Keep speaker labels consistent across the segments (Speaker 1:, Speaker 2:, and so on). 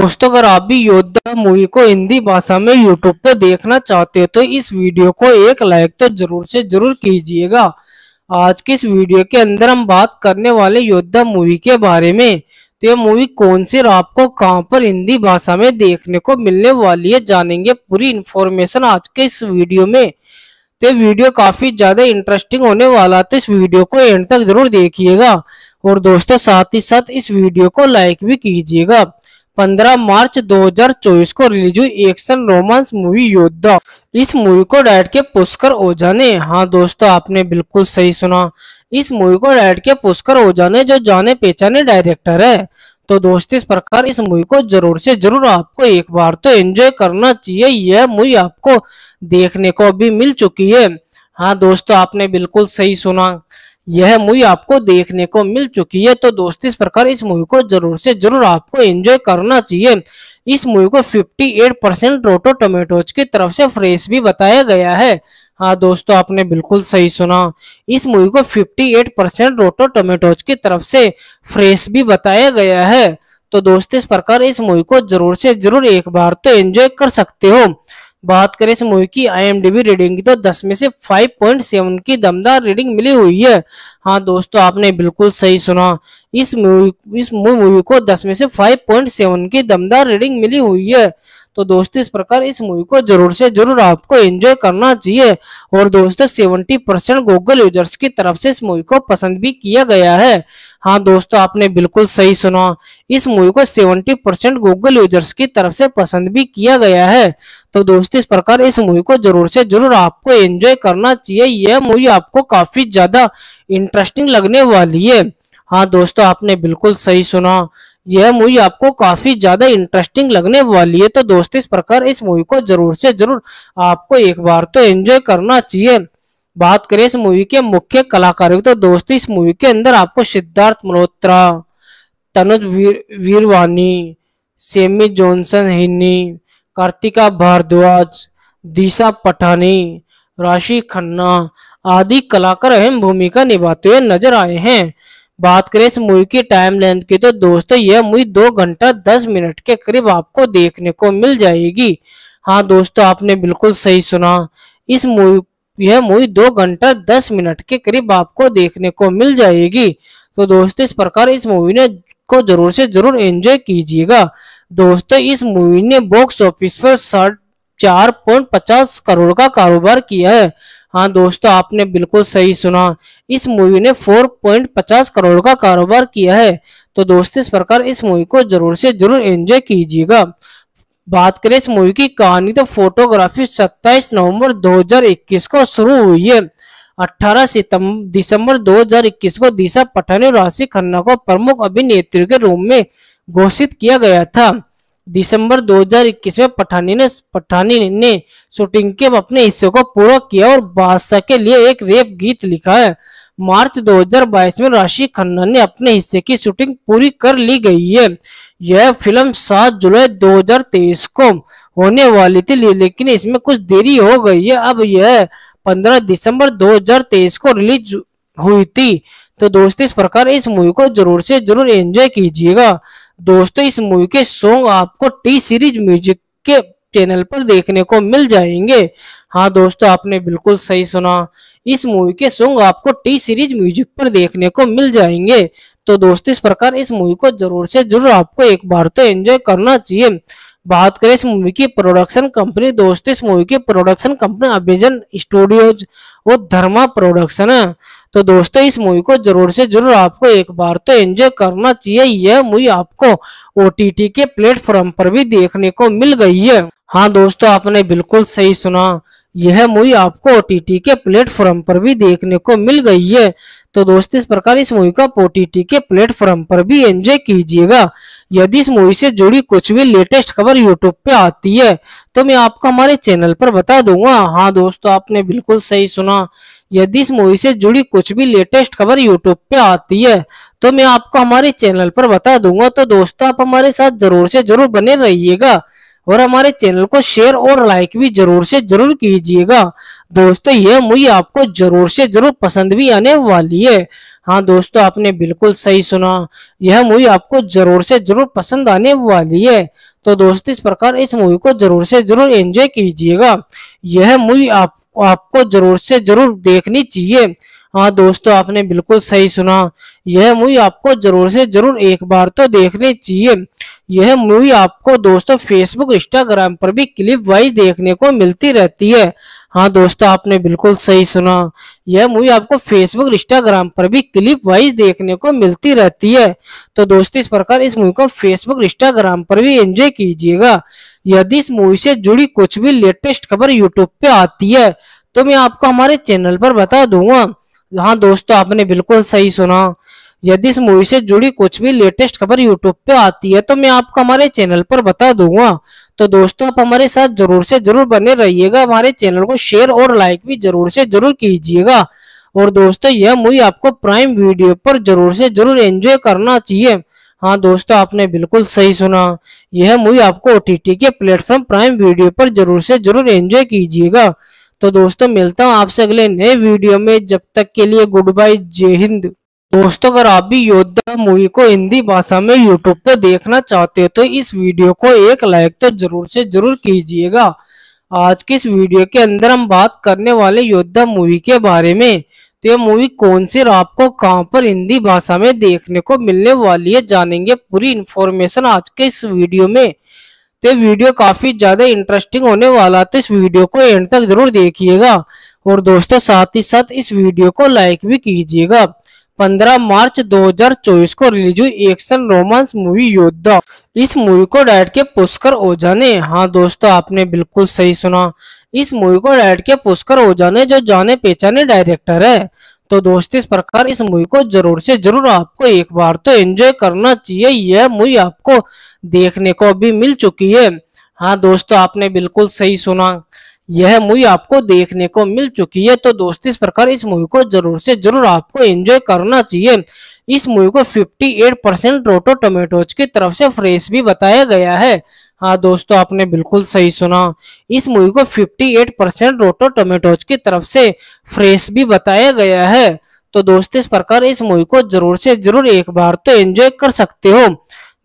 Speaker 1: दोस्तों अगर आप भी योद्धा मूवी को हिंदी भाषा में यूट्यूब पर देखना चाहते हो तो इस वीडियो को एक लाइक तो जरूर से जरूर कीजिएगा आज की इस वीडियो के अंदर हम बात करने वाले योद्धा मूवी के बारे में तो ये मूवी कौन सी और आपको कहाँ पर हिंदी भाषा में देखने को मिलने वाली है जानेंगे पूरी इन्फॉर्मेशन आज के इस वीडियो में तो वीडियो काफी ज्यादा इंटरेस्टिंग होने वाला तो इस वीडियो को एंड तक जरूर देखिएगा और दोस्तों साथ ही साथ इस वीडियो को लाइक भी कीजिएगा 15 मार्च 2024 को रिलीज हुई एक्शन रोमांस मूवी योद्धा इस मूवी को डायरेक्ट के पुष्कर ओझा ने हाँ दोस्तों आपने बिल्कुल सही सुना इस मूवी को डायरेक्ट के पुष्कर ओझा ने जो जाने पहचाने डायरेक्टर है तो दोस्त इस प्रकार इस मूवी को जरूर से जरूर आपको एक बार तो एंजॉय करना चाहिए यह मूवी आपको देखने को भी मिल चुकी है हाँ दोस्तों आपने बिल्कुल सही सुना यह मूवी आपको देखने को मिल चुकी है तो दोस्त इस प्रकार इस मूवी को जरूर से जरूर आपको एंजॉय करना चाहिए इस मूवी को 58 परसेंट रोटो टोमेटोज की तरफ से फ्रेश भी बताया गया है हाँ दोस्तों आपने बिल्कुल सही सुना इस मूवी को 58 परसेंट रोटो टोमेटोज की तरफ से फ्रेश भी बताया गया है तो दोस्त इस प्रकार इस मूवी को जरूर से जरूर एक बार तो एंजॉय कर सकते हो बात करें इस मूवी की आईएमडीबी रीडिंग की तो 10 में से 5.7 की दमदार रीडिंग मिली हुई है हाँ दोस्तों आपने बिल्कुल सही सुना इस मूवी इस मूवी को 10 में से 5.7 की दमदार रीडिंग मिली हुई है तो दोस्त इस प्रकार इस मूवी को जरूर से जरूर आपको एंजॉय करना चाहिए और दोस्तों सेवेंटी परसेंट गूगल यूजर्स की तरफ से इस मूवी को पसंद भी किया गया है हाँ दोस्तों आपने बिल्कुल सही सुना इस मूवी को सेवेंटी परसेंट गूगल यूजर्स की तरफ से पसंद भी किया गया है तो दोस्तों इस प्रकार इस मूवी को जरूर से जरूर आपको एंजॉय करना चाहिए यह मूवी आपको काफी ज्यादा इंटरेस्टिंग लगने वाली है हाँ दोस्तों आपने बिल्कुल सही सुना यह मूवी आपको काफी ज्यादा इंटरेस्टिंग लगने वाली है तो दोस्त इस प्रकार इस मूवी को जरूर से जरूर आपको एक बार तो एंजॉय करना चाहिए बात करें इस मूवी के मुख्य कलाकारों तो दोस्त इस मूवी के अंदर आपको सिद्धार्थ मल्होत्रा तनुज वीर वीरवानी सेमी जॉनसन हिनी कार्तिका भारद्वाज दिशा पठानी राशि खन्ना आदि कलाकार अहम भूमिका निभाते हुए नजर आए हैं बात करें इस मूवी की टाइम लेंथ की तो दोस्तों यह मूवी दो घंटा दस मिनट के करीब आपको देखने को मिल जाएगी हाँ दोस्तों आपने बिल्कुल सही सुना इस मूवी यह मूवी दो घंटा दस मिनट के करीब आपको देखने को मिल जाएगी तो दोस्तों इस प्रकार इस मूवी ने को जरूर से जरूर एंजॉय कीजिएगा दोस्तों इस मूवी ने बॉक्स ऑफिस पर साठ चार पॉइंट पचास करोड़ का कारोबार किया है हाँ दोस्तों आपने बिल्कुल सही सुना इस मूवी ने 4.50 करोड़ का कारोबार किया है तो दोस्तों इस प्रकार इस मूवी को जरूर से जरूर एंजॉय कीजिएगा बात करें इस मूवी की कहानी तो फोटोग्राफी 27 नवंबर 2021 को शुरू हुई है 18 सितंबर दिसंबर 2021 को दिशा पठानी और राशि खन्ना को प्रमुख अभिनेत्री के रूप में घोषित किया गया था दिसंबर 2021 में पठानी ने पठानी ने शूटिंग के अपने हिस्से को पूरा किया और बादशाह के लिए एक रेप गीत लिखा है मार्च 2022 में राशि खन्ना ने अपने हिस्से की शूटिंग पूरी कर ली गई है यह फिल्म 7 जुलाई 2023 को होने वाली थी लेकिन इसमें कुछ देरी हो गई है अब यह 15 दिसंबर 2023 को रिलीज हुई थी तो दोस्तों इस प्रकार इस मूवी को जरूर से जरूर एंजॉय कीजिएगा दोस्तों इस मूवी के सॉन्ग आपको टी सीरीज म्यूजिक के चैनल पर देखने को मिल जाएंगे हाँ दोस्तों आपने बिल्कुल सही सुना इस मूवी के सॉन्ग आपको टी सीरीज म्यूजिक पर देखने को मिल जाएंगे तो दोस्तों इस प्रकार इस मूवी को जरूर से जरूर आपको एक बार तो एंजॉय करना चाहिए बात करें इस मूवी की प्रोडक्शन कंपनी दोस्तों इस मूवी की प्रोडक्शन कंपनी अभिजन स्टूडियोज वो धर्मा प्रोडक्शन है तो दोस्तों इस मूवी को जरूर से जरूर आपको एक बार तो एंजॉय करना चाहिए यह मूवी आपको ओटीटी के प्लेटफॉर्म पर भी देखने को मिल गई है हाँ दोस्तों आपने बिल्कुल सही सुना यह मूवी आपको ओ के प्लेटफॉर्म पर भी देखने को मिल गई है तो दोस्तों इस प्रकार इस मूवी को ओ के प्लेटफॉर्म पर भी एंजॉय कीजिएगा यदि इस मूवी से जुड़ी कुछ भी लेटेस्ट खबर यूट्यूब पे आती है तो मैं आपको हमारे चैनल पर बता दूंगा हाँ दोस्तों आपने बिल्कुल सही सुना यदि इस मूवी से जुड़ी कुछ भी लेटेस्ट खबर यूट्यूब पे आती है तो मैं आपको हमारे चैनल पर बता दूंगा तो दोस्तों आप हमारे साथ जरूर से जरूर बने रहिएगा और हमारे चैनल को शेयर और लाइक भी जरूर से जरूर कीजिएगा दोस्तों यह मूवी आपको जरूर से जरूर पसंद भी आने वाली है हाँ दोस्तों आपने बिल्कुल सही सुना यह मूवी आपको जरूर से जरूर पसंद आने वाली है तो दोस्तों इस प्रकार इस मूवी को जरूर से जरूर एंजॉय कीजिएगा यह मूवी आप, आपको जरूर से जरूर देखनी चाहिए हाँ दोस्तों आपने बिल्कुल सही सुना यह मूवी आपको जरूर से जरूर एक बार तो देखनी चाहिए यह मूवी आपको दोस्तों फेसबुक इंस्टाग्राम पर भी क्लिप वाइज देखने को मिलती रहती है हाँ दोस्तों आपने बिल्कुल सही सुना यह मूवी आपको फेसबुक इंस्टाग्राम पर भी क्लिप वाइज देखने को मिलती रहती है तो दोस्तों इस प्रकार इस मूवी को फेसबुक इंस्टाग्राम पर भी एंजॉय कीजिएगा यदि इस मूवी से जुड़ी कुछ भी लेटेस्ट खबर यूट्यूब पे आती है तो मैं आपको हमारे चैनल पर बता दूंगा हाँ दोस्तों आपने बिल्कुल सही सुना यदि इस मूवी से जुड़ी कुछ भी लेटेस्ट खबर यूट्यूब पे आती है तो मैं आपको हमारे चैनल पर बता दूंगा तो दोस्तों आप हमारे साथ जरूर से जरूर बने रहिएगा हमारे चैनल को शेयर और लाइक भी जरूर से जरूर कीजिएगा और दोस्तों यह मूवी आपको प्राइम वीडियो पर जरूर से जरूर एंजॉय करना चाहिए हाँ दोस्तों आपने बिल्कुल सही सुना यह मूवी आपको ओ के प्लेटफॉर्म प्राइम वीडियो पर जरूर से जरूर एंजॉय कीजिएगा तो दोस्तों मिलता हूँ आपसे अगले नए वीडियो में जब तक के लिए गुड बाय जय हिंद दोस्तों अगर आप भी योद्धा मूवी को हिंदी भाषा में यूट्यूब पर देखना चाहते हो तो इस वीडियो को एक लाइक तो जरूर से जरूर कीजिएगा आज की इस वीडियो के अंदर हम बात करने वाले योद्धा मूवी के बारे में तो यह मूवी कौन सी आपको कहां पर हिंदी भाषा में देखने को मिलने वाली है जानेंगे पूरी इन्फॉर्मेशन आज के इस वीडियो में तो वीडियो काफ़ी ज़्यादा इंटरेस्टिंग होने वाला तो इस वीडियो को एंड तक ज़रूर देखिएगा और दोस्तों साथ ही साथ इस वीडियो को लाइक भी कीजिएगा 15 मार्च 2024 को रिलीज हुई एक्शन रोमांस मूवी योद्धा इस मूवी को डायरेक्ट के पुष्कर ओझा ने हाँ दोस्तों आपने बिल्कुल सही सुना इस मूवी को डायरेक्ट के पुष्कर ओझा ने जो जाने पहचाने डायरेक्टर है तो दोस्त इस प्रकार इस मूवी को जरूर से जरूर आपको एक बार तो एंजॉय करना चाहिए यह मूवी आपको देखने को भी मिल चुकी है हाँ दोस्तों आपने बिल्कुल सही सुना यह मूवी आपको देखने को मिल चुकी है तो दोस्त इस प्रकार इस मूवी को जरूर से जरूर आपको एंजॉय करना चाहिए इस मूवी को 58 परसेंट रोटो टोमेटोज की तरफ से फ्रेश भी बताया गया है हाँ दोस्तों आपने बिल्कुल सही सुना इस मूवी को 58 परसेंट रोटो टोमेटोज की तरफ से फ्रेश भी बताया गया है तो दोस्तों इस प्रकार इस मूवी को जरूर से जरूर एक बार तो एंजॉय कर सकते हो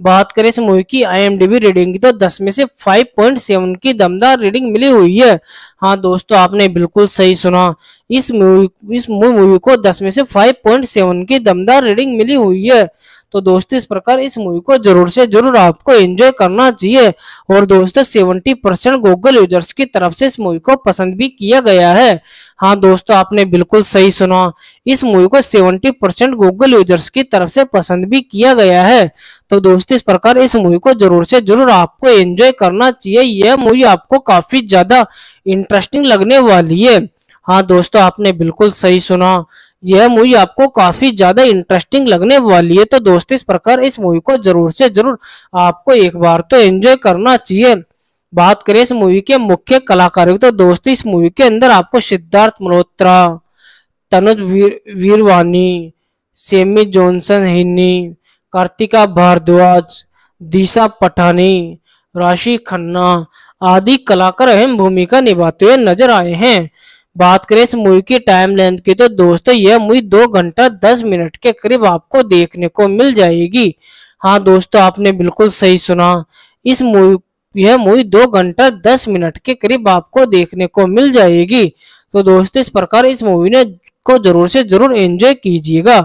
Speaker 1: बात करें इस मूवी की आईएमडीबी रीडिंग की तो 10 में से 5.7 की दमदार रीडिंग मिली हुई है हाँ दोस्तों आपने बिल्कुल सही सुना इस मूवी इस मूवी को 10 में से 5.7 की दमदार रीडिंग मिली हुई है तो दोस्तों इस प्रकार इस मूवी को जरूर से जरूर आपको एंजॉय करना चाहिए और दोस्तों सेवेंटी परसेंट गूगल यूजर्स की तरफ से इस मूवी को पसंद भी किया गया है हाँ दोस्तों आपने बिल्कुल सही सुना इस मूवी को सेवेंटी परसेंट गूगल यूजर्स की तरफ से पसंद भी किया गया है तो दोस्तों इस प्रकार इस मूवी को जरूर से जरूर आपको एंजॉय करना चाहिए यह मूवी आपको काफी ज्यादा इंटरेस्टिंग लगने वाली है हाँ दोस्तों आपने बिल्कुल सही सुना यह मूवी आपको काफी ज्यादा इंटरेस्टिंग लगने वाली है तो दोस्तों इस प्रकार इस मूवी को जरूर से जरूर आपको एक बार तो एंजॉय करना चाहिए बात करें इस मूवी के मुख्य कलाकारों की तो दोस्तों इस मूवी के अंदर आपको सिद्धार्थ मल्होत्रा तनुज वीर वीरवानी सेमी जॉनसन हिन्नी कार्तिका भारद्वाज दिशा पठानी राशि खन्ना आदि कलाकार अहम भूमिका निभाते हुए नजर आए हैं बात करें इस मूवी की टाइम लेंथ की तो दोस्तों यह मूवी दो घंटा दस मिनट के करीब आपको देखने को मिल जाएगी हाँ दोस्तों आपने बिल्कुल सही सुना इस मूवी यह मूवी दो घंटा दस मिनट के करीब आपको देखने को मिल जाएगी तो दोस्तों इस प्रकार इस मूवी ने को जरूर से जरूर एंजॉय कीजिएगा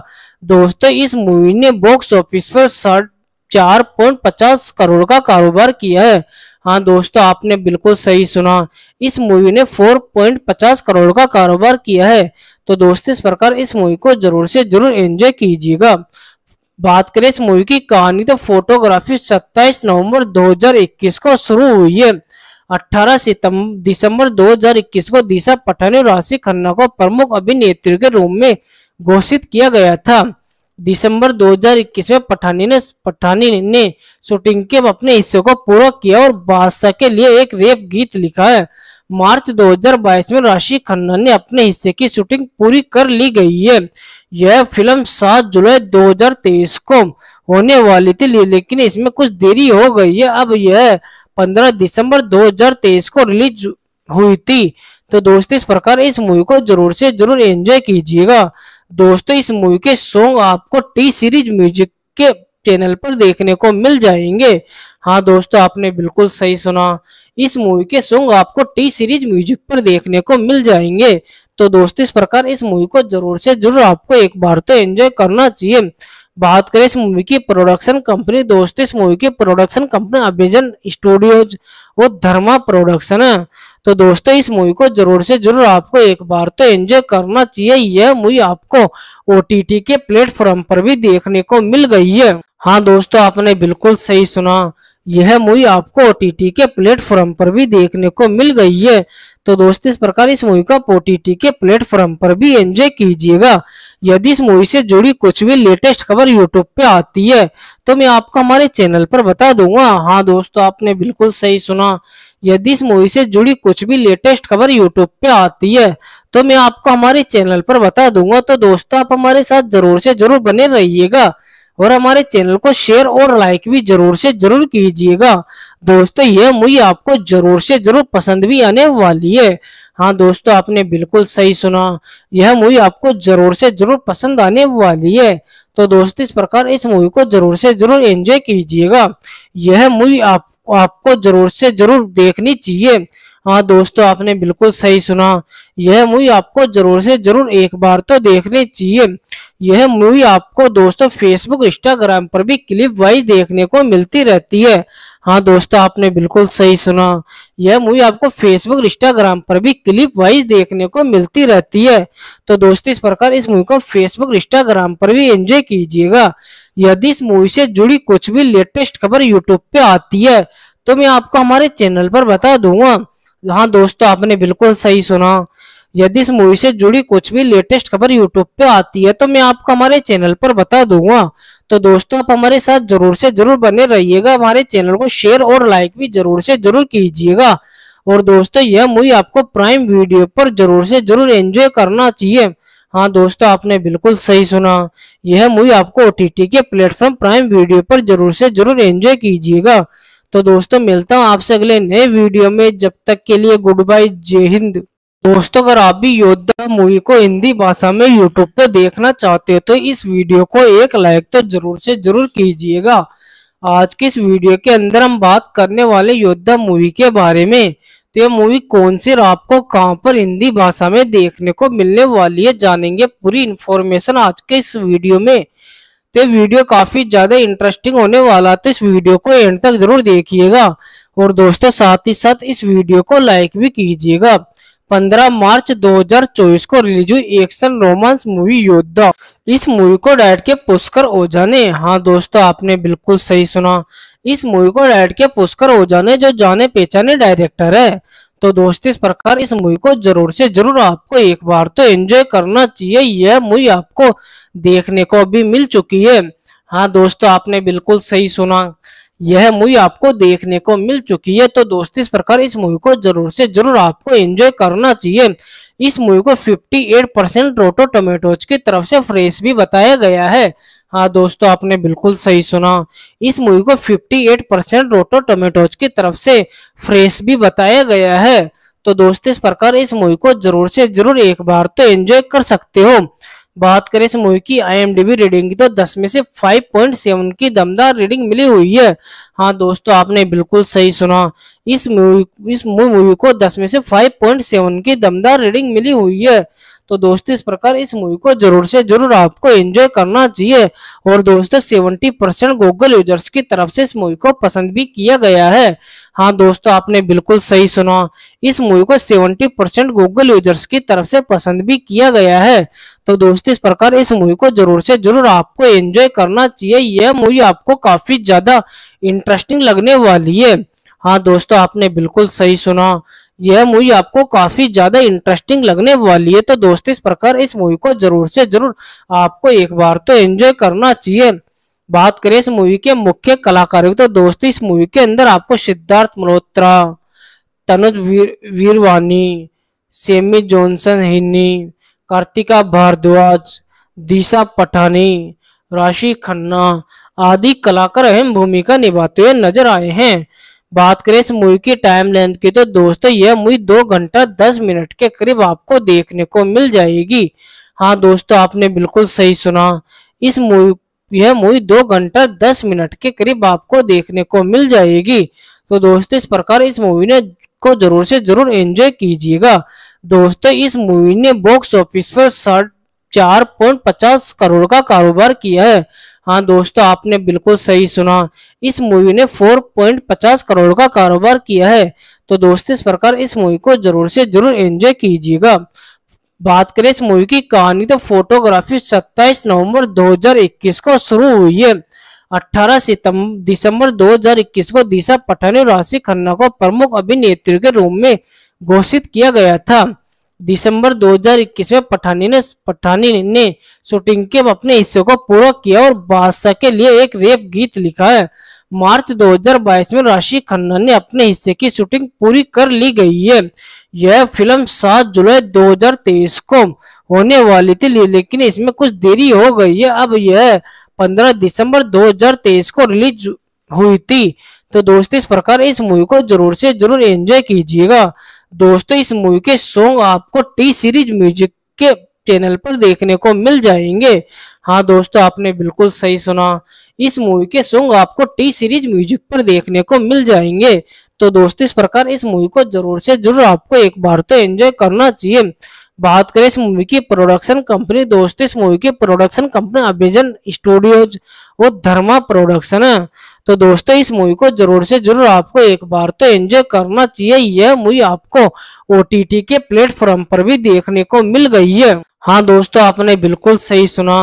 Speaker 1: दोस्तों इस मूवी ने बॉक्स ऑफिस पर साठ चार पॉइंट पचास करोड़ का कारोबार किया है हाँ दोस्तों आपने बिल्कुल सही सुना इस मूवी ने 4.50 करोड़ का कारोबार किया है तो दोस्तों इस प्रकार इस मूवी को जरूर से जरूर एंजॉय कीजिएगा बात करें इस मूवी की कहानी तो फोटोग्राफी 27 नवंबर 2021 को शुरू हुई है 18 सितंबर दिसंबर 2021 को दिशा पठानी और राशि खन्ना को प्रमुख अभिनेत्री के रूप में घोषित किया गया था दिसंबर 2021 में पठानी ने पठानी ने शूटिंग के अपने हिस्से को पूरा किया और बादशाह के लिए एक रेप गीत लिखा है मार्च 2022 में राशि खन्ना ने अपने हिस्से की शूटिंग पूरी कर ली गई है यह फिल्म 7 जुलाई 2023 को होने वाली थी लेकिन इसमें कुछ देरी हो गई है अब यह 15 दिसंबर 2023 को रिलीज हुई थी तो दोस्तों इस प्रकार इस मूवी को जरूर से जरूर एंजॉय कीजिएगा दोस्तों इस मूवी के सॉन्ग आपको टी सीरीज म्यूजिक के चैनल पर देखने को मिल जाएंगे हाँ दोस्तों आपने बिल्कुल सही सुना इस मूवी के सॉन्ग आपको टी सीरीज म्यूजिक पर देखने को मिल जाएंगे तो दोस्तों इस प्रकार इस मूवी को जरूर से जरूर आपको एक बार तो एंजॉय करना चाहिए बात करें इस मूवी की प्रोडक्शन कंपनी दोस्तों इस मूवी की प्रोडक्शन कंपनी अभिजन स्टूडियोज और धर्मा प्रोडक्शन है तो दोस्तों इस मूवी को जरूर से जरूर आपको एक बार तो एंजॉय करना चाहिए यह मूवी आपको ओ के प्लेटफॉर्म पर भी देखने को मिल गई है हाँ दोस्तों आपने बिल्कुल सही सुना यह मूवी आपको ओ के प्लेटफॉर्म पर भी देखने को मिल गई है तो दोस्तों इस प्रकार इस मूवी का ओ के प्लेटफॉर्म पर भी एंजॉय कीजिएगा यदि इस मूवी से जुड़ी कुछ भी लेटेस्ट खबर यूट्यूब पे आती है तो मैं आपको हमारे चैनल पर बता दूंगा हाँ दोस्तों आपने बिल्कुल सही सुना यदि इस मूवी से जुड़ी कुछ भी लेटेस्ट खबर यूट्यूब पे आती है तो मैं आपको हमारे चैनल पर बता दूंगा तो दोस्तों आप हमारे साथ जरूर से जरूर बने रहिएगा और हमारे चैनल को शेयर और लाइक भी जरूर से जरूर कीजिएगा दोस्तों यह मूवी आपको जरूर से जरूर पसंद भी आने वाली है हाँ दोस्तों आपने बिल्कुल सही सुना यह मूवी आपको जरूर से जरूर पसंद आने वाली है तो दोस्तों इस प्रकार इस मूवी को जरूर से जरूर एंजॉय कीजिएगा यह मूवी आप, आपको जरूर से जरूर देखनी चाहिए हाँ दोस्तों आपने बिल्कुल सही सुना यह मूवी आपको जरूर से जरूर एक बार तो देखनी चाहिए यह मूवी आपको दोस्तों फेसबुक इंस्टाग्राम पर भी क्लिप वाइज देखने को मिलती रहती है हाँ दोस्तों आपने बिल्कुल सही सुना यह मूवी आपको फेसबुक इंस्टाग्राम पर भी क्लिप वाइज देखने को मिलती रहती है तो दोस्तों इस प्रकार इस मूवी को फेसबुक इंस्टाग्राम पर भी एंजॉय कीजिएगा यदि इस मूवी से जुड़ी कुछ भी लेटेस्ट खबर यूट्यूब पे आती है तो मैं आपको हमारे चैनल पर बता दूंगा हाँ दोस्तों आपने बिल्कुल सही सुना यदि इस मूवी से जुड़ी कुछ भी लेटेस्ट खबर यूट्यूब पे आती है तो मैं आपको हमारे चैनल पर बता दूंगा तो दोस्तों आप हमारे साथ जरूर से जरूर बने रहिएगा हमारे चैनल को शेयर और लाइक भी जरूर से जरूर कीजिएगा और दोस्तों यह मूवी आपको प्राइम वीडियो पर जरूर से जरूर एंजॉय करना चाहिए हाँ दोस्तों आपने बिल्कुल सही सुना यह मूवी आपको ओ के प्लेटफॉर्म प्राइम वीडियो पर जरूर से जरूर एंजॉय कीजिएगा तो दोस्तों मिलता हूँ आपसे अगले नए वीडियो में जब तक के लिए गुड बाय जय हिंद दोस्तों अगर आप भी योद्धा मूवी को हिंदी भाषा में यूट्यूब पर देखना चाहते हो तो इस वीडियो को एक लाइक तो जरूर से जरूर कीजिएगा आज की इस वीडियो के अंदर हम बात करने वाले योद्धा मूवी के बारे में तो यह मूवी कौन सी आपको कहां पर हिंदी भाषा में देखने को मिलने वाली है जानेंगे पूरी इन्फॉर्मेशन आज के इस वीडियो में तो वीडियो काफ़ी ज़्यादा इंटरेस्टिंग होने वाला तो इस वीडियो को एंड तक ज़रूर देखिएगा और दोस्तों साथ ही साथ इस वीडियो को लाइक भी कीजिएगा 15 मार्च 2024 को रिलीज हुई एक्शन रोमांस मूवी योद्धा इस मूवी को डायरेक्ट के पुष्कर ओझा ने हाँ दोस्तों आपने बिल्कुल सही सुना इस मूवी को डायरेक्ट के पुष्कर ओझा ने जो जाने पहचाने डायरेक्टर है तो दोस्त इस प्रकार इस मूवी को जरूर से जरूर आपको एक बार तो एंजॉय करना चाहिए यह मूवी आपको देखने को भी मिल चुकी है हाँ दोस्तों तो आपने बिल्कुल सही सुना यह मूवी आपको देखने को मिल चुकी है तो दोस्त इस प्रकार इस मूवी को जरूर से जरूर आपको एंजॉय करना चाहिए इस मूवी को 58 परसेंट रोटो टोमेटोज की तरफ से फ्रेश भी बताया गया है हाँ दोस्तों आपने बिल्कुल सही सुना इस मूवी को 58 परसेंट रोटो टोमेटोज की तरफ से फ्रेश भी बताया गया है तो दोस्त इस प्रकार इस मूवी को जरूर से जरूर एक बार तो एंजॉय कर सकते हो बात करें इस मूवी की आईएमडीबी रीडिंग की तो 10 में से 5.7 की दमदार रीडिंग मिली हुई है हाँ दोस्तों आपने बिल्कुल सही सुना इस मूवी इस मूवी को 10 में से 5.7 की दमदार रीडिंग मिली हुई है तो दोस्तों इस प्रकार इस मूवी को जरूर से जरूर आपको एंजॉय करना चाहिए और दोस्तों सेवेंटी परसेंट गूगल यूजर्स की तरफ से इस मूवी को पसंद भी किया गया है हाँ दोस्तों आपने बिल्कुल सही सुना इस मूवी को सेवेंटी परसेंट गूगल यूजर्स की तरफ से पसंद भी किया गया है तो दोस्तों इस प्रकार इस मूवी को जरूर से जरूर आपको एंजॉय करना चाहिए यह मूवी आपको काफी ज्यादा इंटरेस्टिंग लगने वाली है हाँ दोस्तों आपने बिल्कुल सही सुना यह मूवी आपको काफी ज्यादा इंटरेस्टिंग लगने वाली है तो दोस्तों इस प्रकार इस मूवी को जरूर से जरूर आपको एक बार तो एंजॉय करना चाहिए बात करें इस मूवी के मुख्य कलाकारों की तो दोस्तों इस मूवी के अंदर आपको सिद्धार्थ मल्होत्रा तनुज वीर वीरवानी सेमी जॉनसन हिन्नी कार्तिका भारद्वाज दिशा पठानी राशि खन्ना आदि कलाकार अहम भूमिका निभाते हुए नजर आए हैं बात करें इस मूवी की टाइम लेंथ की तो दोस्तों यह मूवी दो घंटा दस मिनट के करीब आपको देखने को मिल जाएगी हाँ दोस्तों आपने बिल्कुल सही सुना इस मूवी यह मूवी दो घंटा दस मिनट के करीब आपको देखने को मिल जाएगी तो दोस्तों इस प्रकार इस मूवी ने को जरूर से जरूर एंजॉय कीजिएगा दोस्तों इस मूवी ने बॉक्स ऑफिस पर साठ चार पॉइंट पचास करोड़ का कारोबार किया है हाँ दोस्तों आपने बिल्कुल सही सुना इस मूवी ने 4.50 करोड़ का कारोबार किया है तो दोस्तों इस प्रकार इस मूवी को जरूर से जरूर एंजॉय कीजिएगा बात करें इस मूवी की कहानी तो फोटोग्राफी 27 नवंबर 2021 को शुरू हुई है 18 सितंबर दिसंबर 2021 को दिशा पठानी और राशि खन्ना को प्रमुख अभिनेत्री के रूप में घोषित किया गया था दिसंबर 2021 में पठानी ने पठानी ने शूटिंग के अपने हिस्से को पूरा किया और बादशाह के लिए एक रेप गीत लिखा है मार्च 2022 में राशि खन्ना ने अपने हिस्से की शूटिंग पूरी कर ली गई है यह फिल्म 7 जुलाई 2023 को होने वाली थी लेकिन इसमें कुछ देरी हो गई है अब यह 15 दिसंबर 2023 को रिलीज हुई थी तो दोस्तों इस प्रकार इस मूवी को जरूर से जरूर एंजॉय कीजिएगा दोस्तों इस मूवी के सॉन्ग आपको टी सीरीज म्यूजिक के चैनल पर देखने को मिल जाएंगे हाँ दोस्तों आपने बिल्कुल सही सुना इस मूवी के सॉन्ग आपको टी सीरीज म्यूजिक पर देखने को मिल जाएंगे तो दोस्तों इस प्रकार इस मूवी को जरूर से जरूर आपको एक बार तो एंजॉय करना चाहिए बात करें इस मूवी की प्रोडक्शन कंपनी दोस्तों इस मूवी की प्रोडक्शन कंपनी अभिजन स्टूडियोज वो धर्मा प्रोडक्शन है तो दोस्तों इस मूवी को जरूर से जरूर आपको एक बार तो एंजॉय करना चाहिए यह मूवी आपको ओ के प्लेटफॉर्म पर भी देखने को मिल गई है हाँ दोस्तों आपने बिल्कुल सही सुना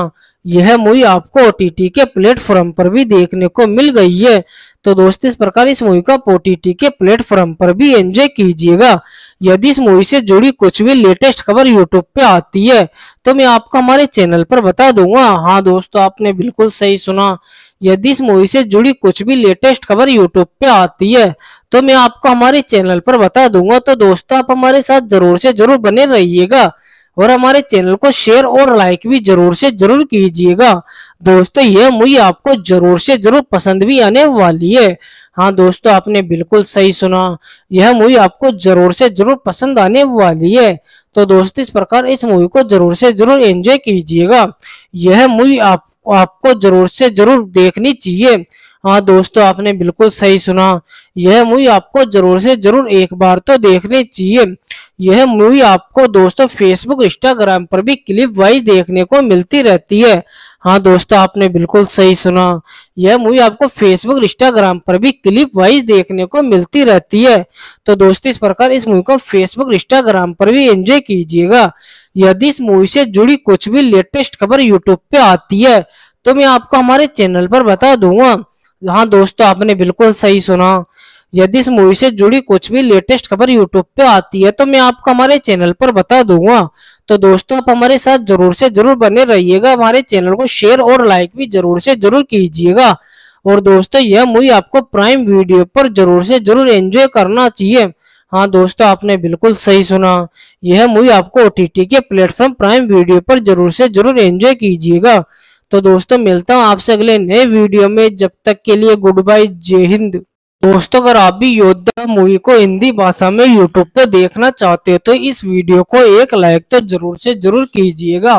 Speaker 1: यह मूवी आपको ओ के प्लेटफॉर्म पर भी देखने को मिल गई है तो दोस्तों इस प्रकार इस मूवी को ओ के प्लेटफॉर्म पर भी एंजॉय कीजिएगा यदि इस मूवी से जुड़ी कुछ भी लेटेस्ट खबर यूट्यूब पे आती है तो मैं आपको हमारे चैनल पर बता दूंगा हाँ दोस्तों आपने बिल्कुल सही सुना यदि इस मूवी से जुड़ी कुछ भी लेटेस्ट खबर यूट्यूब पे आती है तो मैं आपको हमारे चैनल पर बता दूंगा तो दोस्तों आप हमारे साथ जरूर से जरूर बने रहिएगा और हमारे चैनल को शेयर और लाइक भी जरूर से जरूर कीजिएगा दोस्तों यह मूवी आपको जरूर से जरूर पसंद भी आने वाली है हाँ दोस्तों आपने बिल्कुल सही सुना यह मूवी आपको जरूर से जरूर पसंद आने वाली है तो दोस्तों इस प्रकार इस मूवी को जरूर से जरूर एंजॉय कीजिएगा यह मूवी आप, आपको जरूर से जरूर देखनी चाहिए हाँ दोस्तों आपने बिल्कुल सही सुना यह मूवी आपको जरूर से जरूर एक बार तो देखनी चाहिए यह मूवी आपको दोस्तों फेसबुक इंस्टाग्राम पर भी क्लिप वाइज देखने को मिलती रहती है हाँ दोस्तों आपने बिल्कुल सही सुना यह मूवी आपको फेसबुक इंस्टाग्राम पर भी क्लिप वाइज देखने को मिलती रहती है तो दोस्तों इस प्रकार इस मूवी को फेसबुक इंस्टाग्राम पर भी एंजॉय कीजिएगा यदि इस मूवी से जुड़ी कुछ भी लेटेस्ट खबर यूट्यूब पे आती है तो मैं आपको हमारे चैनल पर बता दूंगा हाँ दोस्तों आपने बिल्कुल सही सुना यदि इस मूवी से जुड़ी कुछ भी लेटेस्ट खबर यूट्यूब पे आती है तो मैं आपको हमारे चैनल पर बता दूंगा तो दोस्तों आप हमारे साथ जरूर से जरूर बने रहिएगा हमारे चैनल को शेयर और लाइक भी जरूर से जरूर कीजिएगा और दोस्तों यह मूवी आपको प्राइम वीडियो पर जरूर से जरूर एंजॉय करना चाहिए हाँ दोस्तों आपने बिल्कुल सही सुना यह मूवी आपको ओ के प्लेटफॉर्म प्राइम वीडियो पर जरूर से जरूर एंजॉय कीजिएगा तो दोस्तों मिलता हूँ आपसे अगले नए वीडियो में जब तक के लिए गुड बाय जय हिंद दोस्तों अगर आप भी योद्धा मूवी को हिंदी भाषा में यूट्यूब पर देखना चाहते हो तो इस वीडियो को एक लाइक तो जरूर से जरूर कीजिएगा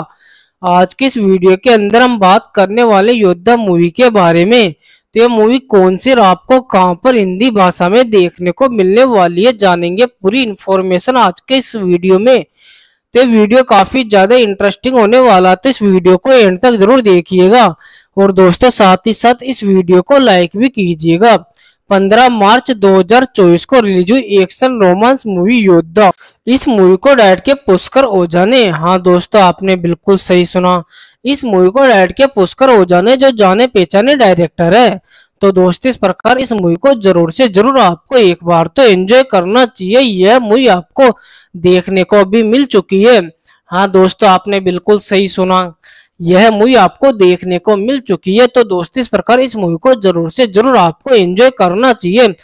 Speaker 1: आज की इस वीडियो के अंदर हम बात करने वाले योद्धा मूवी के बारे में तो ये मूवी कौन सी आपको कहाँ पर हिंदी भाषा में देखने को मिलने वाली है जानेंगे पूरी इन्फॉर्मेशन आज के इस वीडियो में तो ये वीडियो काफ़ी ज़्यादा इंटरेस्टिंग होने वाला तो इस वीडियो को एंड तक ज़रूर देखिएगा और दोस्तों साथ ही साथ इस वीडियो को लाइक भी कीजिएगा 15 मार्च 2024 को रिलीज हुई एक्शन रोमांस मूवी योद्धा इस मूवी को डायरेक्ट के पुष्कर ओझा ने हाँ दोस्तों आपने बिल्कुल सही सुना इस मूवी को डायरेक्ट के पुष्कर ओझा ने जो जाने पहचाने डायरेक्टर है तो दोस्त इस प्रकार इस मूवी को जरूर से जरूर आपको एक बार तो एंजॉय करना चाहिए यह मूवी आपको देखने को भी मिल चुकी है हाँ दोस्तों आपने बिल्कुल सही सुना यह मूवी आपको देखने को मिल चुकी है तो दोस्तों इस प्रकार इस मूवी को जरूर से जरूर आपको एंजॉय करना चाहिए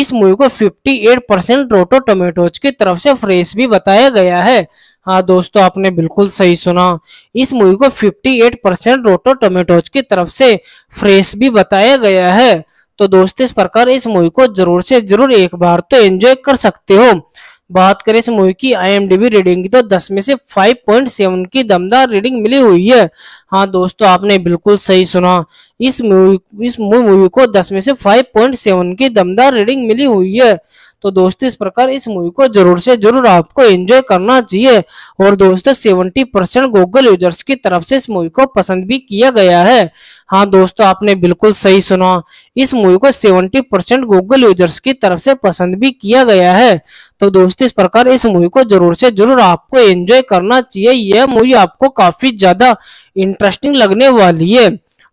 Speaker 1: इस मूवी को 58 परसेंट रोटो टोमेटोज की तरफ से फ्रेश भी बताया गया है हाँ दोस्तों आपने बिल्कुल सही सुना इस मूवी को 58 परसेंट रोटो टोमेटोज की तरफ से फ्रेश भी बताया गया है तो दोस्त इस प्रकार इस मूवी को जरूर से जरूर एक बार तो एंजॉय कर सकते हो बात करें इस मूवी की आईएमडीबी रीडिंग की तो 10 में से 5.7 की दमदार रीडिंग मिली हुई है हाँ दोस्तों आपने बिल्कुल सही सुना इस मूवी इस मूवी को 10 में से 5.7 की दमदार रीडिंग मिली हुई है तो दोस्तों इस प्रकार इस मूवी को जरूर से जरूर आपको एंजॉय करना चाहिए और दोस्तों सेवेंटी परसेंट गूगल यूजर्स की तरफ से इस मूवी को पसंद भी किया गया है हाँ दोस्तों आपने बिल्कुल सही सुना इस मूवी को सेवेंटी परसेंट गूगल यूजर्स की तरफ से पसंद भी किया गया है तो दोस्तों इस प्रकार इस मूवी को जरूर से जरूर आपको एंजॉय करना चाहिए यह मूवी आपको काफी ज्यादा इंटरेस्टिंग लगने वाली है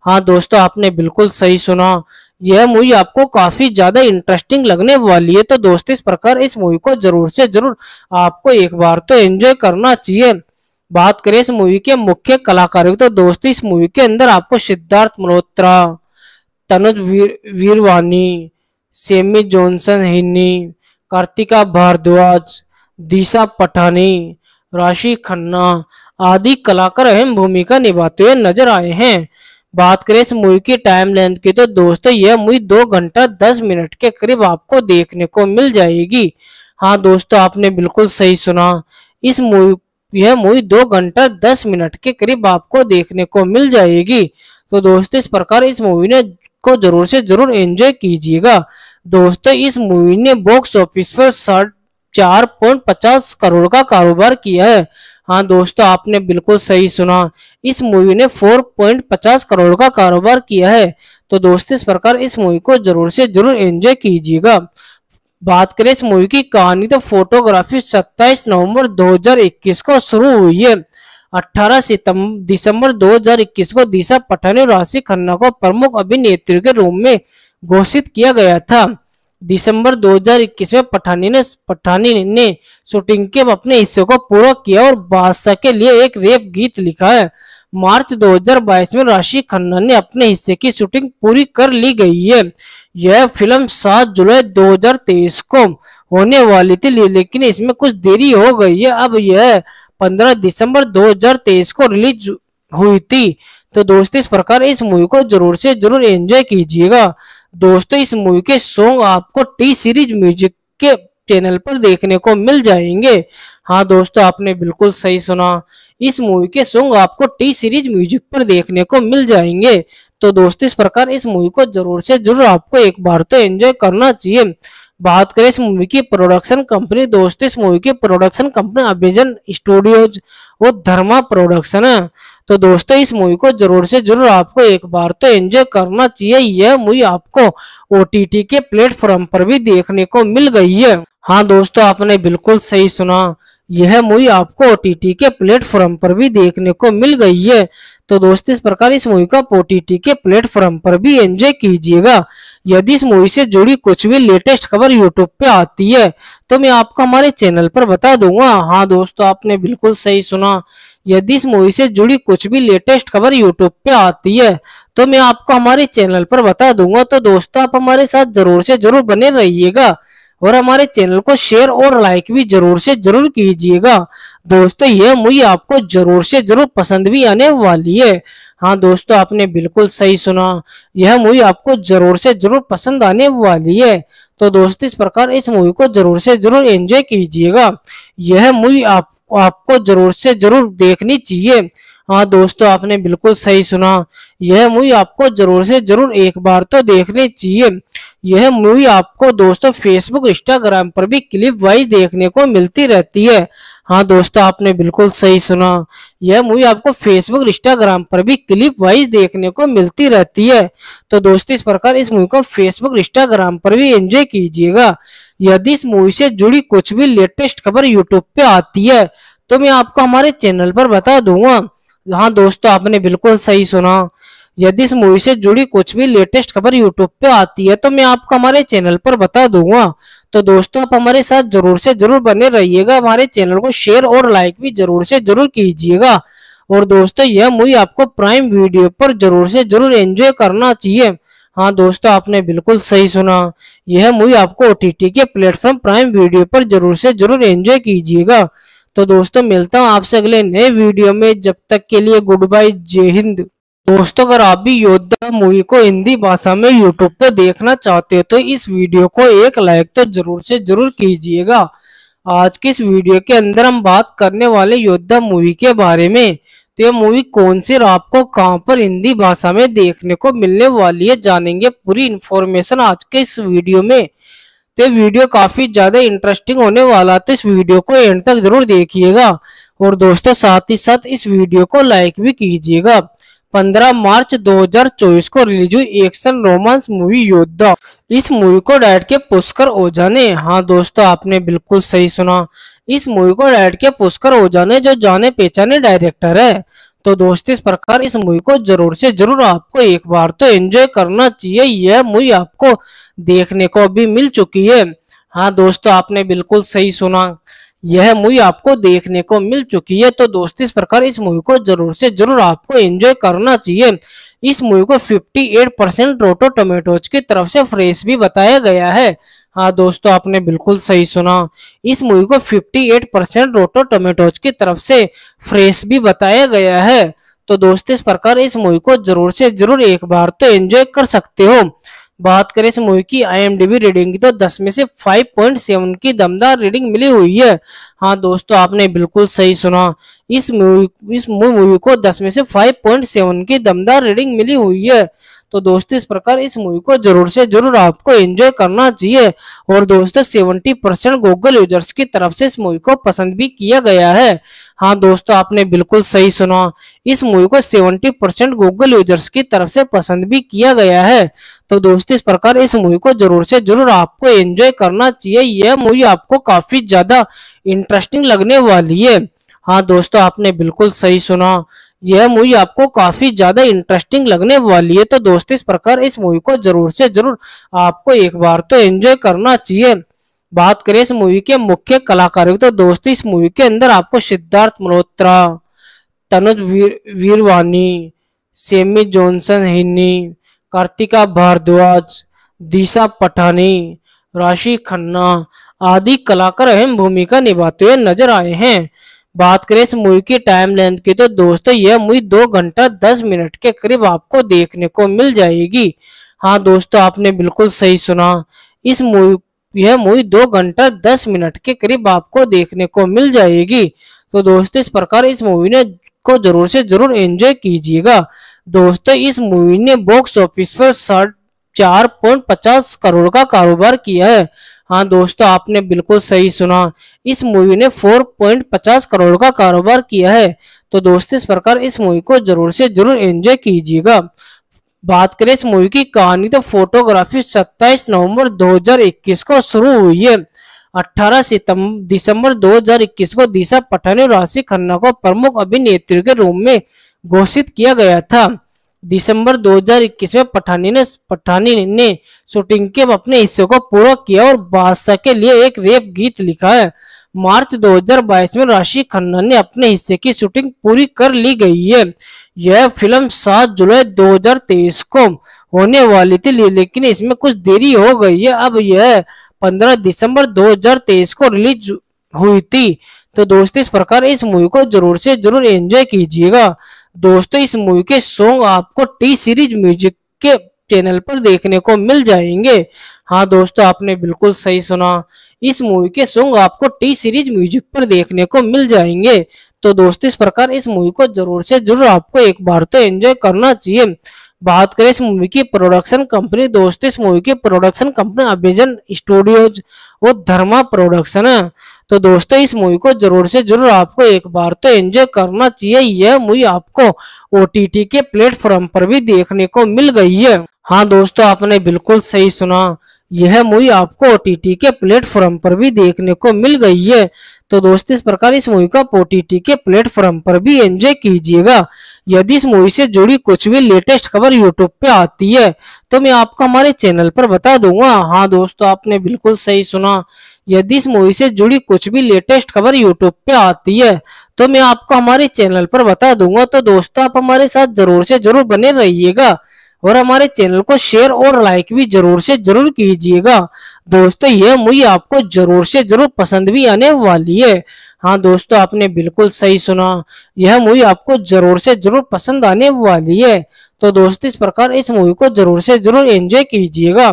Speaker 1: हाँ दोस्तों आपने बिल्कुल सही सुना यह मूवी आपको काफी ज्यादा इंटरेस्टिंग लगने वाली है तो दोस्त इस प्रकार इस मूवी को जरूर से जरूर आपको एक बार तो एंजॉय करना चाहिए बात करें इस मूवी के मुख्य कलाकारों की तो दोस्त इस मूवी के अंदर आपको सिद्धार्थ मल्होत्रा तनुज वीर वीरवानी सेमी जॉनसन हिन्नी कार्तिका भारद्वाज दिशा पठानी राशि खन्ना आदि कलाकार अहम भूमिका निभाते हुए नजर आए हैं बात करें इस मूवी की टाइम लेंथ की तो दोस्तों यह मूवी दो घंटा दस मिनट के करीब आपको देखने को मिल जाएगी हाँ दोस्तों आपने बिल्कुल सही सुना इस मूवी यह मूवी दो घंटा दस मिनट के करीब आपको देखने को मिल जाएगी तो दोस्तों इस प्रकार इस मूवी ने को जरूर से जरूर एंजॉय कीजिएगा दोस्तों इस मूवी ने बॉक्स ऑफिस पर चार पॉइंट पचास करोड़ का कारोबार किया है हाँ दोस्तों आपने बिल्कुल सही सुना इस मूवी ने 4.50 करोड़ का कारोबार किया है तो दोस्तों इस प्रकार इस मूवी को जरूर से जरूर एंजॉय कीजिएगा बात करें इस मूवी की कहानी तो फोटोग्राफी 27 नवंबर 2021 को शुरू हुई है 18 सितंबर दिसंबर 2021 को दिशा पठानी और राशि खन्ना को प्रमुख अभिनेत्री के रूप में घोषित किया गया था दिसंबर 2021 में पठानी ने पठानी ने शूटिंग के अपने हिस्से को पूरा किया और बादशाह के लिए एक रेप गीत लिखा है मार्च 2022 में राशि खन्ना ने अपने हिस्से की शूटिंग पूरी कर ली गई है यह फिल्म 7 जुलाई 2023 को होने वाली थी लेकिन इसमें कुछ देरी हो गई है अब यह 15 दिसंबर 2023 को रिलीज हुई थी तो दोस्तों इस प्रकार इस मूवी को जरूर से जरूर एंजॉय कीजिएगा दोस्तों इस मूवी के सॉन्ग आपको टी सीरीज म्यूजिक के चैनल पर देखने को मिल जाएंगे हाँ दोस्तों आपने बिल्कुल सही सुना इस मूवी के सॉन्ग आपको टी सीरीज म्यूजिक पर देखने को मिल जाएंगे तो दोस्तों इस प्रकार इस मूवी को जरूर से जरूर आपको एक बार तो एंजॉय करना चाहिए बात करें इस मूवी की प्रोडक्शन कंपनी दोस्त इस मूवी की प्रोडक्शन कंपनी अभिजन स्टूडियोज वो धर्मा प्रोडक्शन है तो दोस्तों इस मूवी को जरूर से जरूर आपको एक बार तो एंजॉय करना चाहिए यह मूवी आपको ओ के प्लेटफॉर्म पर भी देखने को मिल गई है हाँ दोस्तों आपने बिल्कुल सही सुना यह मूवी आपको ओ के प्लेटफॉर्म पर भी देखने को मिल गई है तो दोस्त इस प्रकार इस मूवी को ओ के प्लेटफॉर्म पर भी एंजॉय कीजिएगा यदि इस मूवी से जुड़ी कुछ भी लेटेस्ट खबर यूट्यूब पे आती है तो मैं आपको हमारे चैनल पर बता दूंगा हाँ दोस्तों आपने बिल्कुल सही सुना यदि इस मूवी से जुड़ी कुछ भी लेटेस्ट खबर यूट्यूब पे आती है तो मैं आपको हमारे चैनल पर बता दूंगा तो दोस्तों आप हमारे साथ जरूर से जरूर बने रहिएगा और हमारे चैनल को शेयर और लाइक भी जरूर से जरूर कीजिएगा दोस्तों यह मूवी आपको जरूर से जरूर पसंद भी आने वाली है हाँ दोस्तों आपने बिल्कुल सही सुना यह मूवी आपको जरूर से जरूर पसंद आने वाली है तो दोस्त इस प्रकार इस मूवी को जरूर से जरूर एंजॉय कीजिएगा यह मूवी आप, आपको जरूर से जरूर देखनी चाहिए हाँ दोस्तों आपने बिल्कुल सही सुना यह मूवी आपको जरूर से जरूर एक बार तो देखनी चाहिए यह मूवी आपको दोस्तों फेसबुक इंस्टाग्राम पर भी क्लिप वाइज देखने को मिलती रहती है हाँ दोस्तों आपने बिल्कुल सही सुना यह मूवी आपको फेसबुक इंस्टाग्राम पर भी क्लिप वाइज देखने को मिलती रहती है तो दोस्तों इस प्रकार इस मूवी को फेसबुक इंस्टाग्राम पर भी एंजॉय कीजिएगा यदि इस मूवी से जुड़ी कुछ भी लेटेस्ट खबर यूट्यूब पे आती है तो मैं आपको हमारे चैनल पर बता दूंगा हाँ दोस्तों आपने बिल्कुल सही सुना यदि इस मूवी से जुड़ी कुछ भी लेटेस्ट खबर यूट्यूब पे आती है तो मैं आपको हमारे चैनल पर बता दूंगा तो दोस्तों आप हमारे साथ जरूर से जरूर बने रहिएगा हमारे चैनल को शेयर और लाइक भी जरूर से जरूर कीजिएगा और दोस्तों यह मूवी आपको प्राइम वीडियो पर जरूर से जरूर एंजॉय करना चाहिए हाँ दोस्तों आपने बिल्कुल सही सुना यह मूवी आपको ओ के प्लेटफॉर्म प्राइम वीडियो पर जरूर से जरूर एंजॉय कीजिएगा तो दोस्तों मिलता हूँ आपसे अगले नए वीडियो में जब तक के लिए गुड बाय जय हिंद दोस्तों अगर आप भी योद्धा मूवी को हिंदी भाषा में यूट्यूब पर देखना चाहते हो तो इस वीडियो को एक लाइक तो जरूर से जरूर कीजिएगा आज की इस वीडियो के अंदर हम बात करने वाले योद्धा मूवी के बारे में तो ये मूवी कौन सी और आपको कहां पर हिंदी भाषा में देखने को मिलने वाली है जानेंगे पूरी इन्फॉर्मेशन आज के इस वीडियो में तो वीडियो काफी ज्यादा इंटरेस्टिंग होने वाला तो इस वीडियो को एंड तक जरूर देखिएगा और दोस्तों साथ ही साथ इस वीडियो को लाइक भी कीजिएगा 15 मार्च 2024 को रिलीज हुई एक्शन रोमांस मूवी योद्धा इस मूवी को डायरेक्ट के पुष्कर ओझा ने हाँ दोस्तों आपने बिल्कुल सही सुना इस मूवी को डायरेक्ट के पुष्कर ओझा ने जो जाने पहचाने डायरेक्टर है तो दोस्त इस प्रकार इस मूवी को जरूर से जरूर आपको एक बार तो एंजॉय करना चाहिए यह मूवी आपको देखने को भी मिल चुकी है हाँ दोस्तों आपने बिल्कुल सही सुना यह मूवी आपको देखने को मिल चुकी है तो दोस्तों इस प्रकार इस मूवी को जरूर से जरूर आपको एंजॉय करना चाहिए इस मूवी को 58 परसेंट रोटो टोमेटोज की तरफ से फ्रेश भी बताया गया है हाँ दोस्तों आपने बिल्कुल सही सुना इस मूवी को 58 परसेंट रोटो टोमेटोज की तरफ से फ्रेश भी बताया गया है तो दोस्तों इस प्रकार इस मूवी को जरूर से जरूर एक बार तो एंजॉय कर सकते हो बात करें इस मूवी की आईएमडीबी रीडिंग की तो 10 में से 5.7 की दमदार रीडिंग मिली हुई है हाँ दोस्तों आपने बिल्कुल सही सुना इस मूवी इस मूवी को 10 में से 5.7 की दमदार रीडिंग मिली हुई है तो दोस्त इस प्रकार इस मूवी को जरूर से जरूर आपको एंजॉय करना चाहिए और दोस्तों सेवेंटी परसेंट गूगल यूजर्स की तरफ से इस मूवी को पसंद भी किया गया है हाँ दोस्तों आपने बिल्कुल सही सुना इस मूवी को 70 परसेंट गूगल यूजर्स की तरफ से पसंद भी किया गया है तो दोस्तों इस प्रकार इस मूवी को जरूर से जरूर आपको एंजॉय करना चाहिए यह मूवी आपको काफी ज्यादा इंटरेस्टिंग लगने वाली है हाँ दोस्तों आपने बिल्कुल सही सुना यह मूवी आपको काफी ज्यादा इंटरेस्टिंग लगने वाली है तो दोस्त इस प्रकार इस मूवी को जरूर से जरूर आपको एक बार तो एंजॉय करना चाहिए बात करें इस मूवी के मुख्य कलाकार की तो दोस्त इस मूवी के अंदर आपको सिद्धार्थ मल्होत्रा तनुज वीर वीरवानी सेमी जॉनसन हिन्नी कार्तिका भारद्वाज दिशा पठानी राशि खन्ना आदि कलाकार अहम भूमिका निभाते हुए नजर आए हैं बात करें इस मूवी की टाइम लेंथ की तो दोस्तों यह मूवी दो घंटा दस मिनट के करीब आपको देखने को मिल जाएगी हाँ दोस्तों आपने बिल्कुल सही सुना इस मूवी यह मूवी दो घंटा दस मिनट के करीब आपको देखने को मिल जाएगी तो दोस्तों इस प्रकार इस मूवी ने को जरूर से जरूर एंजॉय कीजिएगा दोस्तों इस मूवी ने बॉक्स ऑफिस पर चार पॉइंट पचास करोड़ का कारोबार किया है हाँ दोस्तों आपने बिल्कुल सही सुना इस मूवी ने 4.50 करोड़ का कारोबार किया है तो दोस्तों इस प्रकार इस मूवी को जरूर से जरूर एंजॉय कीजिएगा बात करें इस मूवी की कहानी तो फोटोग्राफी 27 नवंबर 2021 को शुरू हुई है 18 सितंबर दिसंबर 2021 को दिशा पठानी राशि खन्ना को प्रमुख अभिनेत्री के रूप में घोषित किया गया था दिसंबर 2021 में पठानी ने पठानी ने शूटिंग के अपने हिस्से को पूरा किया और बादशाह के लिए एक रेप गीत लिखा है मार्च 2022 में राशि खन्ना ने अपने हिस्से की शूटिंग पूरी कर ली गई है यह फिल्म 7 जुलाई 2023 को होने वाली थी लेकिन इसमें कुछ देरी हो गई है अब यह 15 दिसंबर 2023 को रिलीज हुई थी तो दोस्तों इस प्रकार इस मूवी को जरूर से जरूर एंजॉय कीजिएगा दोस्तों इस मूवी के सॉन्ग आपको टी सीरीज म्यूजिक के चैनल पर देखने को मिल जाएंगे हाँ दोस्तों आपने बिल्कुल सही सुना इस मूवी के सॉन्ग आपको टी सीरीज म्यूजिक पर देखने को मिल जाएंगे तो दोस्तों इस प्रकार इस मूवी को जरूर से जरूर आपको एक बार तो एंजॉय करना चाहिए बात करें इस मूवी की प्रोडक्शन कंपनी दोस्तों इस मूवी की प्रोडक्शन कंपनी अभिजन स्टूडियोज वो धर्मा प्रोडक्शन है तो दोस्तों इस मूवी को जरूर से जरूर आपको एक बार तो एंजॉय करना चाहिए यह मूवी आपको ओ के प्लेटफॉर्म पर भी देखने को मिल गई है हाँ दोस्तों आपने बिल्कुल सही सुना यह मूवी आपको ओ के प्लेटफॉर्म पर भी देखने को मिल गई है तो दोस्त इस प्रकार इस मूवी को ओटीटी के प्लेटफॉर्म पर भी एंजॉय कीजिएगा यदि इस मूवी से जुड़ी कुछ भी लेटेस्ट खबर यूट्यूब पे आती है तो मैं आपको हमारे चैनल पर बता दूंगा हाँ दोस्तों आपने बिल्कुल सही सुना यदि इस मूवी से जुड़ी कुछ भी लेटेस्ट खबर यूट्यूब पे आती है तो मैं आपको हमारे चैनल पर बता दूंगा तो दोस्तों आप हमारे साथ जरूर से जरूर बने रहिएगा और हमारे चैनल को शेयर और लाइक भी जरूर से जरूर कीजिएगा दोस्तों यह मूवी आपको जरूर से जरूर पसंद भी आने वाली है हाँ दोस्तों आपने बिल्कुल सही सुना यह मूवी आपको जरूर से जरूर पसंद आने वाली है तो दोस्त इस प्रकार इस मूवी को जरूर से जरूर एंजॉय कीजिएगा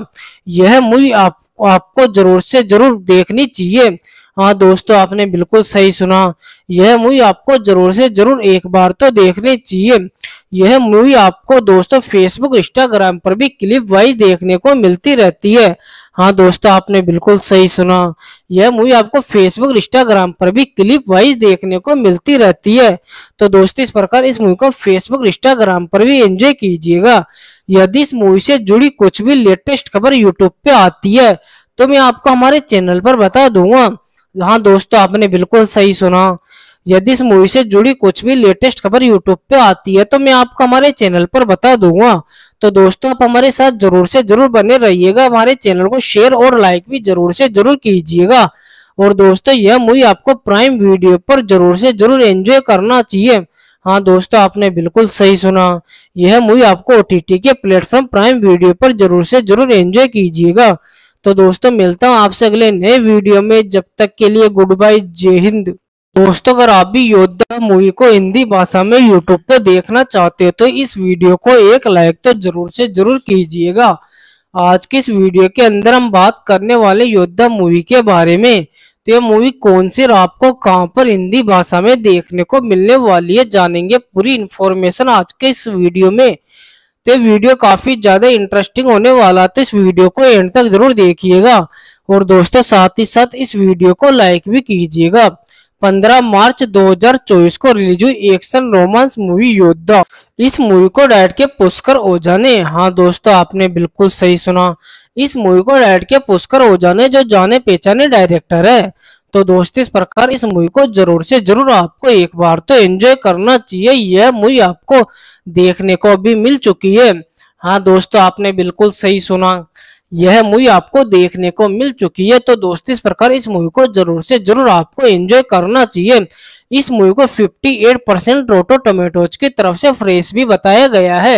Speaker 1: यह मूवी आप, आपको जरूर से जरूर देखनी चाहिए हाँ दोस्तों आपने बिल्कुल सही सुना यह मूवी आपको जरूर से जरूर एक बार तो देखनी चाहिए यह मूवी आपको दोस्तों फेसबुक इंस्टाग्राम पर भी क्लिप वाइज देखने को मिलती रहती है हाँ दोस्तों आपने बिल्कुल सही सुना यह मूवी आपको फेसबुक इंस्टाग्राम पर भी क्लिप वाइज देखने को मिलती रहती है तो दोस्तों इस प्रकार इस मूवी को फेसबुक इंस्टाग्राम पर भी एंजॉय कीजिएगा यदि इस मूवी से जुड़ी कुछ भी लेटेस्ट खबर यूट्यूब पे आती है तो मैं आपको हमारे चैनल पर बता दूंगा हाँ दोस्तों आपने बिल्कुल सही सुना यदि इस मूवी से जुड़ी कुछ भी लेटेस्ट खबर यूट्यूब पे आती है तो मैं आपको हमारे चैनल पर बता दूंगा तो दोस्तों आप हमारे साथ जरूर से जरूर बने रहिएगा हमारे चैनल को शेयर और लाइक भी जरूर से जरूर कीजिएगा और दोस्तों यह मूवी आपको प्राइम वीडियो पर जरूर से जरूर एंजॉय करना चाहिए हाँ दोस्तों आपने बिल्कुल सही सुना यह मूवी आपको ओ के प्लेटफॉर्म प्राइम वीडियो पर जरूर से जरूर एंजॉय कीजिएगा तो दोस्तों मिलता हूँ आपसे अगले नए वीडियो में जब तक के लिए गुड बाय जय हिंद दोस्तों अगर आप भी योद्धा मूवी को हिंदी भाषा में यूट्यूब पर देखना चाहते हो तो इस वीडियो को एक लाइक तो जरूर से जरूर कीजिएगा आज की इस वीडियो के अंदर हम बात करने वाले योद्धा मूवी के बारे में तो यह मूवी कौन सी और आपको कहां पर हिंदी भाषा में देखने को मिलने वाली है जानेंगे पूरी इन्फॉर्मेशन आज के इस वीडियो में तो ये वीडियो काफ़ी ज़्यादा इंटरेस्टिंग होने वाला तो इस वीडियो को एंड तक ज़रूर देखिएगा और दोस्तों साथ ही साथ इस वीडियो को लाइक भी कीजिएगा 15 मार्च 2024 को रिलीज हुई एक्शन रोमांस मूवी योद्धा इस मूवी को डायरेक्ट के पुष्कर ओझा ने हाँ दोस्तों आपने बिल्कुल सही सुना इस मूवी को डायरेक्ट के पुष्कर ओझा ने जो जाने पहचाने डायरेक्टर है तो दोस्त इस प्रकार इस मूवी को जरूर से जरूर आपको एक बार तो एंजॉय करना चाहिए यह मूवी आपको देखने को भी मिल चुकी है हाँ दोस्तों आपने बिल्कुल सही सुना यह मूवी आपको देखने को मिल चुकी है तो दोस्त इस प्रकार इस मूवी को जरूर से जरूर आपको एंजॉय करना चाहिए इस मूवी को 58 परसेंट रोटो टोमेटोज की तरफ से फ्रेश भी बताया गया है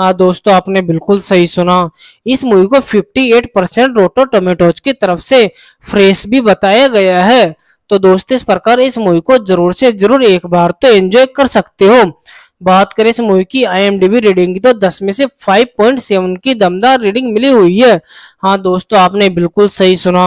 Speaker 1: हाँ दोस्तों आपने बिल्कुल सही सुना इस मूवी को 58 परसेंट रोटो टोमेटोज की तरफ से फ्रेश भी बताया गया है तो दोस्त इस प्रकार इस मूवी को जरूर से जरूर एक बार तो एंजॉय कर सकते हो बात करें इस मूवी की आईएमडीबी रीडिंग की तो 10 में से 5.7 की दमदार रीडिंग मिली हुई है हाँ दोस्तों आपने बिल्कुल सही सुना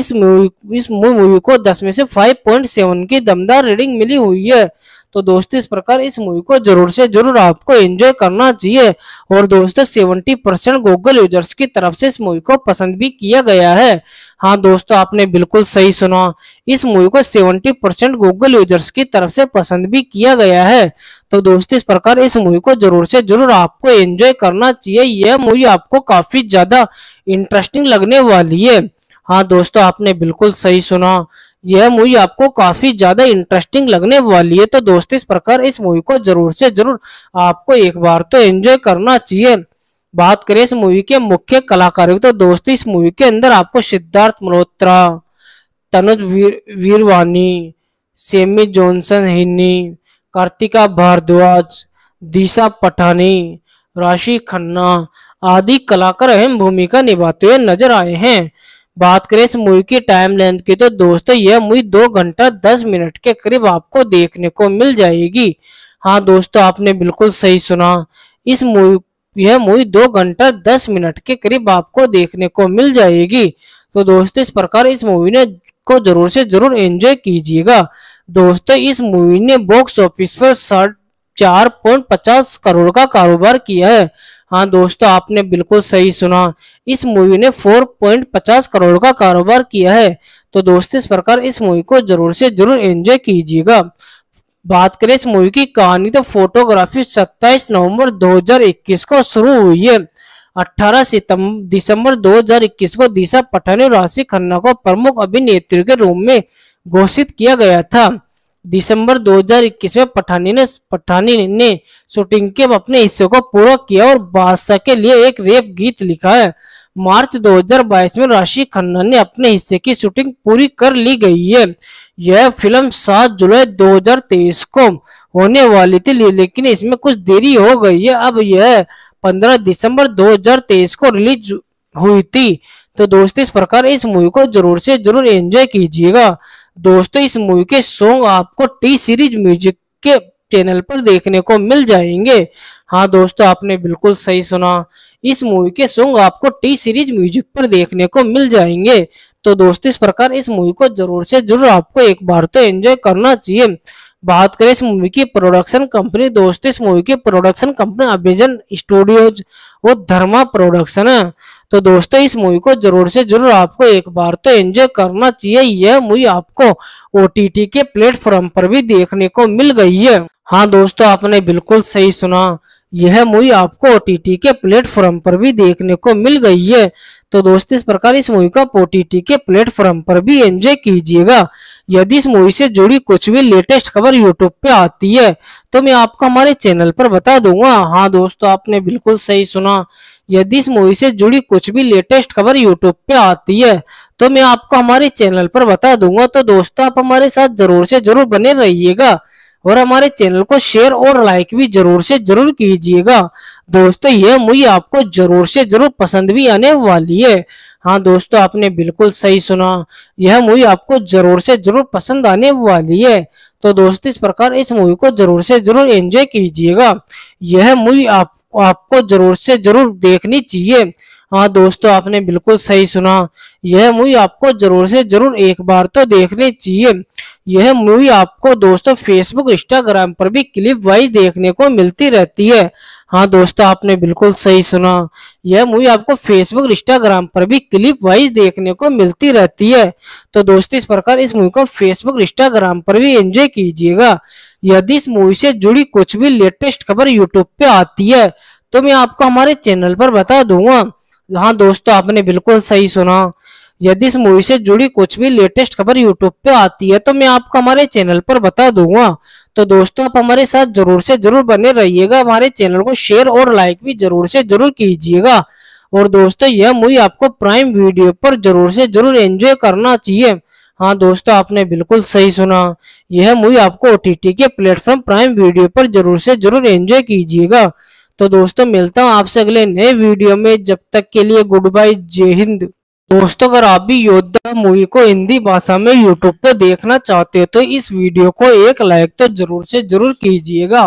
Speaker 1: इस मूवी इस मूवी को 10 में से 5.7 की दमदार रीडिंग मिली हुई है तो दोस्त इस प्रकार इस मूवी को जरूर से जरूर आपको एंजॉय करना चाहिए और दोस्तों सेवेंटी परसेंट गूगल यूजर्स की तरफ से इस मूवी को पसंद भी किया गया है हाँ दोस्तों आपने बिल्कुल सही सुना इस मूवी को सेवेंटी परसेंट गूगल यूजर्स की तरफ से पसंद भी किया गया है तो दोस्तों इस प्रकार इस मूवी को जरूर से जरूर आपको एंजॉय करना चाहिए यह मूवी आपको काफी ज्यादा इंटरेस्टिंग लगने वाली है हाँ दोस्तों आपने बिल्कुल सही सुना यह मूवी आपको काफी ज्यादा इंटरेस्टिंग लगने वाली है तो दोस्त इस प्रकार इस मूवी को जरूर से जरूर आपको एक बार तो एंजॉय करना चाहिए बात करें इस मूवी के मुख्य कलाकार तो दोस्त इस मूवी के अंदर आपको सिद्धार्थ मल्होत्रा तनुज वीर वीरवानी सेमी जॉनसन हिन्नी कार्तिका भारद्वाज दिशा पठानी राशि खन्ना आदि कलाकार अहम भूमिका निभाते हुए नजर आए हैं बात करें इस मूवी की टाइम लेंथ की तो दोस्तों यह मूवी दो घंटा दस मिनट के करीब आपको देखने को मिल जाएगी हाँ दोस्तों आपने बिल्कुल सही सुना इस मूवी यह मूवी दो घंटा दस मिनट के करीब आपको देखने को मिल जाएगी तो दोस्तों इस प्रकार इस मूवी ने को जरूर से जरूर एंजॉय कीजिएगा दोस्तों इस मूवी ने बॉक्स ऑफिस पर चार पॉइंट पचास करोड़ का कारोबार किया है हाँ दोस्तों आपने बिल्कुल सही सुना इस मूवी ने 4.50 करोड़ का कारोबार किया है तो दोस्त इस प्रकार इस मूवी को जरूर से जरूर एंजॉय कीजिएगा बात करें इस मूवी की कहानी तो फोटोग्राफी 27 नवंबर 2021 को शुरू हुई है 18 सितंबर दिसंबर 2021 को दिशा पठानी राशि खन्ना को प्रमुख अभिनेत्री के रूप में घोषित किया गया था दिसंबर 2021 में पठानी ने पठानी ने शूटिंग के अपने हिस्से को पूरा किया और बादशाह के लिए एक रेप गीत लिखा है मार्च 2022 में राशि खन्ना ने अपने हिस्से की शूटिंग पूरी कर ली गई है यह फिल्म 7 जुलाई 2023 को होने वाली थी लेकिन इसमें कुछ देरी हो गई है अब यह 15 दिसंबर 2023 को रिलीज हुई थी तो दोस्तों इस प्रकार इस मूवी को जरूर से जरूर एंजॉय कीजिएगा दोस्तों इस मूवी के सॉन्ग आपको टी सीरीज म्यूजिक के चैनल पर देखने को मिल जाएंगे हाँ दोस्तों आपने बिल्कुल सही सुना इस मूवी के सॉन्ग आपको टी सीरीज म्यूजिक पर देखने को मिल जाएंगे तो दोस्तों इस प्रकार इस मूवी को जरूर से जरूर आपको एक बार तो एंजॉय करना चाहिए बात करें इस मूवी की प्रोडक्शन कंपनी दोस्तों इस मूवी की प्रोडक्शन कंपनी अभिजन स्टूडियोज वो धर्मा प्रोडक्शन है तो दोस्तों इस मूवी को जरूर से जरूर आपको एक बार तो एंजॉय करना चाहिए यह मूवी आपको ओ के प्लेटफॉर्म पर भी देखने को मिल गई है हाँ दोस्तों आपने बिल्कुल सही सुना यह मूवी आपको ओ के प्लेटफॉर्म पर भी देखने को मिल गई है तो दोस्तों इस प्रकार इस मूवी को ओ के प्लेटफॉर्म पर भी एंजॉय कीजिएगा यदि इस मूवी से जुड़ी कुछ भी लेटेस्ट खबर यूट्यूब पे आती है तो मैं आपको हमारे चैनल पर बता दूंगा हाँ दोस्तों आपने बिल्कुल सही सुना यदि इस मूवी से जुड़ी कुछ भी लेटेस्ट खबर यूट्यूब पे आती है तो मैं आपको हमारे चैनल पर बता दूंगा तो दोस्तों आप हमारे साथ जरूर से जरूर बने रहिएगा और हमारे चैनल को शेयर और लाइक भी जरूर से जरूर कीजिएगा दोस्तों यह मूवी आपको जरूर से जरूर पसंद भी आने वाली है हाँ दोस्तों आपने बिल्कुल सही सुना यह मूवी आपको जरूर से जरूर पसंद आने वाली है तो दोस्तों इस प्रकार इस मूवी को जरूर से जरूर एंजॉय कीजिएगा यह मूवी आप, आपको जरूर से जरूर देखनी चाहिए हाँ दोस्तों आपने बिल्कुल सही सुना यह मूवी आपको जरूर से जरूर एक बार तो देखनी चाहिए यह मूवी आपको दोस्तों फेसबुक इंस्टाग्राम पर भी क्लिप वाइज देखने को मिलती रहती है हाँ दोस्तों आपने बिल्कुल सही सुना यह मूवी आपको फेसबुक इंस्टाग्राम पर भी क्लिप वाइज देखने को मिलती रहती है तो दोस्तों इस प्रकार इस मूवी को फेसबुक इंस्टाग्राम पर भी एंजॉय कीजिएगा यदि इस मूवी से जुड़ी कुछ भी लेटेस्ट खबर यूट्यूब पे आती है तो मैं आपको हमारे चैनल पर बता दूंगा हाँ दोस्तों आपने बिल्कुल सही सुना यदि इस मूवी से जुड़ी कुछ भी लेटेस्ट खबर यूट्यूब पे आती है तो मैं आपको हमारे चैनल पर बता दूंगा तो दोस्तों आप हमारे साथ जरूर से जरूर बने रहिएगा हमारे चैनल को शेयर और लाइक भी जरूर से जरूर कीजिएगा और दोस्तों यह मूवी आपको प्राइम वीडियो पर जरूर से जरूर एंजॉय करना चाहिए हाँ दोस्तों आपने बिल्कुल सही सुना यह मूवी आपको ओ के प्लेटफॉर्म प्राइम वीडियो पर जरूर से जरूर एंजॉय कीजिएगा तो दोस्तों मिलता हूँ आपसे अगले नए वीडियो में जब तक के लिए गुड बाय जय हिंद दोस्तों अगर आप भी योद्धा मूवी को हिंदी भाषा में यूट्यूब पर देखना चाहते हो तो इस वीडियो को एक लाइक तो जरूर से जरूर कीजिएगा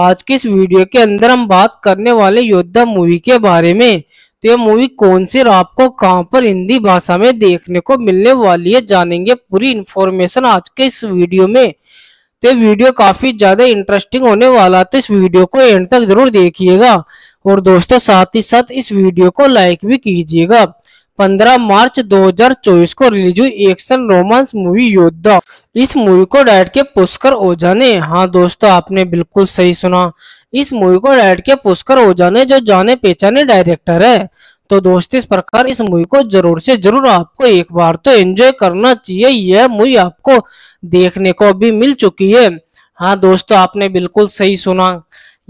Speaker 1: आज की इस वीडियो के अंदर हम बात करने वाले योद्धा मूवी के बारे में तो यह मूवी कौन सी और आपको कहां पर हिंदी भाषा में देखने को मिलने वाली है जानेंगे पूरी इन्फॉर्मेशन आज के इस वीडियो में तो वीडियो काफी ज्यादा इंटरेस्टिंग होने वाला तो इस वीडियो को एंड तक जरूर देखिएगा और दोस्तों साथ ही साथ इस वीडियो को लाइक भी कीजिएगा 15 मार्च 2024 को रिलीज हुई एक्शन रोमांस मूवी योद्धा इस मूवी को डायरेक्ट के पुष्कर ओझा ने हाँ दोस्तों आपने बिल्कुल सही सुना इस मूवी को डायरेक्ट के पुष्कर ओझा ने जो जाने पहचाने डायरेक्टर है तो दोस्त इस प्रकार इस मूवी को जरूर से जरूर आपको एक बार तो एंजॉय करना चाहिए यह मूवी आपको देखने को भी मिल चुकी है हाँ दोस्तों आपने बिल्कुल सही सुना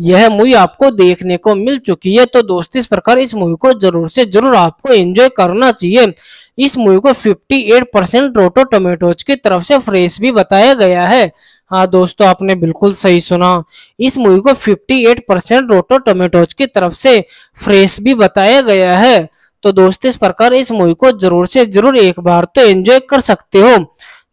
Speaker 1: यह मूवी आपको देखने को मिल चुकी है तो दोस्त इस प्रकार इस मूवी को जरूर से जरूर आपको एंजॉय करना चाहिए इस मूवी को 58 परसेंट रोटो टोमेटोज की तरफ से फ्रेश भी बताया गया है हाँ दोस्तों आपने बिल्कुल सही सुना इस मूवी को 58 परसेंट रोटो टोमेटोज की तरफ से फ्रेश भी बताया गया है तो दोस्त इस प्रकार इस मूवी को जरूर से जरूर एक बार तो एंजॉय कर सकते हो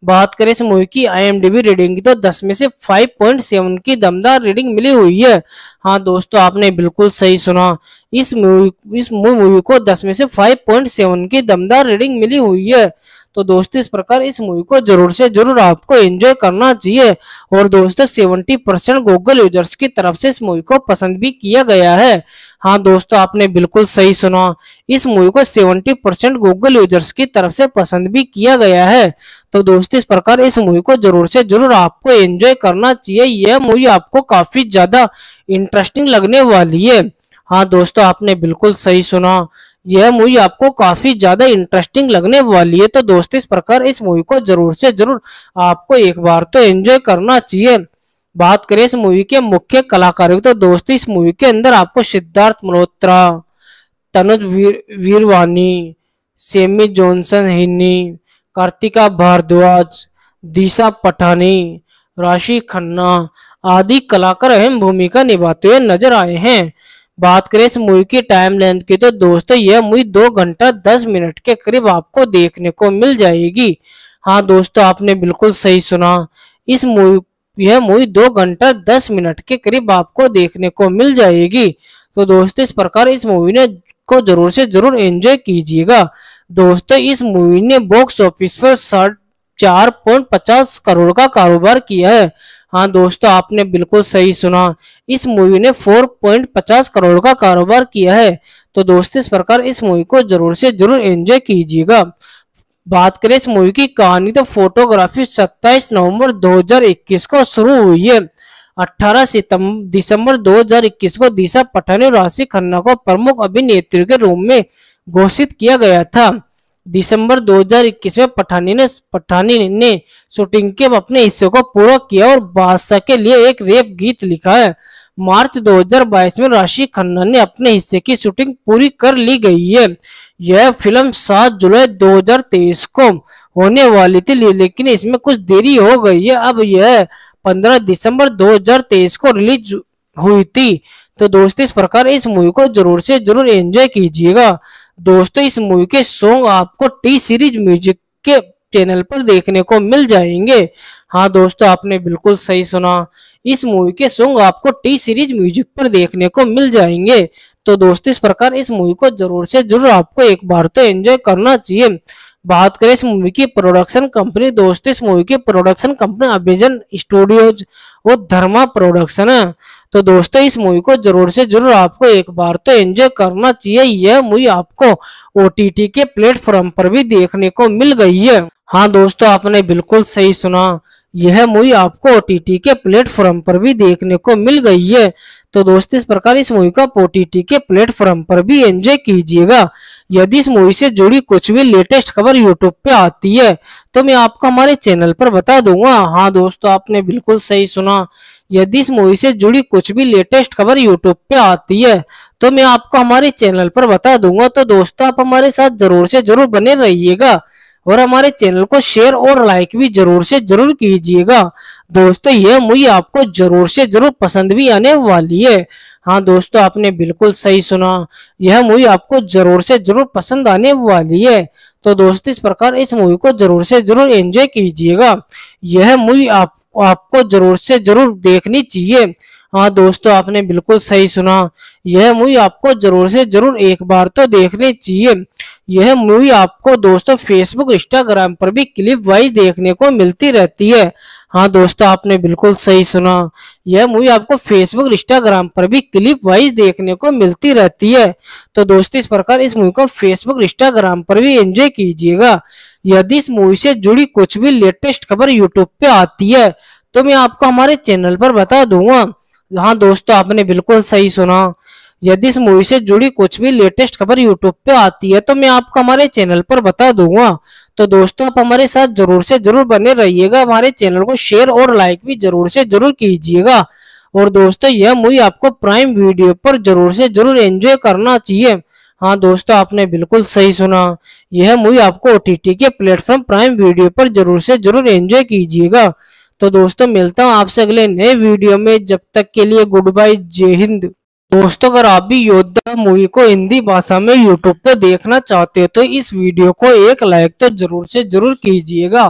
Speaker 1: बात करें इस मूवी की आई रेटिंग की तो 10 में से 5.7 की दमदार रेटिंग मिली हुई है हाँ दोस्तों आपने बिल्कुल सही सुना इस मूवी इस मूवी को 10 में से 5.7 की दमदार रेटिंग मिली हुई है तो दोस्त इस प्रकार इस मूवी को जरूर से जरूर आपको एंजॉय करना चाहिए और दोस्तों सेवेंटी परसेंट गूगल यूजर्स की तरफ से इस मूवी को पसंद भी किया गया है हाँ दोस्तों आपने बिल्कुल सही सुना इस मूवी को सेवेंटी परसेंट गूगल यूजर्स की तरफ से पसंद भी किया गया है तो दोस्तों इस प्रकार इस मूवी को जरूर से जरूर आपको एंजॉय करना चाहिए यह मूवी आपको काफी ज्यादा इंटरेस्टिंग लगने वाली है हाँ दोस्तों आपने बिल्कुल सही सुना यह मूवी आपको काफी ज्यादा इंटरेस्टिंग लगने वाली है तो दोस्त इस प्रकार इस मूवी को जरूर से जरूर आपको एक बार तो एंजॉय करना चाहिए बात करें इस मूवी के मुख्य कलाकारों तो दोस्त इस मूवी के अंदर आपको सिद्धार्थ मल्होत्रा तनुज वीर, वीरवानी सेमी जॉनसन हिन्नी कार्तिका भारद्वाज दिशा पठानी राशि खन्ना आदि कलाकार अहम भूमिका निभाते हुए नजर आए हैं बात करें इस मूवी की टाइम लेंथ की तो दोस्तों यह मूवी दो घंटा दस मिनट के करीब आपको देखने को मिल जाएगी हाँ दोस्तों आपने बिल्कुल सही सुना इस मूवी यह मूवी दो घंटा दस मिनट के करीब आपको देखने को मिल जाएगी तो दोस्तों इस प्रकार इस मूवी ने को जरूर से जरूर एंजॉय कीजिएगा दोस्तों इस मूवी ने बॉक्स ऑफिस पर साठ चार पॉइंट पचास करोड़ का कारोबार किया है हाँ दोस्तों आपने बिल्कुल सही सुना इस मूवी ने 4.50 करोड़ का कारोबार किया है तो दोस्तों इस प्रकार इस मूवी को जरूर से जरूर एंजॉय कीजिएगा बात करें इस मूवी की कहानी तो फोटोग्राफी 27 नवंबर 2021 को शुरू हुई है 18 सितंबर दिसंबर 2021 को दिशा पठानी और राशि खन्ना को प्रमुख अभिनेत्री के रूप में घोषित किया गया था दिसंबर 2021 में पठानी ने पठानी ने शूटिंग के अपने हिस्से को पूरा किया और बादशाह के लिए एक रेप गीत लिखा है मार्च 2022 में राशि खन्ना ने अपने हिस्से की शूटिंग पूरी कर ली गई है यह फिल्म 7 जुलाई 2023 को होने वाली थी लेकिन इसमें कुछ देरी हो गई है अब यह 15 दिसंबर 2023 को रिलीज हुई थी तो दोस्तों इस प्रकार इस मूवी को जरूर से जरूर एंजॉय कीजिएगा दोस्तों इस मूवी के सॉन्ग आपको टी सीरीज म्यूजिक के चैनल पर देखने को मिल जाएंगे हाँ दोस्तों आपने बिल्कुल सही सुना इस मूवी के सॉन्ग आपको टी सीरीज म्यूजिक पर देखने को मिल जाएंगे तो दोस्तों इस प्रकार इस मूवी को जरूर से जरूर आपको एक बार तो एंजॉय करना चाहिए बात करें इस मूवी की प्रोडक्शन कंपनी दोस्तों इस मूवी की प्रोडक्शन कंपनी अभिजन स्टूडियोज वो धर्मा प्रोडक्शन है तो दोस्तों इस मूवी को जरूर से जरूर आपको एक बार तो एंजॉय करना चाहिए यह मूवी आपको ओ के प्लेटफॉर्म पर भी देखने को मिल गई है हाँ दोस्तों आपने बिल्कुल सही सुना यह मूवी आपको ओ के प्लेटफॉर्म पर भी देखने को मिल गई है तो दोस्त इस प्रकार इस मूवी का ओ के प्लेटफॉर्म पर भी एंजॉय कीजिएगा यदि इस मूवी से जुड़ी कुछ भी लेटेस्ट खबर यूट्यूब पे आती है तो मैं आपको हमारे चैनल पर बता दूंगा हाँ दोस्तों आपने बिल्कुल सही सुना यदि इस मूवी से जुड़ी कुछ भी लेटेस्ट खबर यूट्यूब पे आती है तो मैं आपको हमारे चैनल पर बता दूंगा तो दोस्तों आप हमारे साथ जरूर से जरूर बने रहिएगा और हमारे चैनल को शेयर और लाइक भी जरूर से जरूर कीजिएगा दोस्तों यह मूवी आपको जरूर से जरूर पसंद भी आने वाली है हाँ दोस्तों आपने बिल्कुल सही सुना यह मूवी आपको जरूर से जरूर पसंद आने वाली है तो दोस्तों इस प्रकार इस मूवी को जरूर से जरूर एंजॉय कीजिएगा यह मूवी आप, आपको जरूर से जरूर देखनी चाहिए हाँ दोस्तों आपने बिल्कुल सही सुना यह मूवी आपको जरूर से जरूर एक बार तो देखनी चाहिए यह मूवी आपको दोस्तों फेसबुक इंस्टाग्राम पर भी क्लिप वाइज देखने को मिलती रहती है हाँ दोस्तों आपने बिल्कुल सही सुना यह मूवी आपको फेसबुक इंस्टाग्राम पर भी क्लिप वाइज देखने को मिलती रहती है तो दोस्तों इस प्रकार इस मूवी को फेसबुक इंस्टाग्राम पर भी एंजॉय कीजिएगा यदि इस मूवी से जुड़ी कुछ भी लेटेस्ट खबर यूट्यूब पे आती है तो मैं आपको हमारे चैनल पर बता दूंगा हाँ दोस्तों आपने बिल्कुल सही सुना यदि इस मूवी से जुड़ी कुछ भी लेटेस्ट खबर यूट्यूब पे आती है तो मैं आपको हमारे चैनल पर बता दूंगा तो दोस्तों आप हमारे साथ जरूर से जरूर बने रहिएगा हमारे चैनल को शेयर और लाइक भी जरूर से जरूर कीजिएगा और दोस्तों यह मूवी आपको प्राइम वीडियो पर जरूर से जरूर एंजॉय करना चाहिए हाँ दोस्तों आपने बिल्कुल सही सुना यह मूवी आपको ओ के प्लेटफॉर्म प्राइम वीडियो पर जरूर से जरूर एंजॉय कीजिएगा तो दोस्तों मिलता हूँ आपसे अगले नए वीडियो में जब तक के लिए गुड बाय जय हिंद दोस्तों अगर आप भी योद्धा मूवी को हिंदी भाषा में यूट्यूब पर देखना चाहते हो तो इस वीडियो को एक लाइक तो जरूर से जरूर कीजिएगा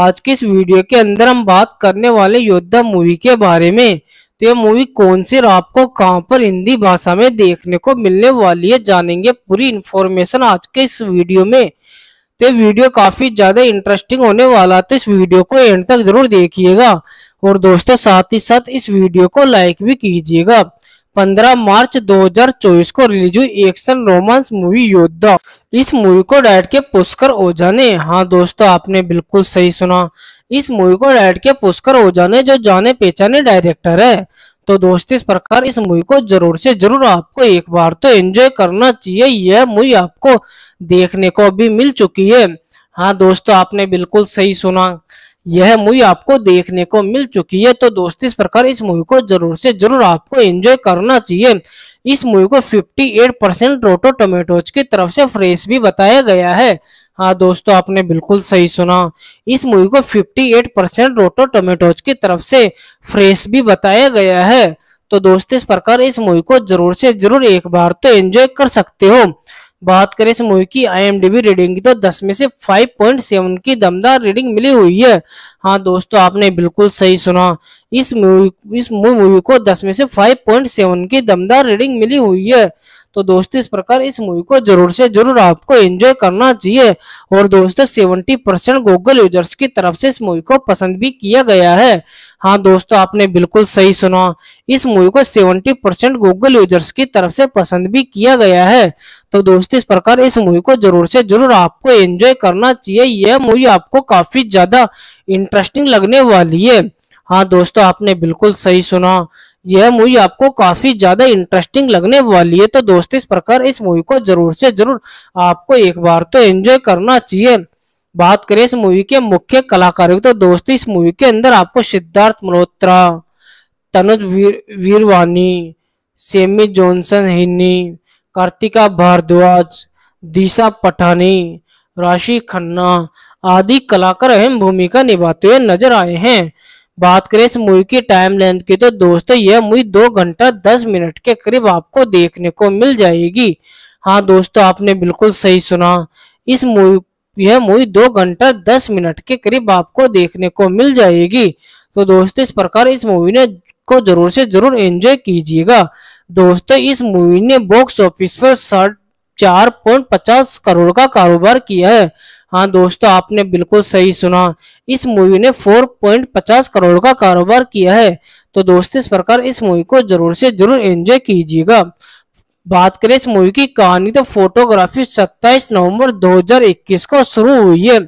Speaker 1: आज की इस वीडियो के अंदर हम बात करने वाले योद्धा मूवी के बारे में तो यह मूवी कौन सी और आपको कहां पर हिंदी भाषा में देखने को मिलने वाली है जानेंगे पूरी इन्फॉर्मेशन आज के इस वीडियो में तो वीडियो काफी ज्यादा इंटरेस्टिंग होने वाला तो इस वीडियो को एंड तक जरूर देखिएगा और दोस्तों साथ ही साथ इस वीडियो को लाइक भी कीजिएगा 15 मार्च 2024 को रिलीज हुई एक्शन रोमांस मूवी योद्धा इस मूवी को डायरेक्ट के पुष्कर ओझा ने हाँ दोस्तों आपने बिल्कुल सही सुना इस मूवी को डायरेक्ट के पुष्कर ओझा ने जो जाने पहचाने डायरेक्टर है तो दोस्त इस प्रकार इस मूवी को जरूर से जरूर आपको एक बार तो एंजॉय करना चाहिए यह मूवी आपको देखने को भी मिल चुकी है हाँ दोस्तों आपने बिल्कुल सही सुना यह मूवी आपको देखने को मिल चुकी है तो दोस्त इस प्रकार इस मूवी को जरूर से जरूर आपको एंजॉय करना चाहिए इस मूवी को 58 परसेंट रोटो टोमेटोज की तरफ से फ्रेश भी बताया गया है हाँ दोस्तों आपने बिल्कुल सही सुना इस मूवी को 58 परसेंट रोटो टोमेटोज की तरफ से फ्रेश भी बताया गया है तो दोस्त इस प्रकार इस मूवी को जरूर से जरूर एक बार तो एंजॉय कर सकते हो बात करें इस मूवी की आईएमडीबी रीडिंग की तो 10 में से 5.7 की दमदार रीडिंग मिली हुई है हाँ दोस्तों आपने बिल्कुल सही सुना इस मूवी इस मूवी को 10 में से 5.7 की दमदार रीडिंग मिली हुई है तो दोस्तों इस प्रकार इस मूवी को जरूर से जरूर आपको एंजॉय करना चाहिए और दोस्तों सेवेंटी परसेंट गूगल यूजर्स की तरफ से इस मूवी को पसंद भी किया गया है हाँ दोस्तों आपने बिल्कुल सही सुना इस मूवी को सेवेंटी परसेंट गूगल यूजर्स की तरफ से पसंद भी किया गया है तो दोस्तों इस प्रकार इस मूवी को जरूर से जरूर आपको एंजॉय करना चाहिए यह मूवी आपको काफी ज्यादा इंटरेस्टिंग लगने वाली है हाँ दोस्तों आपने बिल्कुल सही सुना यह मूवी आपको काफी ज्यादा इंटरेस्टिंग लगने वाली है तो दोस्तों इस प्रकार इस मूवी को जरूर से जरूर आपको एक बार तो एंजॉय करना चाहिए बात करें इस मूवी के मुख्य कलाकारों की तो दोस्तों इस मूवी के अंदर आपको सिद्धार्थ मल्होत्रा तनुज वीर वीरवानी सेमी जॉनसन हिन्नी कार्तिका भारद्वाज दिशा पठानी राशि खन्ना आदि कलाकार अहम भूमिका निभाते हुए नजर आए हैं बात करें इस मूवी की टाइम लेंथ की तो दोस्तों यह मूवी दो घंटा दस मिनट के करीब आपको देखने को मिल जाएगी हाँ दोस्तों आपने बिल्कुल सही सुना इस मूवी यह मूवी दो घंटा दस मिनट के करीब आपको देखने को मिल जाएगी तो दोस्तों इस प्रकार इस मूवी ने को जरूर से जरूर एंजॉय कीजिएगा दोस्तों इस मूवी ने बॉक्स ऑफिस पर साठ चार पॉइंट पचास करोड़ का कारोबार किया है हाँ दोस्तों आपने बिल्कुल सही सुना इस मूवी ने 4.50 करोड़ का कारोबार किया है तो दोस्तों इस प्रकार इस मूवी को जरूर से जरूर एंजॉय कीजिएगा बात करें इस मूवी की कहानी तो फोटोग्राफी 27 नवंबर 2021 को शुरू हुई है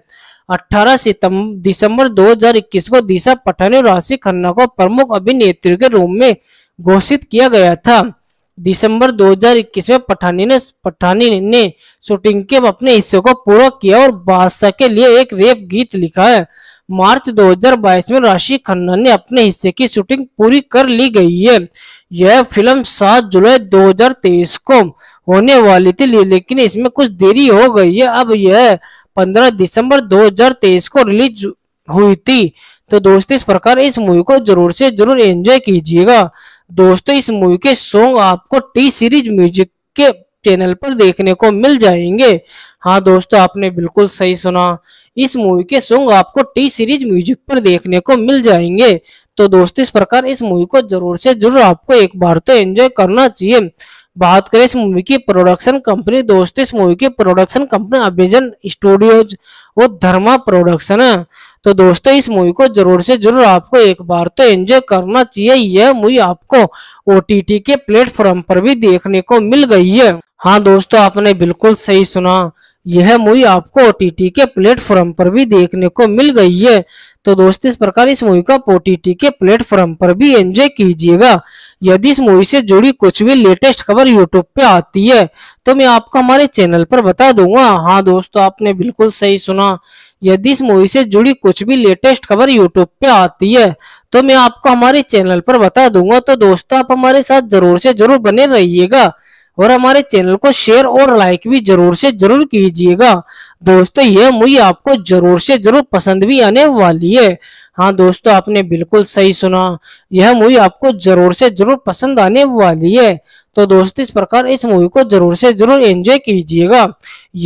Speaker 1: 18 सितंबर दिसंबर 2021 को दिशा पठानी और राशि खन्ना को प्रमुख अभिनेत्री के रूप में घोषित किया गया था दिसंबर 2021 में पठानी ने पठानी ने शूटिंग के अपने हिस्से को पूरा किया और बादशाह के लिए एक रेप गीत लिखा है मार्च 2022 में राशि खन्ना ने अपने हिस्से की शूटिंग पूरी कर ली गई है यह फिल्म 7 जुलाई 2023 को होने वाली थी लेकिन इसमें कुछ देरी हो गई है अब यह 15 दिसंबर 2023 को रिलीज हुई थी तो दोस्तों इस प्रकार इस मूवी को जरूर से जरूर एंजॉय कीजिएगा दोस्तों इस मूवी के सॉन्ग आपको टी सीरीज म्यूजिक के चैनल पर देखने को मिल जाएंगे हाँ दोस्तों आपने बिल्कुल सही सुना इस मूवी के सॉन्ग आपको टी सीरीज म्यूजिक पर देखने को मिल जाएंगे तो दोस्तों इस प्रकार इस मूवी को जरूर से जरूर आपको एक बार तो एंजॉय करना चाहिए बात करें इस मूवी की प्रोडक्शन कंपनी दोस्तों इस मूवी की प्रोडक्शन कंपनी अभिजन स्टूडियोज वो धर्मा प्रोडक्शन है तो दोस्तों इस मूवी को जरूर से जरूर आपको एक बार तो एंजॉय करना चाहिए यह मूवी आपको ओ के प्लेटफॉर्म पर भी देखने को मिल गई है हाँ दोस्तों आपने बिल्कुल सही सुना यह मूवी आपको ओ के प्लेटफॉर्म पर भी देखने को मिल गई है तो दोस्तों इस प्रकार इस मूवी को ओ के प्लेटफॉर्म पर भी एंजॉय कीजिएगा यदि इस मूवी से जुड़ी कुछ भी लेटेस्ट खबर यूट्यूब पे आती है तो मैं आपको हमारे चैनल पर बता दूंगा हाँ दोस्तों आपने बिल्कुल सही सुना यदि इस मूवी से जुड़ी कुछ भी लेटेस्ट खबर यूट्यूब पे आती है तो मैं आपको हमारे चैनल पर बता दूंगा तो दोस्तों आप हमारे साथ जरूर से जरूर बने रहिएगा और हमारे चैनल को शेयर और लाइक भी जरूर से जरूर कीजिएगा दोस्तों यह मूवी आपको जरूर से जरूर पसंद भी आने वाली है हाँ दोस्तों आपने बिल्कुल सही सुना यह मूवी आपको जरूर से जरूर पसंद आने वाली है तो दोस्तों इस प्रकार इस मूवी को जरूर से जरूर एंजॉय कीजिएगा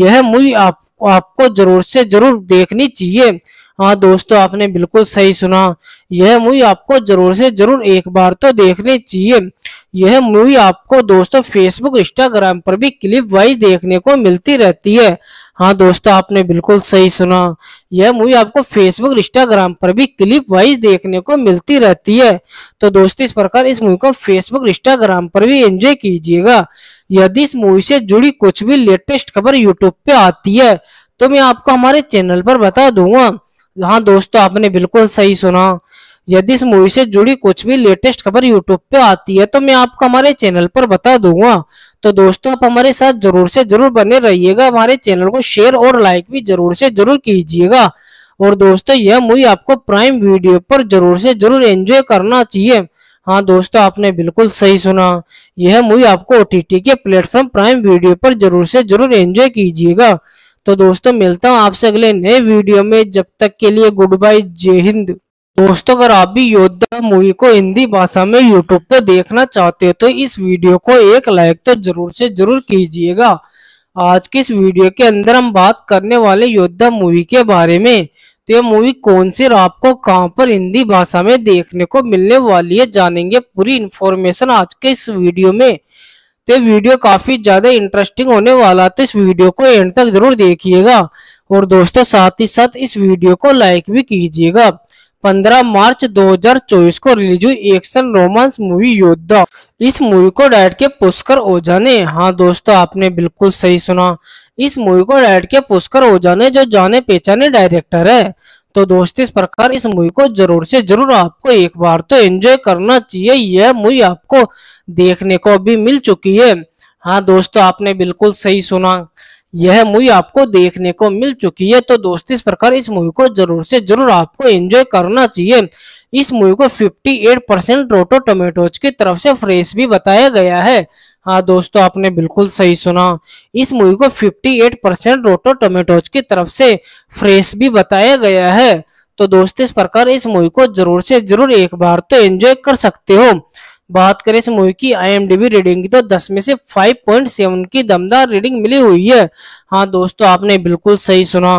Speaker 1: यह मूवी आप, आपको जरूर से जरूर देखनी चाहिए हाँ दोस्तों आपने बिल्कुल सही सुना यह मूवी आपको जरूर से जरूर एक बार तो देखनी चाहिए यह मूवी आपको दोस्तों फेसबुक इंस्टाग्राम पर भी क्लिप वाइज देखने को मिलती रहती है हाँ दोस्तों आपने बिल्कुल सही सुना यह मूवी आपको फेसबुक इंस्टाग्राम पर भी क्लिप वाइज देखने को मिलती रहती है तो दोस्तों इस प्रकार इस मूवी को फेसबुक इंस्टाग्राम पर भी एंजॉय कीजिएगा यदि इस मूवी से जुड़ी कुछ भी लेटेस्ट खबर यूट्यूब पे आती है तो मैं आपको हमारे चैनल पर बता दूंगा हाँ दोस्तों आपने बिल्कुल सही सुना यदि इस मूवी से जुड़ी कुछ भी लेटेस्ट खबर यूट्यूब पे आती है तो मैं आपको हमारे चैनल पर बता दूंगा तो दोस्तों आप हमारे साथ जरूर से जरूर बने रहिएगा हमारे चैनल को शेयर और लाइक भी जरूर से जरूर कीजिएगा और दोस्तों यह मूवी आपको प्राइम वीडियो पर जरूर से जरूर एंजॉय करना चाहिए हाँ दोस्तों आपने बिल्कुल सही सुना यह मूवी आपको ओ के प्लेटफॉर्म प्राइम वीडियो पर जरूर से जरूर एंजॉय कीजिएगा तो दोस्तों मिलता हूँ आपसे अगले नए वीडियो में जब तक के लिए गुड बाय जय हिंद दोस्तों अगर आप भी योद्धा मूवी को हिंदी भाषा में यूट्यूब पर देखना चाहते हो तो इस वीडियो को एक लाइक तो जरूर से जरूर कीजिएगा आज की इस वीडियो के अंदर हम बात करने वाले योद्धा मूवी के बारे में तो यह मूवी कौन सी आपको कहां पर हिंदी भाषा में देखने को मिलने वाली है जानेंगे पूरी इन्फॉर्मेशन आज के इस वीडियो में तो वीडियो काफी ज्यादा इंटरेस्टिंग होने वाला तो इस वीडियो को एंड तक जरूर देखिएगा और दोस्तों साथ ही साथ इस वीडियो को लाइक भी कीजिएगा 15 मार्च 2024 को रिलीज हुई एक्शन रोमांस मूवी योद्धा इस मूवी को डायरेक्ट के पुष्कर ओझा ने हाँ दोस्तों आपने बिल्कुल सही सुना इस मूवी को डायरेक्ट के पुष्कर ओझा ने जो जाने पहचाने डायरेक्टर है तो दोस्त इस प्रकार इस मूवी को जरूर से जरूर आपको एक बार तो एंजॉय करना चाहिए यह मूवी आपको देखने को भी मिल चुकी है हाँ दोस्तों आपने बिल्कुल सही सुना यह मूवी आपको देखने को मिल चुकी है तो दोस्तों इस प्रकार इस मूवी को जरूर से जरूर आपको एंजॉय करना चाहिए इस मूवी को 58 परसेंट रोटो टोमेटोज की तरफ से फ्रेश भी बताया गया है हाँ दोस्तों आपने बिल्कुल सही सुना इस मूवी को 58 परसेंट रोटो टोमेटोज की तरफ से फ्रेश भी बताया गया है तो दोस्त इस प्रकार इस मूवी को जरूर से जरूर एक बार तो एंजॉय कर सकते हो बात करें इस मूवी की आईएमडीबी रीडिंग की तो 10 में से 5.7 की दमदार रीडिंग मिली हुई है हाँ दोस्तों आपने बिल्कुल सही सुना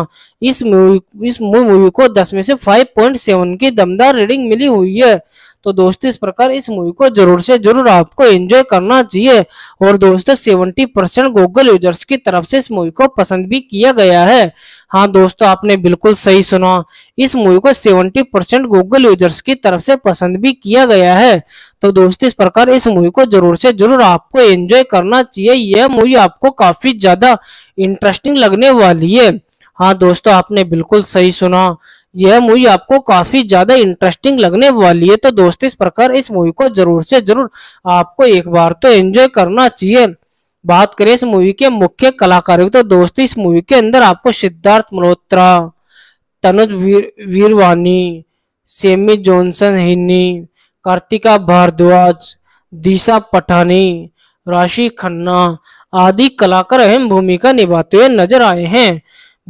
Speaker 1: इस मूवी इस मूवी को 10 में से 5.7 की दमदार रीडिंग मिली हुई है तो दोस्तों इस प्रकार इस मूवी को जरूर से जरूर आपको एंजॉय करना चाहिए और दोस्तों सेवेंटी परसेंट गूगल यूजर्स की तरफ से इस मूवी को पसंद भी किया गया है हाँ दोस्तों आपने बिल्कुल सही सुना इस मूवी को सेवेंटी परसेंट गूगल यूजर्स की तरफ से पसंद भी किया गया है तो दोस्तों इस प्रकार इस मूवी को जरूर से जरूर आपको एंजॉय करना चाहिए यह मूवी आपको काफी ज्यादा इंटरेस्टिंग लगने वाली है हाँ दोस्तों आपने बिल्कुल सही सुना यह मूवी आपको काफी ज्यादा इंटरेस्टिंग लगने वाली है तो दोस्तों इस प्रकार इस मूवी को जरूर से जरूर आपको एक बार तो एंजॉय करना चाहिए बात करें इस मूवी के मुख्य कलाकारों की तो दोस्तों इस मूवी के अंदर आपको सिद्धार्थ मल्होत्रा तनुज वीर वीरवानी सेमी जॉनसन हिन्नी कार्तिका भारद्वाज दिशा पठानी राशि खन्ना आदि कलाकार अहम भूमिका निभाते हुए नजर आए हैं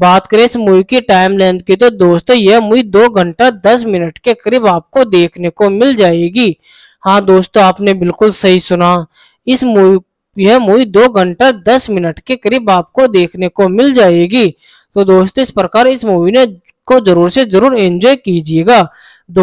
Speaker 1: बात करें इस मूवी की टाइम लेंथ की तो दोस्तों यह मूवी दो घंटा दस मिनट के करीब आपको देखने को मिल जाएगी हाँ दोस्तों आपने बिल्कुल सही सुना इस मूवी यह मूवी दो घंटा दस मिनट के करीब आपको देखने को मिल जाएगी तो दोस्तों इस प्रकार इस मूवी ने को जरूर से जरूर एंजॉय कीजिएगा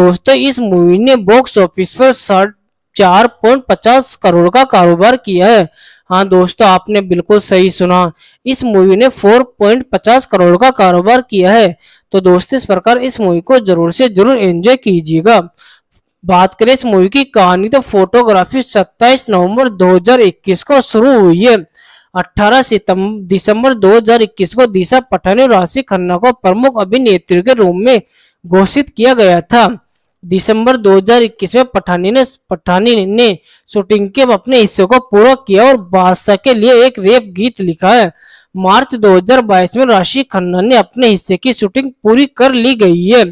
Speaker 1: दोस्तों इस मूवी ने बॉक्स ऑफिस पर साठ चार पॉइंट पचास करोड़ का कारोबार किया है हाँ दोस्तों आपने बिल्कुल सही सुना इस मूवी ने 4.50 करोड़ का कारोबार किया है तो दोस्तों इस प्रकार इस मूवी को जरूर से जरूर एंजॉय कीजिएगा बात करें इस मूवी की कहानी तो फोटोग्राफी 27 नवंबर 2021 को शुरू हुई है 18 सितंबर दिसंबर 2021 को दिशा पठानी और राशि खन्ना को प्रमुख अभिनेत्री के रूप में घोषित किया गया था दिसंबर 2021 में पठानी ने पठानी ने शूटिंग के अपने हिस्से को पूरा किया और बादशाह के लिए एक रेप गीत लिखा है मार्च 2022 में राशि खन्ना ने अपने हिस्से की शूटिंग पूरी कर ली गई है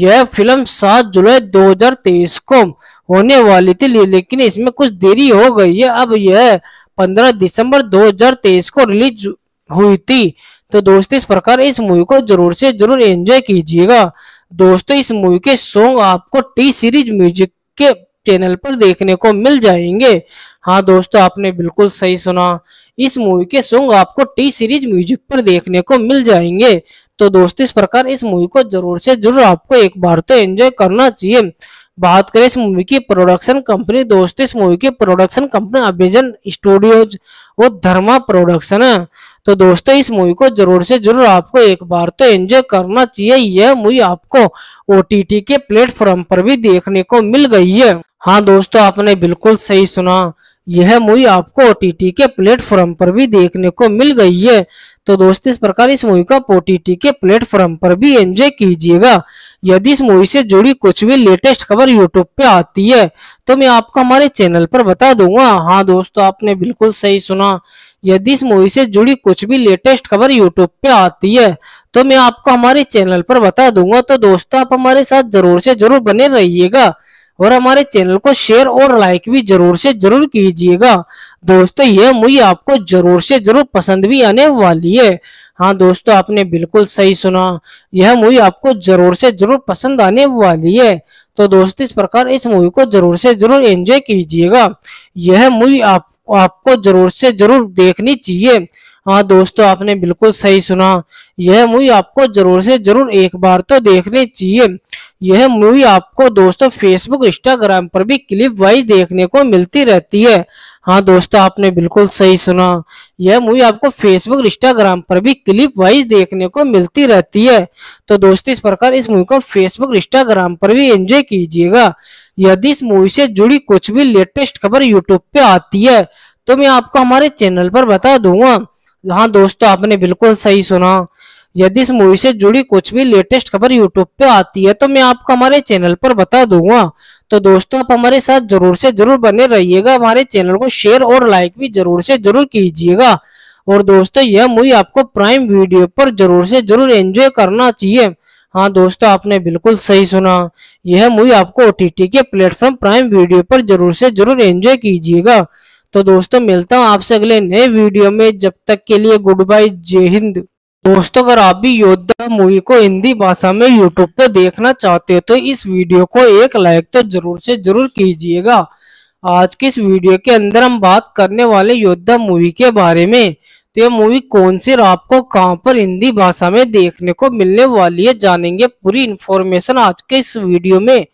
Speaker 1: यह फिल्म 7 जुलाई 2023 को होने वाली थी लेकिन इसमें कुछ देरी हो गई है अब यह 15 दिसंबर 2023 को रिलीज हुई थी तो दोस्तों इस प्रकार इस मूवी को जरूर से जरूर एंजॉय कीजिएगा दोस्तों इस मूवी के सॉन्ग आपको टी सीरीज म्यूजिक के चैनल पर देखने को मिल जाएंगे हाँ दोस्तों आपने बिल्कुल सही सुना इस मूवी के सॉन्ग आपको टी सीरीज म्यूजिक पर देखने को मिल जाएंगे तो दोस्तों इस प्रकार इस मूवी को जरूर से जरूर आपको एक बार तो एंजॉय करना चाहिए बात करें इस मूवी की प्रोडक्शन कंपनी दोस्तों इस मूवी की प्रोडक्शन कंपनी अभिजन स्टूडियोज वो धर्मा प्रोडक्शन है तो दोस्तों इस मूवी को जरूर से जरूर आपको एक बार तो एंजॉय करना चाहिए यह मूवी आपको ओ के प्लेटफॉर्म पर भी देखने को मिल गई है हाँ दोस्तों आपने बिल्कुल सही सुना यह मूवी आपको ओ के प्लेटफॉर्म पर भी देखने को मिल गई है तो दोस्तों इस प्रकार इस मूवी का ओ के प्लेटफॉर्म पर भी एंजॉय कीजिएगा यदि इस मूवी से जुड़ी कुछ भी लेटेस्ट खबर यूट्यूब पे आती है तो मैं आपको हमारे चैनल पर बता दूंगा हाँ दोस्तों आपने बिल्कुल सही सुना यदि इस मूवी से जुड़ी कुछ भी लेटेस्ट खबर यूट्यूब पे आती है तो मैं आपको हमारे चैनल पर बता दूंगा तो दोस्तों आप हमारे साथ जरूर से जरूर बने रहिएगा और हमारे चैनल को शेयर और लाइक भी जरूर से जरूर कीजिएगा दोस्तों यह मूवी आपको जरूर से जरूर पसंद भी आने वाली है हाँ दोस्तों आपने बिल्कुल सही सुना यह मूवी आपको जरूर से जरूर पसंद आने वाली है तो दोस्तों इस प्रकार इस मूवी को जरूर से जरूर एंजॉय कीजिएगा यह मूवी आप, आपको जरूर से जरूर देखनी चाहिए हाँ दोस्तों आपने बिल्कुल सही सुना यह मूवी आपको जरूर से जरूर एक बार तो देखनी चाहिए यह मूवी आपको दोस्तों फेसबुक इंस्टाग्राम पर भी क्लिप वाइज देखने को मिलती रहती है हाँ दोस्तों आपने बिल्कुल सही सुना यह मूवी आपको फेसबुक इंस्टाग्राम पर भी क्लिप वाइज देखने को मिलती रहती है तो दोस्तों इस प्रकार इस मूवी को फेसबुक इंस्टाग्राम पर भी एंजॉय कीजिएगा यदि इस मूवी से जुड़ी कुछ भी लेटेस्ट खबर यूट्यूब पे आती है तो मैं आपको हमारे चैनल पर बता दूंगा हाँ दोस्तों आपने बिल्कुल सही सुना यदि इस मूवी से जुड़ी कुछ भी लेटेस्ट खबर यूट्यूब पे आती है तो मैं आपको हमारे चैनल पर बता दूंगा तो दोस्तों आप हमारे साथ जरूर से जरूर बने रहिएगा हमारे चैनल को शेयर और लाइक भी जरूर से जरूर कीजिएगा और दोस्तों यह मूवी आपको प्राइम वीडियो पर जरूर से जरूर एंजॉय करना चाहिए हाँ दोस्तों आपने बिल्कुल सही सुना यह मूवी आपको ओ के प्लेटफॉर्म प्राइम वीडियो पर जरूर से जरूर एंजॉय कीजिएगा तो दोस्तों मिलता हूँ आपसे अगले नए वीडियो में जब तक के लिए गुड बाय जय हिंद दोस्तों अगर आप भी योद्धा मूवी को हिंदी भाषा में यूट्यूब पर देखना चाहते हो तो इस वीडियो को एक लाइक तो जरूर से जरूर कीजिएगा आज की इस वीडियो के अंदर हम बात करने वाले योद्धा मूवी के बारे में तो ये मूवी कौन सी आपको कहाँ पर हिंदी भाषा में देखने को मिलने वाली है जानेंगे पूरी इन्फॉर्मेशन आज के इस वीडियो में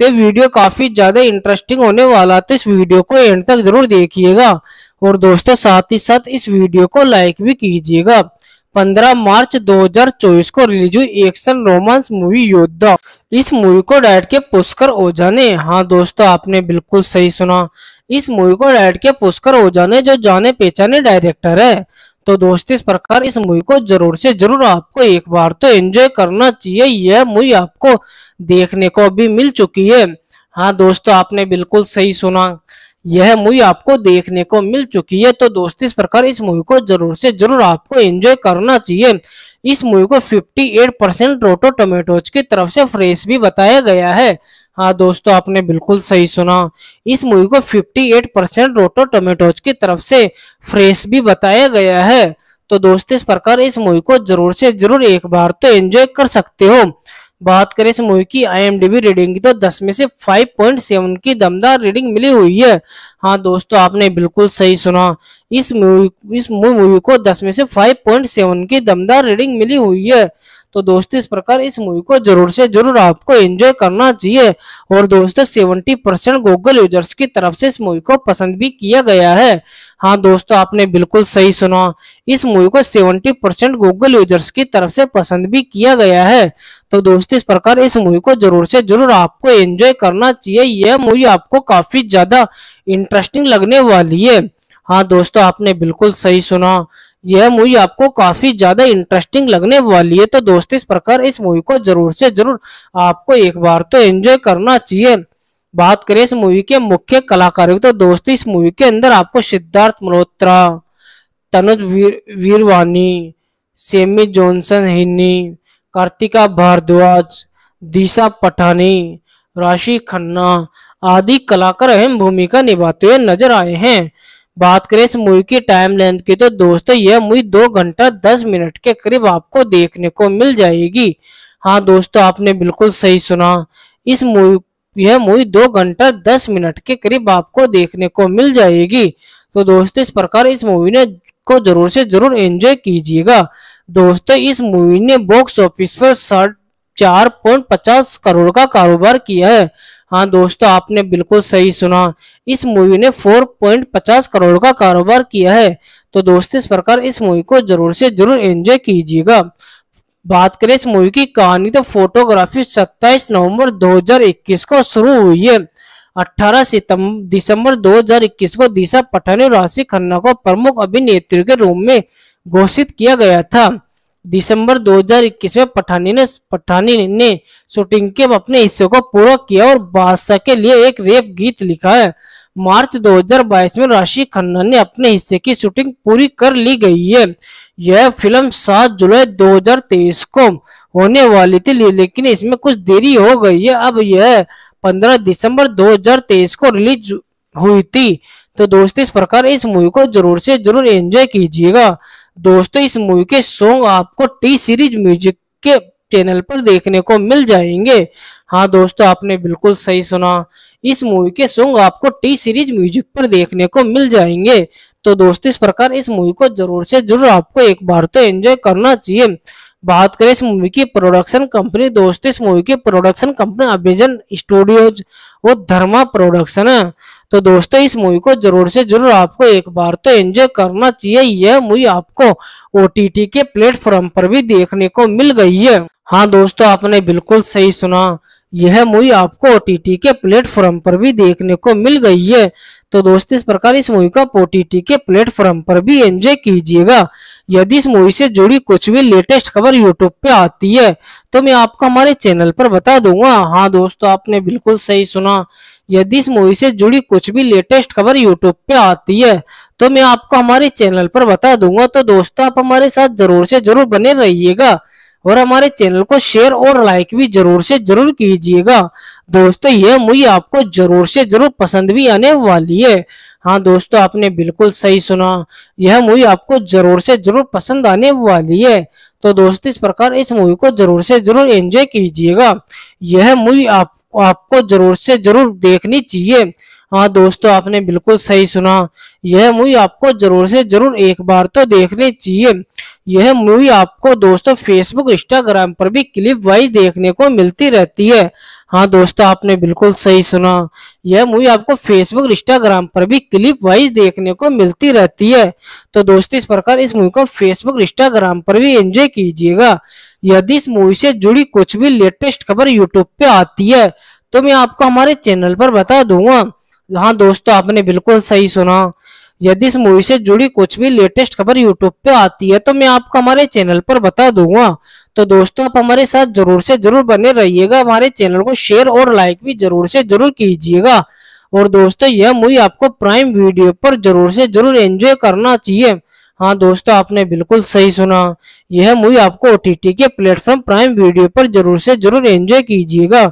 Speaker 1: तो वीडियो काफ़ी ज़्यादा इंटरेस्टिंग होने वाला तो इस वीडियो को एंड तक ज़रूर देखिएगा और दोस्तों साथ ही साथ इस वीडियो को लाइक भी कीजिएगा 15 मार्च 2024 को रिलीज हुई एक्शन रोमांस मूवी योद्धा इस मूवी को डायरेक्ट के पुष्कर ओझा ने हाँ दोस्तों आपने बिल्कुल सही सुना इस मूवी को डायरेक्ट के पुष्कर ओझा ने जो जाने पहचाने डायरेक्टर है तो दोस्त इस प्रकार इस मूवी को जरूर से जरूर आपको एक बार तो एंजॉय करना चाहिए यह मूवी आपको देखने को भी मिल चुकी है हाँ दोस्तों आपने बिल्कुल सही सुना यह मूवी आपको देखने को मिल चुकी है तो दोस्त इस प्रकार इस मूवी को जरूर से जरूर आपको एंजॉय करना चाहिए इस मूवी को 58 परसेंट रोटो टोमेटोज की तरफ से फ्रेश भी बताया गया है हाँ दोस्तों आपने बिल्कुल सही सुना इस मूवी को 58 परसेंट रोटो टोमेटोज की तरफ से फ्रेश भी बताया गया है तो दोस्तों इस प्रकार इस मूवी को जरूर से जरूर एक बार तो एंजॉय कर सकते हो बात करें इस मूवी की आईएमडीबी रीडिंग की तो 10 में से 5.7 की दमदार रीडिंग मिली हुई है हाँ दोस्तों आपने बिल्कुल सही सुना इस मूवी इस मूवी को 10 में से 5.7 की दमदार रीडिंग मिली हुई है तो दोस्तों इस प्रकार इस मूवी को जरूर से जरूर आपको एंजॉय करना चाहिए और दोस्तों सेवेंटी परसेंट गूगल यूजर्स की तरफ से इस मूवी को पसंद भी किया गया है हाँ दोस्तों आपने बिल्कुल सही सुना इस मूवी को 70 परसेंट गूगल यूजर्स की तरफ से पसंद भी किया गया है तो दोस्तों इस प्रकार इस मूवी को जरूर से जरूर आपको एंजॉय करना चाहिए यह मूवी आपको काफी ज्यादा इंटरेस्टिंग लगने वाली है हाँ दोस्तों आपने बिल्कुल सही सुना यह मूवी आपको काफी ज्यादा इंटरेस्टिंग लगने वाली है तो दोस्तों इस प्रकार इस मूवी को जरूर से जरूर आपको एक बार तो एंजॉय करना चाहिए बात करें इस मूवी के मुख्य कलाकारों की तो दोस्तों इस मूवी के अंदर आपको सिद्धार्थ मल्होत्रा तनुज वीर वीरवानी सेमी जॉनसन हिन्नी कार्तिका भारद्वाज दिशा पठानी राशि खन्ना आदि कलाकार अहम भूमिका निभाते हुए नजर आए हैं बात करें इस मूवी की टाइम लेंथ की तो दोस्तों यह मूवी दो घंटा दस मिनट के करीब आपको देखने को मिल जाएगी हाँ दोस्तों आपने बिल्कुल सही सुना इस मूवी यह मूवी दो घंटा दस मिनट के करीब आपको देखने को मिल जाएगी तो दोस्तों इस प्रकार इस मूवी ने को जरूर से जरूर एंजॉय कीजिएगा दोस्तों इस मूवी ने बॉक्स ऑफिस पर साठ चार पॉइंट पचास करोड़ का कारोबार किया है हाँ दोस्तों आपने बिल्कुल सही सुना इस मूवी ने फोर पॉइंट पचास करोड़ का कारोबार किया है तो दोस्तों इस प्रकार इस मूवी को जरूर से जरूर एंजॉय कीजिएगा बात करें इस मूवी की कहानी तो फोटोग्राफी 27 नवंबर 2021 को शुरू हुई है 18 सितंबर दिसंबर 2021 को दिशा पठानी और राशि खन्ना को प्रमुख अभिनेत्री के रूप में घोषित किया गया था दिसंबर 2021 में पठानी ने पठानी ने शूटिंग के अपने हिस्से को पूरा किया और बादशाह के लिए एक रेप गीत लिखा है मार्च 2022 में राशि खन्ना ने अपने हिस्से की शूटिंग पूरी कर ली गई है यह फिल्म 7 जुलाई 2023 को होने वाली थी लेकिन इसमें कुछ देरी हो गई है अब यह 15 दिसंबर 2023 को रिलीज हुई थी तो दोस्तों इस प्रकार इस मूवी को जरूर से जरूर एंजॉय कीजिएगा दोस्तों इस मूवी के सॉन्ग आपको टी सीरीज म्यूजिक के चैनल पर देखने को मिल जाएंगे हाँ दोस्तों आपने बिल्कुल सही सुना इस मूवी के सॉन्ग आपको टी सीरीज म्यूजिक पर देखने को मिल जाएंगे तो दोस्त इस प्रकार इस मूवी को जरूर से जरूर आपको एक बार तो एंजॉय करना चाहिए बात करें इस मूवी की प्रोडक्शन कंपनी दोस्त इस मूवी की प्रोडक्शन कंपनी अभिजन स्टूडियोज वो धर्मा प्रोडक्शन है तो दोस्तों इस मूवी को जरूर से जरूर आपको एक बार तो एंजॉय करना चाहिए यह मूवी आपको ओ के प्लेटफॉर्म पर भी देखने को मिल गई है हाँ दोस्तों आपने बिल्कुल सही सुना यह मूवी आपको ओ के प्लेटफॉर्म पर भी देखने को मिल गई है तो दोस्तों इस प्रकार इस मूवी को ओ के प्लेटफॉर्म पर भी एंजॉय कीजिएगा यदि इस मूवी से जुड़ी कुछ भी लेटेस्ट खबर यूट्यूब पे आती है तो मैं आपको हमारे चैनल पर बता दूंगा हाँ दोस्तों आपने बिल्कुल सही सुना यदि इस मूवी से जुड़ी कुछ भी लेटेस्ट खबर यूट्यूब पे आती है तो मैं आपको हमारे चैनल पर बता दूंगा तो दोस्तों आप हमारे साथ जरूर से जरूर बने रहिएगा और हमारे चैनल को शेयर और लाइक भी जरूर से जरूर कीजिएगा दोस्तों यह मूवी आपको जरूर से जरूर पसंद भी आने वाली है हाँ दोस्तों आपने बिल्कुल सही सुना यह मूवी आपको जरूर से जरूर पसंद आने वाली है तो दोस्त इस प्रकार इस मूवी को जरूर से जरूर एंजॉय कीजिएगा यह मूवी आप, आपको जरूर से जरूर देखनी चाहिए हाँ दोस्तों आपने बिल्कुल सही सुना यह मूवी आपको जरूर से जरूर एक बार तो देखनी चाहिए यह मूवी आपको दोस्तों फेसबुक इंस्टाग्राम पर भी क्लिप वाइज देखने को मिलती रहती है हाँ दोस्तों आपने बिल्कुल सही सुना यह मूवी आपको फेसबुक इंस्टाग्राम पर भी क्लिप वाइज देखने को मिलती रहती है तो दोस्तों इस प्रकार इस मूवी को फेसबुक इंस्टाग्राम पर भी एंजॉय कीजिएगा यदि इस मूवी से जुड़ी कुछ भी लेटेस्ट खबर यूट्यूब पे आती है तो मैं आपको हमारे चैनल पर बता दूंगा हाँ दोस्तों आपने बिल्कुल सही सुना यदि इस मूवी से जुड़ी कुछ भी लेटेस्ट खबर यूट्यूब पे आती है तो मैं आपको हमारे चैनल पर बता दूंगा तो दोस्तों आप हमारे साथ जरूर से जरूर बने रहिएगा हमारे चैनल को शेयर और लाइक भी जरूर से जरूर कीजिएगा और दोस्तों यह मूवी आपको प्राइम वीडियो पर जरूर से जरूर एंजॉय करना चाहिए हाँ दोस्तों आपने बिल्कुल सही सुना यह मूवी आपको ओ के प्लेटफॉर्म प्राइम वीडियो पर जरूर से जरूर एंजॉय कीजिएगा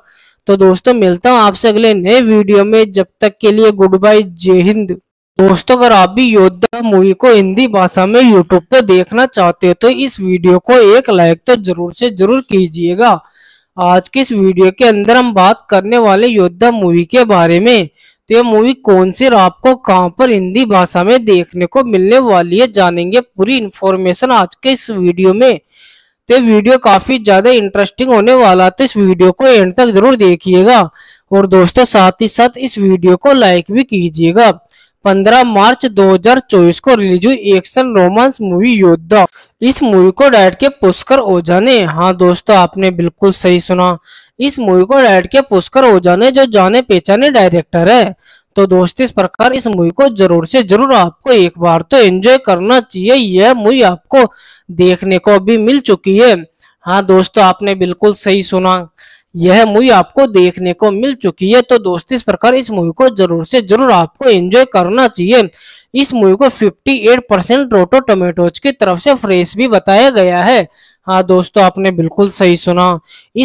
Speaker 1: तो दोस्तों मिलता हूँ आपसे अगले नए वीडियो में जब तक के लिए गुड बाय जय हिंद दोस्तों अगर आप भी योद्धा मूवी को हिंदी भाषा में यूट्यूब पर देखना चाहते हो तो इस वीडियो को एक लाइक तो जरूर से जरूर कीजिएगा आज की इस वीडियो के अंदर हम बात करने वाले योद्धा मूवी के बारे में तो ये मूवी कौन सी आपको कहाँ पर हिंदी भाषा में देखने को मिलने वाली है जानेंगे पूरी इन्फॉर्मेशन आज के इस वीडियो में तो ये वीडियो काफी ज्यादा इंटरेस्टिंग होने वाला तो इस वीडियो को एंड तक जरूर देखिएगा और दोस्तों साथ ही साथ इस वीडियो को लाइक भी कीजिएगा 15 मार्च 2024 को रिलीज हुई एक्शन रोमांस मूवी योद्धा इस मूवी को डायरेक्ट के पुष्कर ओझा ने हाँ दोस्तों आपने बिल्कुल सही सुना इस मूवी को डायरेक्ट के पुष्कर ओझा ने जो जाने पहचाने डायरेक्टर है तो दोस्त इस प्रकार इस मूवी को जरूर से जरूर आपको एक बार तो एंजॉय करना चाहिए यह मूवी आपको देखने को भी मिल चुकी है हाँ दोस्तों आपने बिल्कुल सही सुना यह मूवी आपको देखने को मिल चुकी है तो दोस्तों इस प्रकार इस मूवी को जरूर से जरूर आपको एंजॉय करना चाहिए इस मूवी को 58 परसेंट रोटो टोमेटोज की तरफ से फ्रेश भी बताया गया है हाँ दोस्तों आपने बिल्कुल सही सुना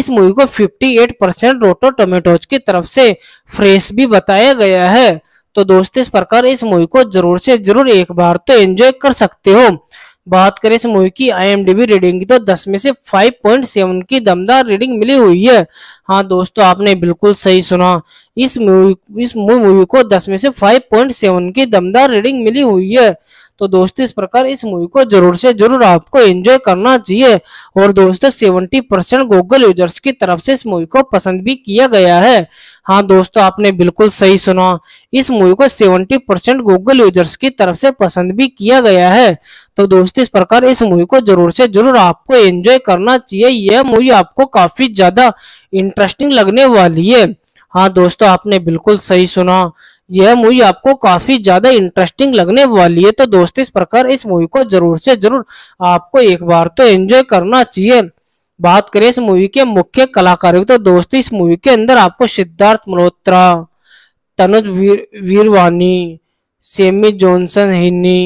Speaker 1: इस मूवी को 58 परसेंट रोटो टोमेटोज की तरफ से फ्रेश भी बताया गया है तो दोस्तों इस प्रकार इस मूवी को जरूर से जरूर एक बार तो एंजॉय कर सकते हो बात करें इस मूवी की आईएमडीबी रीडिंग की तो 10 में से 5.7 की दमदार रीडिंग मिली हुई है हाँ दोस्तों आपने बिल्कुल सही सुना इस मूवी इस मूवी को दस में से फाइव पॉइंट सेवन की दमदार रेटिंग मिली हुई है तो दोस्तों इस प्रकार इस मूवी को जरूर से जरूर आपको एंजॉय करना चाहिए और दोस्तों सेवेंटी परसेंट गूगल यूजर्स की तरफ से इस मूवी को पसंद भी किया गया है हाँ दोस्तों आपने बिल्कुल सही सुना इस मूवी को सेवेंटी परसेंट गूगल यूजर्स की तरफ से पसंद भी किया गया है तो दोस्तों इस प्रकार इस मूवी को जरूर से जरूर आपको एंजॉय करना चाहिए यह मूवी आपको काफी ज्यादा इंटरेस्टिंग लगने वाली है हाँ दोस्तों आपने बिल्कुल सही सुना यह मूवी आपको काफी ज्यादा इंटरेस्टिंग लगने वाली है तो दोस्तों इस प्रकार इस मूवी को जरूर से जरूर आपको एक बार तो एंजॉय करना चाहिए बात करें इस मूवी के मुख्य कलाकार की तो दोस्त इस मूवी के अंदर आपको सिद्धार्थ मल्होत्रा तनुज वीर वीरवानी सेमी जॉनसन हिन्नी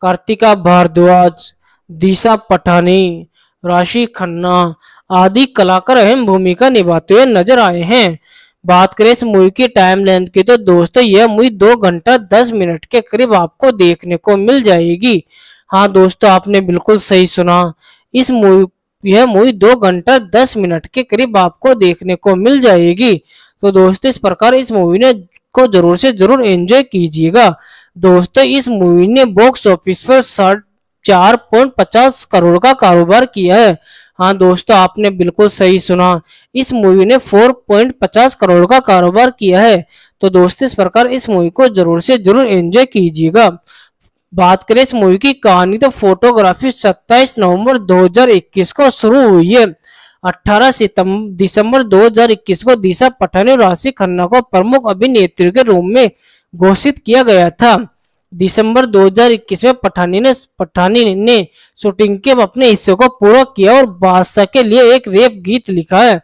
Speaker 1: कार्तिका भारद्वाज दिशा पठानी राशि खन्ना आदि कलाकार अहम भूमिका निभाते हुए नजर आए हैं बात करें इस मूवी की टाइम लेंथ की तो दोस्तों यह मूवी दो घंटा दस मिनट के करीब आपको देखने को मिल जाएगी हाँ दोस्तों आपने बिल्कुल सही सुना इस मूवी यह मूवी दो घंटा दस मिनट के करीब आपको देखने को मिल जाएगी तो दोस्तों इस प्रकार इस मूवी ने को जरूर से जरूर एंजॉय कीजिएगा दोस्तों इस मूवी ने बॉक्स ऑफिस पर साठ चार पॉइंट पचास करोड़ का कारोबार किया है हाँ दोस्तों आपने बिल्कुल सही सुना इस मूवी ने 4.50 करोड़ का कारोबार किया है तो दोस्तों इस प्रकार इस मूवी को जरूर से जरूर एंजॉय कीजिएगा बात करें इस मूवी की कहानी तो फोटोग्राफी 27 नवंबर 2021 को शुरू हुई है 18 सितंबर दिसंबर 2021 को दिशा पठानी और राशि खन्ना को प्रमुख अभिनेत्री के रूप में घोषित किया गया था दिसंबर 2021 में पठानी ने पठानी ने शूटिंग के अपने हिस्से को पूरा किया और बादशाह के लिए एक रेप गीत लिखा है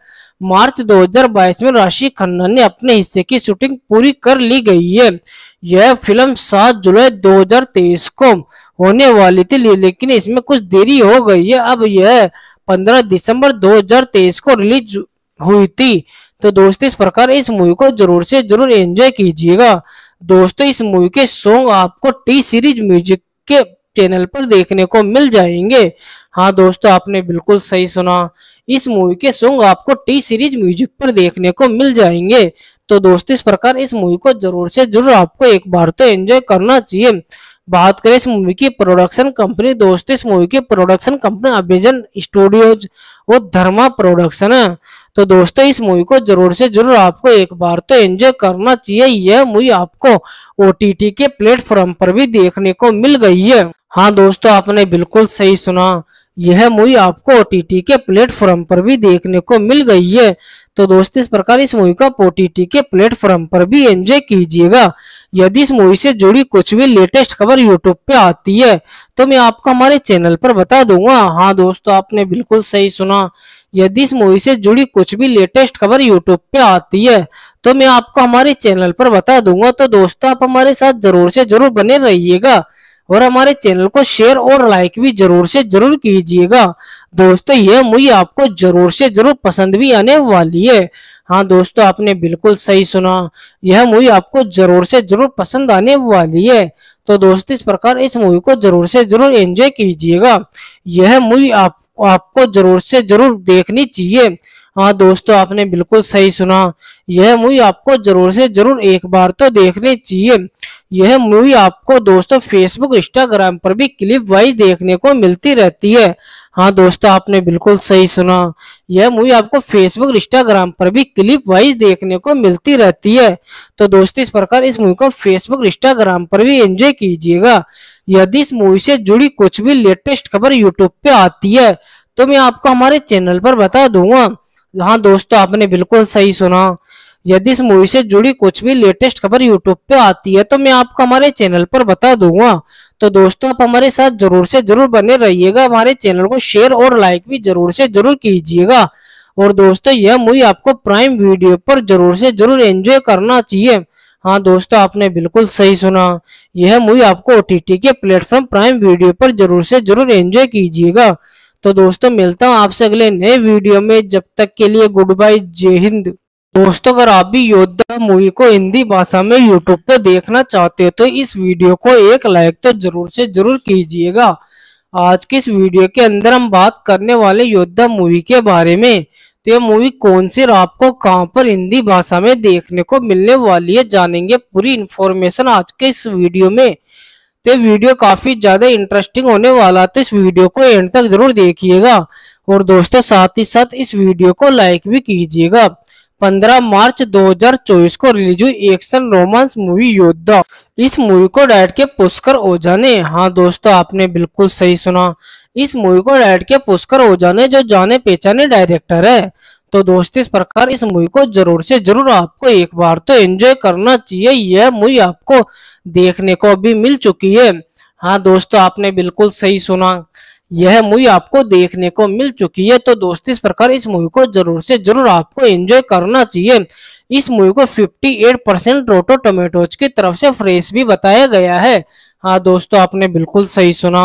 Speaker 1: मार्च 2022 में राशि खन्ना ने अपने हिस्से की शूटिंग पूरी कर ली गई है यह फिल्म 7 जुलाई 2023 को होने वाली थी लेकिन इसमें कुछ देरी हो गई है अब यह 15 दिसंबर 2023 को रिलीज हुई थी तो दोस्तों इस प्रकार इस मूवी को जरूर से जरूर एंजॉय कीजिएगा दोस्तों इस मूवी के सॉन्ग आपको टी सीरीज म्यूजिक के चैनल पर देखने को मिल जाएंगे हाँ दोस्तों आपने बिल्कुल सही सुना इस मूवी के सॉन्ग आपको टी सीरीज म्यूजिक पर देखने को मिल जाएंगे तो दोस्तों इस प्रकार इस मूवी को जरूर से जरूर आपको एक बार तो एंजॉय करना चाहिए बात करें इस मूवी की प्रोडक्शन कंपनी दोस्त इस मूवी की प्रोडक्शन कंपनी अभिजन स्टूडियोज वो धर्मा प्रोडक्शन है तो दोस्तों इस मूवी को जरूर से जरूर आपको एक बार तो एंजॉय करना चाहिए यह मूवी आपको ओ के प्लेटफॉर्म पर भी देखने को मिल गई है हाँ दोस्तों आपने बिल्कुल सही सुना यह मूवी आपको ओ के प्लेटफॉर्म पर भी देखने को मिल गई है तो दोस्त इस प्रकार इस मूवी को ओ के प्लेटफॉर्म पर भी एंजॉय कीजिएगा यदि इस मूवी से जुड़ी कुछ भी लेटेस्ट खबर यूट्यूब पे आती है तो मैं आपको हमारे चैनल पर बता दूंगा हाँ दोस्तों आपने बिल्कुल सही सुना यदि इस मूवी से जुड़ी कुछ भी लेटेस्ट खबर यूट्यूब पे आती है तो मैं आपको हमारे चैनल पर बता दूंगा तो दोस्तों आप हमारे साथ जरूर से जरूर बने रहिएगा और हमारे चैनल को शेयर और लाइक भी जरूर से जरूर कीजिएगा दोस्तों यह मूवी आपको जरूर से जरूर पसंद भी आने वाली है हाँ दोस्तों आपने बिल्कुल सही सुना यह मूवी आपको जरूर से जरूर पसंद आने वाली है तो दोस्त इस प्रकार इस मूवी को जरूर से जरूर एंजॉय कीजिएगा यह मूवी आप, आपको जरूर से जरूर देखनी चाहिए हाँ दोस्तों आपने बिल्कुल सही सुना यह मूवी आपको जरूर से जरूर एक बार तो देखनी चाहिए यह मूवी आपको दोस्तों फेसबुक इंस्टाग्राम पर भी क्लिप वाइज देखने को मिलती रहती है हाँ दोस्तों आपने बिल्कुल सही सुना यह मूवी आपको फेसबुक इंस्टाग्राम पर भी क्लिप वाइज देखने को मिलती रहती है तो दोस्तों इस प्रकार इस मूवी को फेसबुक इंस्टाग्राम पर भी एंजॉय कीजिएगा यदि इस मूवी से जुड़ी कुछ भी लेटेस्ट खबर यूट्यूब पे आती है तो मैं आपको हमारे चैनल पर बता दूंगा हाँ दोस्तों आपने बिल्कुल सही सुना यदि इस मूवी से जुड़ी कुछ भी लेटेस्ट खबर यूट्यूब पे आती है तो मैं आपको हमारे चैनल पर बता दूंगा तो दोस्तों आप हमारे साथ जरूर से जरूर बने रहिएगा हमारे चैनल को शेयर और लाइक भी जरूर से जरूर कीजिएगा और दोस्तों यह मूवी आपको प्राइम वीडियो पर जरूर से जरूर एंजॉय करना चाहिए हाँ दोस्तों आपने बिल्कुल सही सुना यह मूवी आपको ओ के प्लेटफॉर्म प्राइम वीडियो पर जरूर से जरूर एंजॉय कीजिएगा तो दोस्तों मिलता हूँ आपसे अगले नए वीडियो में जब तक के लिए गुड बाय जय हिंद दोस्तों अगर आप भी योद्धा मूवी को हिंदी भाषा में यूट्यूब पर देखना चाहते हो तो इस वीडियो को एक लाइक तो जरूर से जरूर कीजिएगा आज की इस वीडियो के अंदर हम बात करने वाले योद्धा मूवी के बारे में तो यह मूवी कौन सी और आपको कहां पर हिंदी भाषा में देखने को मिलने वाली है जानेंगे पूरी इन्फॉर्मेशन आज के इस वीडियो में तो वीडियो काफ़ी ज़्यादा इंटरेस्टिंग होने वाला तो इस वीडियो को एंड तक ज़रूर देखिएगा और दोस्तों साथ ही साथ इस वीडियो को लाइक भी कीजिएगा 15 मार्च 2024 को रिलीज हुई एक्शन रोमांस मूवी योद्धा इस मूवी को डायरेक्ट के पुष्कर ओझा ने हाँ दोस्तों आपने बिल्कुल सही सुना इस मूवी को डायरेक्ट के पुष्कर ओझा ने जो जाने पहचाने डायरेक्टर है तो दोस्त इस प्रकार इस मूवी को जरूर से जरूर आपको एक बार तो एंजॉय करना चाहिए यह मूवी आपको देखने को भी मिल चुकी है हाँ दोस्तों आपने बिल्कुल सही सुना यह मूवी आपको देखने को मिल चुकी है तो दोस्तों इस प्रकार इस मूवी को जरूर से जरूर आपको एंजॉय करना चाहिए इस मूवी को 58 परसेंट रोटो टोमेटोज की तरफ से फ्रेश भी बताया गया है हाँ दोस्तों आपने बिल्कुल सही सुना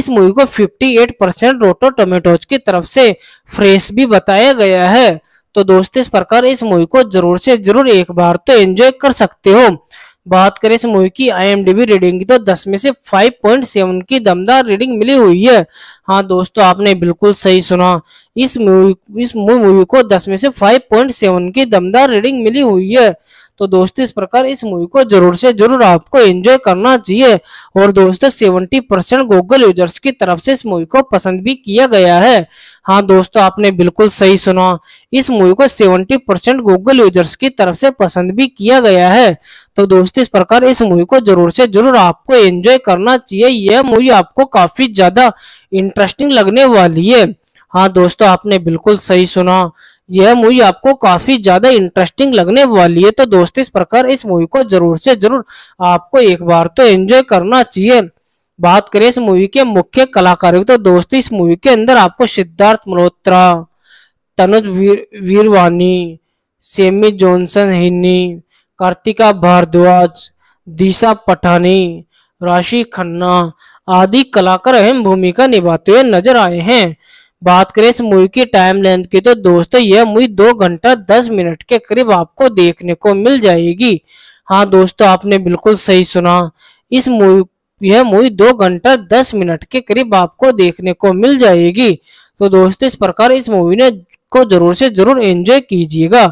Speaker 1: इस मूवी को 58 परसेंट रोटो टोमेटोज की तरफ से फ्रेश भी बताया गया है तो दोस्तों इस प्रकार इस मूवी को जरूर से जरूर एक बार तो एंजॉय कर सकते हो बात करें इस मूवी की आईएमडीबी रेटिंग की तो 10 में से 5.7 की दमदार रेटिंग मिली हुई है हाँ दोस्तों आपने बिल्कुल सही सुना इस मूवी इस मूवी को 10 में से 5.7 की दमदार रेटिंग मिली हुई है तो दोस्त इस प्रकार इस मूवी को जरूर से जरूर आपको एंजॉय करना चाहिए और दोस्तों सेवेंटी परसेंट गूगल यूजर्स की तरफ से इस मूवी को पसंद भी किया गया है हाँ दोस्तों आपने बिल्कुल सही सुना इस मूवी को सेवेंटी परसेंट गूगल यूजर्स की तरफ से पसंद भी किया गया है तो दोस्तों इस प्रकार इस मूवी को जरूर से जरूर आपको एंजॉय करना चाहिए यह मूवी आपको काफी ज्यादा इंटरेस्टिंग लगने वाली है हाँ दोस्तों आपने बिल्कुल सही सुना यह मूवी आपको काफी ज्यादा इंटरेस्टिंग लगने वाली है तो दोस्त इस प्रकार इस मूवी को जरूर से जरूर आपको एक बार तो एंजॉय करना चाहिए बात करें इस मूवी के मुख्य कलाकार तो दोस्त इस मूवी के अंदर आपको सिद्धार्थ मल्होत्रा तनुज वीर वीरवानी सेमी जॉनसन हिन्नी कार्तिका भारद्वाज दिशा पठानी राशि खन्ना आदि कलाकार अहम भूमिका निभाते हुए नजर आए हैं बात करें इस मूवी की टाइम लेंथ की तो दोस्तों यह मूवी दो घंटा दस मिनट के करीब आपको देखने को मिल जाएगी हाँ दोस्तों आपने बिल्कुल सही सुना इस मूवी यह मूवी दो घंटा दस मिनट के करीब आपको देखने को मिल जाएगी तो दोस्तों इस प्रकार इस मूवी ने को जरूर से जरूर एंजॉय कीजिएगा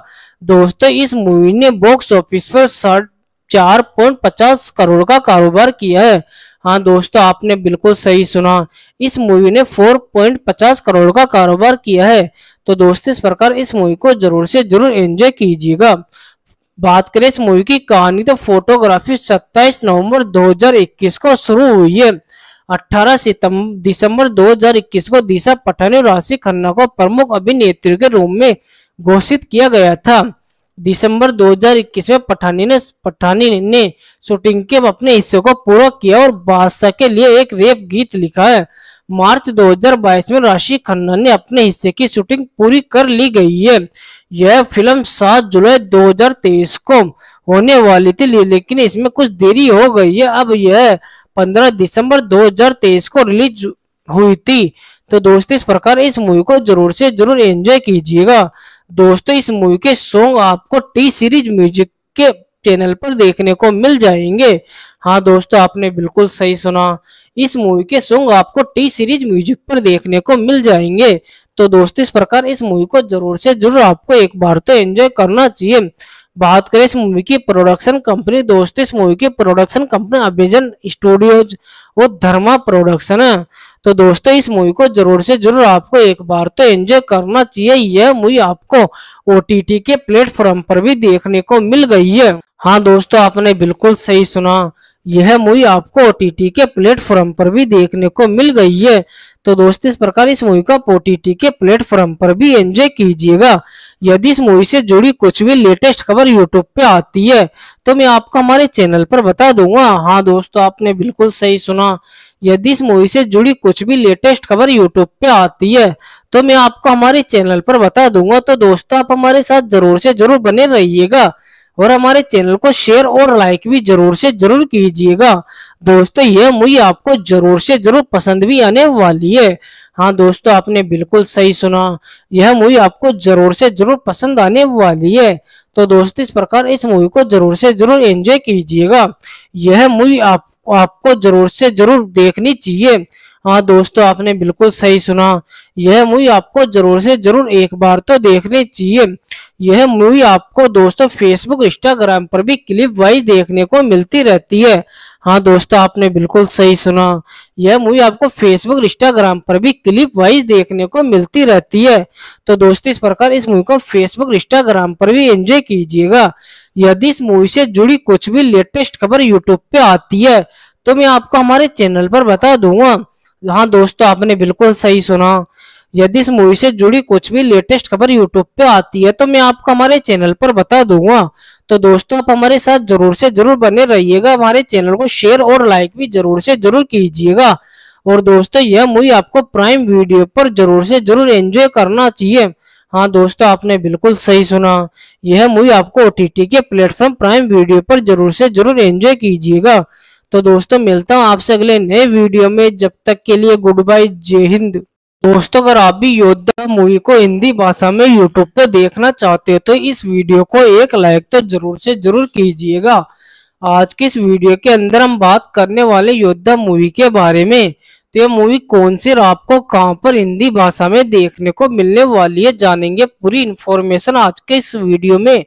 Speaker 1: दोस्तों इस मूवी ने बॉक्स ऑफिस पर साठ चार पॉइंट पचास करोड़ का कारोबार किया है हाँ दोस्तों आपने बिल्कुल सही सुना इस मूवी ने फोर पॉइंट पचास करोड़ का कारोबार किया है तो दोस्त इस प्रकार इस मूवी को जरूर से जरूर एंजॉय कीजिएगा बात करें इस मूवी की कहानी तो फोटोग्राफी सत्ताईस नवम्बर दो को शुरू हुई है 18 सितंबर दिसंबर 2021 को दिशा पठानी राशि खन्ना को प्रमुख अभिनेत्री के रूप में घोषित किया गया था दिसंबर 2021 में पठानी ने पठानी ने शूटिंग के अपने हिस्से को पूरा किया और बादशाह के लिए एक रेप गीत लिखा है मार्च 2022 में राशि खन्ना ने अपने हिस्से की शूटिंग पूरी कर ली गई है यह फिल्म 7 जुलाई 2023 को होने वाली थी लेकिन इसमें कुछ देरी हो गई है अब यह 15 दिसंबर 2023 को रिलीज हुई थी तो दोस्तों इस प्रकार इस मूवी को जरूर से जरूर एंजॉय कीजिएगा दोस्तों इस मूवी के सॉन्ग आपको टी सीरीज म्यूजिक के चैनल पर देखने को मिल जाएंगे हाँ दोस्तों आपने बिल्कुल सही सुना इस मूवी के सॉन्ग आपको टी सीरीज म्यूजिक पर देखने को मिल जाएंगे तो दोस्तों इस प्रकार इस मूवी को जरूर से जरूर आपको एक बार तो एंजॉय करना चाहिए बात करें इस मूवी की प्रोडक्शन कंपनी दोस्त इस मूवी की प्रोडक्शन कंपनी अभिजन स्टूडियोज वो धर्मा प्रोडक्शन है तो दोस्तों इस मूवी को जरूर से जरूर आपको एक बार तो एंजॉय करना चाहिए यह मूवी आपको ओ के प्लेटफॉर्म पर भी देखने को मिल गई है हाँ दोस्तों आपने बिल्कुल सही सुना यह मूवी आपको ओ के प्लेटफॉर्म पर भी देखने को मिल गई है तो दोस्त इस प्रकार इस मूवी को आप टी के प्लेटफॉर्म पर भी एंजॉय कीजिएगा यदि इस मूवी से जुड़ी कुछ भी लेटेस्ट खबर यूट्यूब पे आती है तो मैं आपको हमारे चैनल पर बता दूंगा हाँ दोस्तों आपने बिल्कुल सही सुना यदि इस मूवी से जुड़ी कुछ भी लेटेस्ट खबर यूट्यूब पे आती है तो मैं आपको हमारे चैनल पर बता दूंगा तो दोस्तों आप हमारे साथ जरूर से जरूर बने रहिएगा और हमारे चैनल को शेयर और लाइक भी जरूर से जरूर कीजिएगा दोस्तों यह मूवी आपको जरूर से जरूर पसंद भी आने वाली है हाँ दोस्तों आपने बिल्कुल सही सुना यह मूवी आपको जरूर से जरूर पसंद आने वाली है तो दोस्तों इस प्रकार इस मूवी को जरूर से जरूर एंजॉय कीजिएगा यह मूवी आप, आपको जरूर से जरूर देखनी चाहिए हाँ दोस्तों आपने बिल्कुल सही सुना यह मूवी आपको जरूर से जरूर एक बार तो देखनी चाहिए यह मूवी आपको दोस्तों फेसबुक इंस्टाग्राम पर भी क्लिप वाइज देखने को मिलती रहती है हाँ दोस्तों आपने बिल्कुल सही सुना यह मूवी आपको फेसबुक इंस्टाग्राम पर भी क्लिप वाइज देखने को मिलती रहती है तो दोस्तों इस प्रकार इस मूवी को फेसबुक इंस्टाग्राम पर भी एंजॉय कीजिएगा यदि इस मूवी से जुड़ी कुछ भी लेटेस्ट खबर यूट्यूब पे आती है तो मैं आपको हमारे चैनल पर बता दूंगा हाँ दोस्तों आपने बिल्कुल सही सुना यदि इस मूवी से जुड़ी कुछ भी लेटेस्ट खबर यूट्यूब पे आती है तो मैं आपको हमारे चैनल पर बता दूंगा तो दोस्तों आप हमारे साथ जरूर से जरूर बने रहिएगा हमारे चैनल को शेयर और लाइक भी जरूर से जरूर कीजिएगा और दोस्तों यह मूवी आपको प्राइम वीडियो पर जरूर से जरूर एंजॉय करना चाहिए हाँ दोस्तों आपने बिल्कुल सही सुना यह मूवी आपको ओ के प्लेटफॉर्म प्राइम वीडियो पर जरूर से जरूर एंजॉय कीजिएगा तो दोस्तों मिलता हूँ आपसे अगले नए वीडियो में जब तक के लिए गुड बाय जय हिंद दोस्तों अगर आप भी योद्धा मूवी को हिंदी भाषा में यूट्यूब पर देखना चाहते हो तो इस वीडियो को एक लाइक तो जरूर से जरूर कीजिएगा आज की इस वीडियो के अंदर हम बात करने वाले योद्धा मूवी के बारे में तो यह मूवी कौन सी और आपको कहां पर हिंदी भाषा में देखने को मिलने वाली है जानेंगे पूरी इन्फॉर्मेशन आज के इस वीडियो में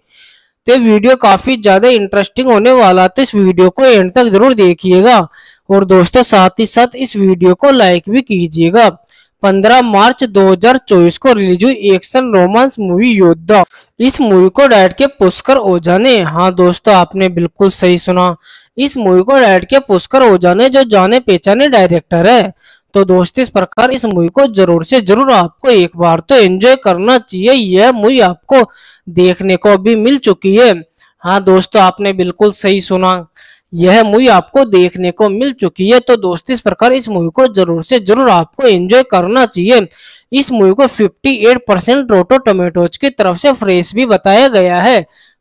Speaker 1: तो ये वीडियो काफी ज्यादा इंटरेस्टिंग होने वाला तो इस वीडियो को एंड तक जरूर देखिएगा और दोस्तों साथ ही साथ इस वीडियो को लाइक भी कीजिएगा 15 मार्च 2024 को रिलीज हुई एक्शन रोमांस मूवी योद्धा इस मूवी को डायरेक्ट के पुष्कर ओझा ने हाँ दोस्तों आपने बिल्कुल सही सुना इस मूवी को डायरेक्ट के पुष्कर ओझा ने जो जाने पहचाने डायरेक्टर है तो दोस्त इस प्रकार इस मूवी को जरूर से जरूर आपको एक बार तो एंजॉय करना चाहिए यह मूवी आपको देखने को भी मिल चुकी है हाँ दोस्तों आपने बिल्कुल सही सुना यह मूवी आपको देखने को मिल चुकी है तो दोस्त इस प्रकार इस मूवी को जरूर से जरूर आपको एंजॉय करना चाहिए इस मूवी को 58 परसेंट रोटो टोमेटोज की तरफ से फ्रेश भी बताया गया है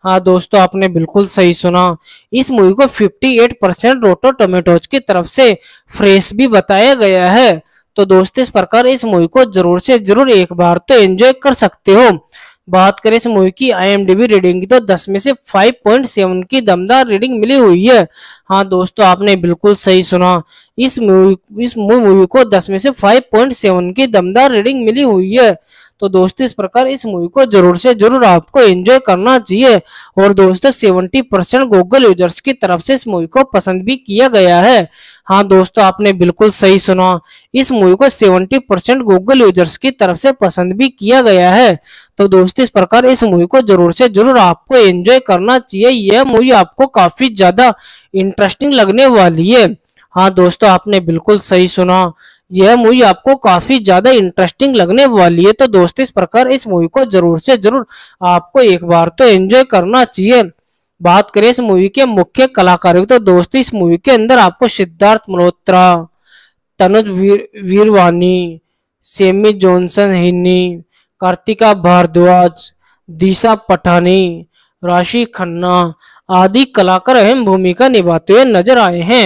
Speaker 1: हाँ दोस्तों आपने बिल्कुल सही सुना इस मूवी को 58 परसेंट रोटो टोमेटोज की तरफ से फ्रेश भी बताया गया है तो दोस्त इस प्रकार इस मूवी को जरूर से जरूर एक बार तो एंजॉय कर सकते हो बात करें इस मूवी की आई रीडिंग की तो 10 में से 5.7 की दमदार रीडिंग मिली हुई है हाँ दोस्तों आपने बिल्कुल सही सुना इस मूवी इस मूवी को दस में से फाइव पॉइंट सेवन की दमदार रेटिंग मिली हुई है तो दोस्तों इस प्रकार इस मूवी को जरूर से जरूर आपको एंजॉय करना चाहिए और दोस्तों सेवेंटी परसेंट गूगल यूजर्स की तरफ से इस मूवी को पसंद भी किया गया है हाँ दोस्तों आपने बिल्कुल सही सुना इस मूवी को सेवेंटी परसेंट गूगल यूजर्स की तरफ से पसंद भी किया गया है तो दोस्तों इस प्रकार इस मूवी को जरूर से जरूर आपको एंजॉय करना चाहिए यह मूवी आपको काफी ज्यादा इंटरेस्टिंग लगने वाली है हाँ दोस्तों आपने बिल्कुल सही सुना यह मूवी आपको काफी ज्यादा इंटरेस्टिंग लगने वाली है तो दोस्त इस प्रकार इस मूवी को जरूर से जरूर आपको एक बार तो एंजॉय करना चाहिए बात करें इस मूवी के मुख्य कलाकार तो दोस्त इस मूवी के अंदर आपको सिद्धार्थ मल्होत्रा तनुज वीर वीरवानी सेमी जॉनसन हिन्नी कार्तिका भारद्वाज दिशा पठानी राशि खन्ना आदि कलाकार अहम भूमिका निभाते हुए नजर आए हैं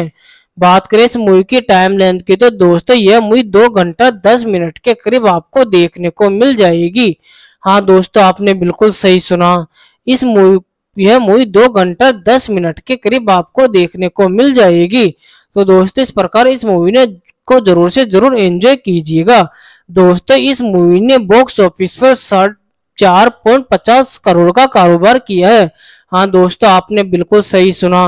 Speaker 1: बात करें इस मूवी की टाइम लेंथ की तो दोस्तों यह मूवी दो घंटा दस मिनट के करीब आपको देखने को मिल जाएगी हाँ दोस्तों आपने बिल्कुल सही सुना इस मूवी यह मूवी दो घंटा दस मिनट के करीब आपको देखने को मिल जाएगी तो दोस्तों इस प्रकार इस मूवी ने को जरूर से जरूर एंजॉय कीजिएगा दोस्तों इस मूवी ने बॉक्स ऑफिस पर साठ चार पॉइंट पचास करोड़ का कारोबार किया है हाँ दोस्तों आपने बिल्कुल सही सुना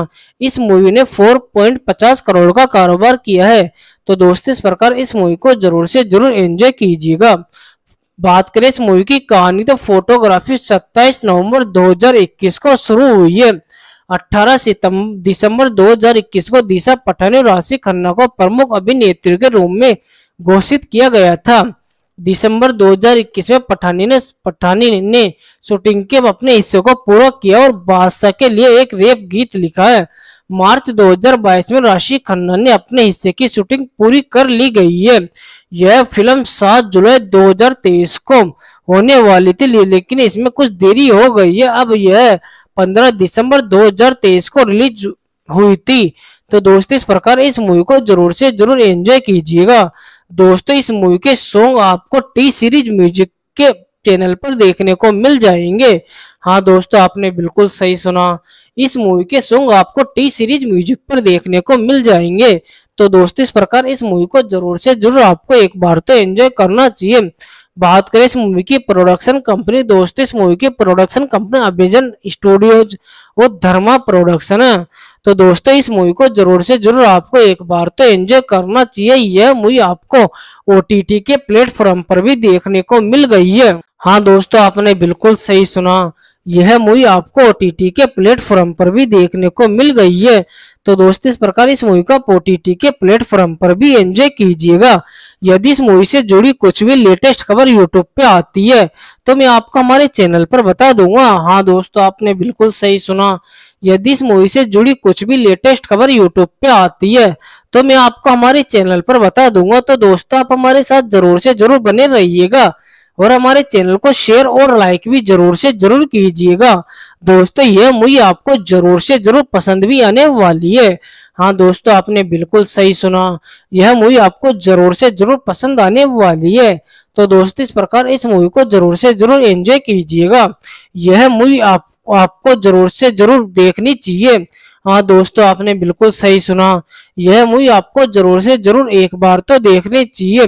Speaker 1: इस मूवी ने 4.50 करोड़ का कारोबार किया है तो दोस्त इस प्रकार इस मूवी को जरूर से जरूर एंजॉय कीजिएगा बात करें इस मूवी की कहानी तो फोटोग्राफी 27 नवंबर 2021 को शुरू हुई है 18 सितंबर दिसंबर 2021 को दिशा पठानी और राशि खन्ना को प्रमुख अभिनेत्री के रूप में घोषित किया गया था दिसंबर 2021 में पठानी ने पठानी ने शूटिंग के अपने हिस्से को पूरा किया और बादशाह के लिए एक रेप गीत लिखा है मार्च 2022 में राशि खन्ना ने अपने हिस्से की शूटिंग पूरी कर ली गई है यह फिल्म 7 जुलाई 2023 को होने वाली थी लेकिन इसमें कुछ देरी हो गई है अब यह 15 दिसंबर 2023 को रिलीज हुई थी तो दोस्तों इस प्रकार इस मूवी को जरूर से जरूर एंजॉय कीजिएगा दोस्तों इस मूवी के सॉन्ग आपको टी सीरीज म्यूजिक के चैनल पर देखने को मिल जाएंगे हाँ दोस्तों आपने बिल्कुल सही सुना इस मूवी के सॉन्ग आपको टी सीरीज म्यूजिक पर देखने को मिल जाएंगे तो दोस्तों इस प्रकार इस मूवी को जरूर से जरूर आपको एक बार तो एंजॉय करना चाहिए बात करें इस मूवी की प्रोडक्शन कंपनी दोस्तों इस मूवी की प्रोडक्शन कंपनी अभिजन स्टूडियोज वो धर्मा प्रोडक्शन है तो दोस्तों इस मूवी को जरूर से जरूर आपको एक बार तो एंजॉय करना चाहिए यह मूवी आपको ओ के प्लेटफॉर्म पर भी देखने को मिल गई है हाँ दोस्तों आपने बिल्कुल सही सुना यह मूवी आपको ओ के प्लेटफॉर्म पर भी देखने को मिल गई है तो दोस्त इस प्रकार इस मूवी का ओ के प्लेटफॉर्म पर भी एंजॉय कीजिएगा यदि इस मूवी से जुड़ी कुछ भी लेटेस्ट खबर यूट्यूब पे आती है तो मैं आपको हमारे चैनल पर बता दूंगा हाँ दोस्तों आपने बिल्कुल सही सुना यदि इस मूवी से जुड़ी कुछ भी लेटेस्ट खबर यूट्यूब पे आती है तो मैं आपको हमारे चैनल पर बता दूंगा तो दोस्तों आप हमारे साथ जरूर से जरूर बने रहिएगा और हमारे चैनल को शेयर और लाइक भी जरूर से जरूर कीजिएगा दोस्तों यह मूवी आपको जरूर से जरूर पसंद भी आने वाली है हाँ दोस्तों आपने बिल्कुल सही सुना यह मूवी आपको जरूर से जरूर पसंद आने वाली है तो दोस्तों इस प्रकार इस मूवी को जरूर से जरूर एंजॉय कीजिएगा यह मूवी आप, आपको जरूर से जरूर देखनी चाहिए हाँ दोस्तों आपने बिल्कुल सही सुना यह मूवी आपको जरूर से जरूर एक बार तो देखनी चाहिए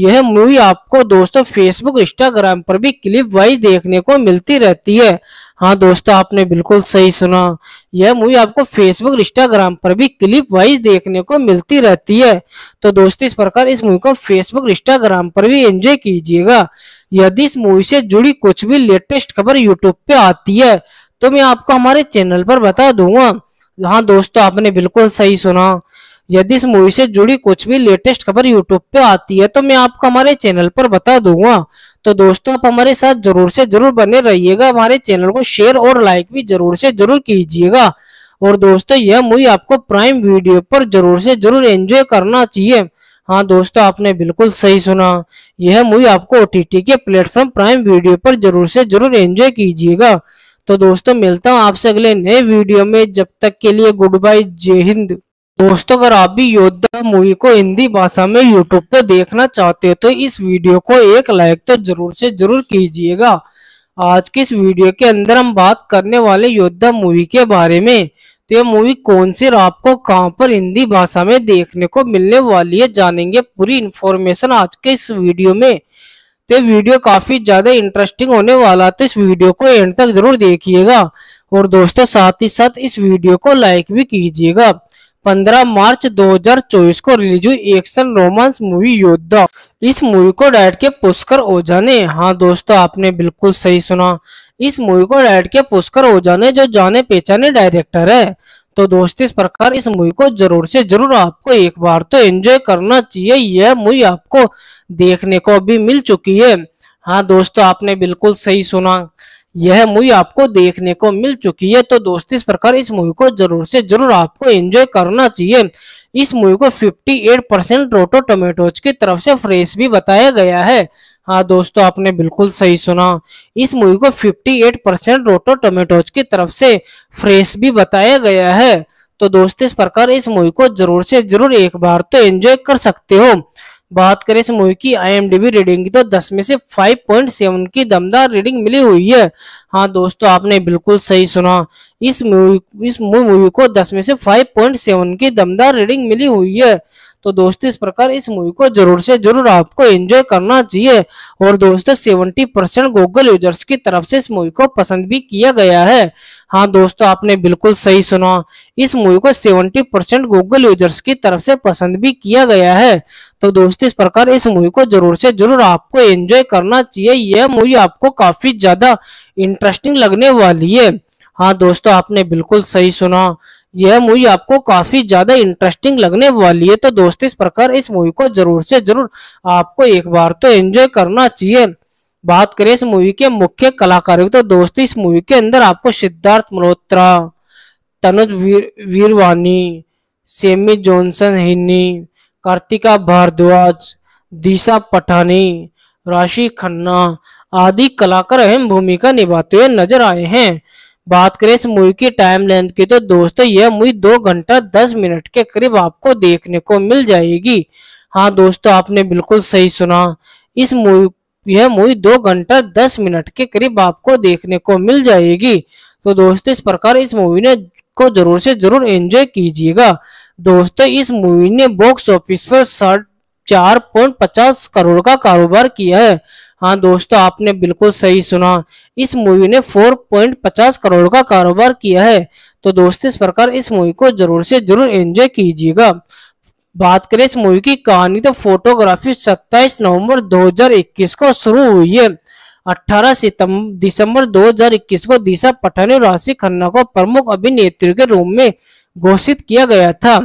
Speaker 1: यह मूवी आपको दोस्तों फेसबुक इंस्टाग्राम पर भी क्लिप वाइज देखने को मिलती रहती है हाँ दोस्तों आपने बिल्कुल सही सुना यह मूवी आपको फेसबुक इंस्टाग्राम पर भी क्लिप वाइज देखने को मिलती रहती है तो दोस्तों इस प्रकार इस मूवी को फेसबुक इंस्टाग्राम पर भी एंजॉय कीजिएगा यदि इस मूवी से जुड़ी कुछ भी लेटेस्ट खबर यूट्यूब पे आती है तो मैं आपको हमारे चैनल पर बता दूंगा हाँ दोस्तों आपने बिल्कुल सही सुना यदि इस मूवी से जुड़ी कुछ भी लेटेस्ट खबर यूट्यूब पे आती है तो मैं आपको हमारे चैनल पर बता दूंगा तो दोस्तों आप हमारे साथ जरूर से जरूर बने रहिएगा हमारे चैनल को शेयर और लाइक भी जरूर से जरूर कीजिएगा और दोस्तों यह मूवी आपको प्राइम वीडियो पर जरूर से जरूर एंजॉय करना चाहिए हाँ दोस्तों आपने बिल्कुल सही सुना यह मूवी आपको ओ के प्लेटफॉर्म प्राइम वीडियो पर जरूर से जरूर एंजॉय कीजिएगा तो दोस्तों मिलता हूँ आपसे अगले नए वीडियो में जब तक के लिए गुड बाय जय हिंद दोस्तों अगर आप भी योद्धा मूवी को हिंदी भाषा में यूट्यूब पर देखना चाहते हो तो इस वीडियो को एक लाइक तो जरूर से जरूर कीजिएगा आज की इस वीडियो के अंदर हम बात करने वाले योद्धा मूवी के बारे में तो ये मूवी कौन सी और आपको कहाँ पर हिंदी भाषा में देखने को मिलने वाली है जानेंगे पूरी इन्फॉर्मेशन आज के इस वीडियो में तो वीडियो काफी ज्यादा इंटरेस्टिंग होने वाला तो इस वीडियो को एंड तक जरूर देखिएगा और दोस्तों साथ ही साथ इस वीडियो को लाइक भी कीजिएगा 15 मार्च 2024 को रिलीज हुई एक्शन रोमांस मूवी योद्धा इस मूवी को डायरेक्ट के पुष्कर ओझा ने हाँ दोस्तों आपने बिल्कुल सही सुना इस मूवी को डायरेक्ट के पुष्कर ओझा ने जो जाने पहचाने डायरेक्टर है तो दोस्त इस प्रकार इस मूवी को जरूर से जरूर आपको एक बार तो एंजॉय करना चाहिए यह मूवी आपको देखने को भी मिल चुकी है हाँ दोस्तों आपने बिल्कुल सही सुना यह मूवी आपको देखने को मिल चुकी है तो दोस्त इस प्रकार इस मूवी को जरूर से जरूर आपको एंजॉय करना चाहिए इस मूवी को 58 परसेंट रोटो टोमेटोज की तरफ से फ्रेश भी बताया गया है हाँ दोस्तों आपने बिल्कुल सही सुना इस मूवी को 58 परसेंट रोटो टोमेटोज की तरफ से फ्रेश भी बताया गया है तो दोस्त इस प्रकार इस मूवी को जरूर से जरूर एक बार तो एंजॉय कर सकते हो बात करें इस मूवी की आईएमडीबी रीडिंग की तो 10 में से 5.7 की दमदार रीडिंग मिली हुई है हाँ दोस्तों आपने बिल्कुल सही सुना इस मूवी इस मूवी को 10 में से 5.7 की दमदार रीडिंग मिली हुई है तो दोस्तों इस प्रकार इस मूवी को जरूर से जरूर आपको एंजॉय करना चाहिए और दोस्तों सेवेंटी परसेंट गूगल यूजर्स की तरफ से इस मूवी को पसंद भी किया गया है हाँ दोस्तों आपने बिल्कुल सही सुना इस मूवी को सेवेंटी परसेंट गूगल यूजर्स की तरफ से पसंद भी किया गया है तो दोस्तों इस प्रकार इस मूवी को जरूर से जरूर आपको एंजॉय करना चाहिए यह मूवी आपको काफी ज्यादा इंटरेस्टिंग लगने वाली है हाँ दोस्तों आपने बिल्कुल सही सुना यह मूवी आपको काफी ज्यादा इंटरेस्टिंग लगने वाली है तो दोस्त इस प्रकार इस मूवी को जरूर से जरूर आपको एक बार तो एंजॉय करना चाहिए बात करें इस मूवी के मुख्य कलाकार तो दोस्त इस मूवी के अंदर आपको सिद्धार्थ मल्होत्रा तनुज वीर वीरवानी सेमी जॉनसन हिन्नी कार्तिका भारद्वाज दिशा पठानी राशि खन्ना आदि कलाकार अहम भूमिका निभाते हुए नजर आए हैं बात करें इस मूवी की टाइम लेंथ की तो दोस्तों यह मूवी दो घंटा दस मिनट के करीब आपको देखने को मिल जाएगी हाँ दोस्तों आपने बिल्कुल सही सुना इस मूवी यह मूवी दो घंटा दस मिनट के करीब आपको देखने को मिल जाएगी तो दोस्तों इस प्रकार इस मूवी ने को जरूर से जरूर एंजॉय कीजिएगा दोस्तों इस मूवी ने बॉक्स ऑफिस पर साठ चार पॉइंट पचास करोड़ का कारोबार किया है हाँ दोस्तों आपने बिल्कुल सही सुना इस मूवी ने 4.50 करोड़ का कारोबार किया है तो दोस्तों इस प्रकार इस मूवी को जरूर से जरूर एंजॉय कीजिएगा बात करें इस मूवी की कहानी तो फोटोग्राफी 27 नवंबर 2021 को शुरू हुई है 18 सितंबर दिसंबर 2021 को दिशा पठानी और राशि खन्ना को प्रमुख अभिनेत्री के रूप में घोषित किया गया था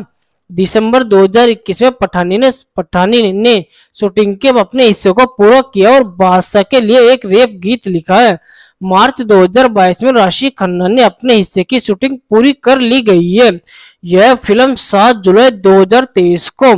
Speaker 1: दिसंबर 2021 में पठानी ने पठानी ने शूटिंग के अपने हिस्से को पूरा किया और बादशाह के लिए एक रेप गीत लिखा है मार्च 2022 में राशि खन्ना ने अपने हिस्से की शूटिंग पूरी कर ली गई है यह फिल्म 7 जुलाई 2023 को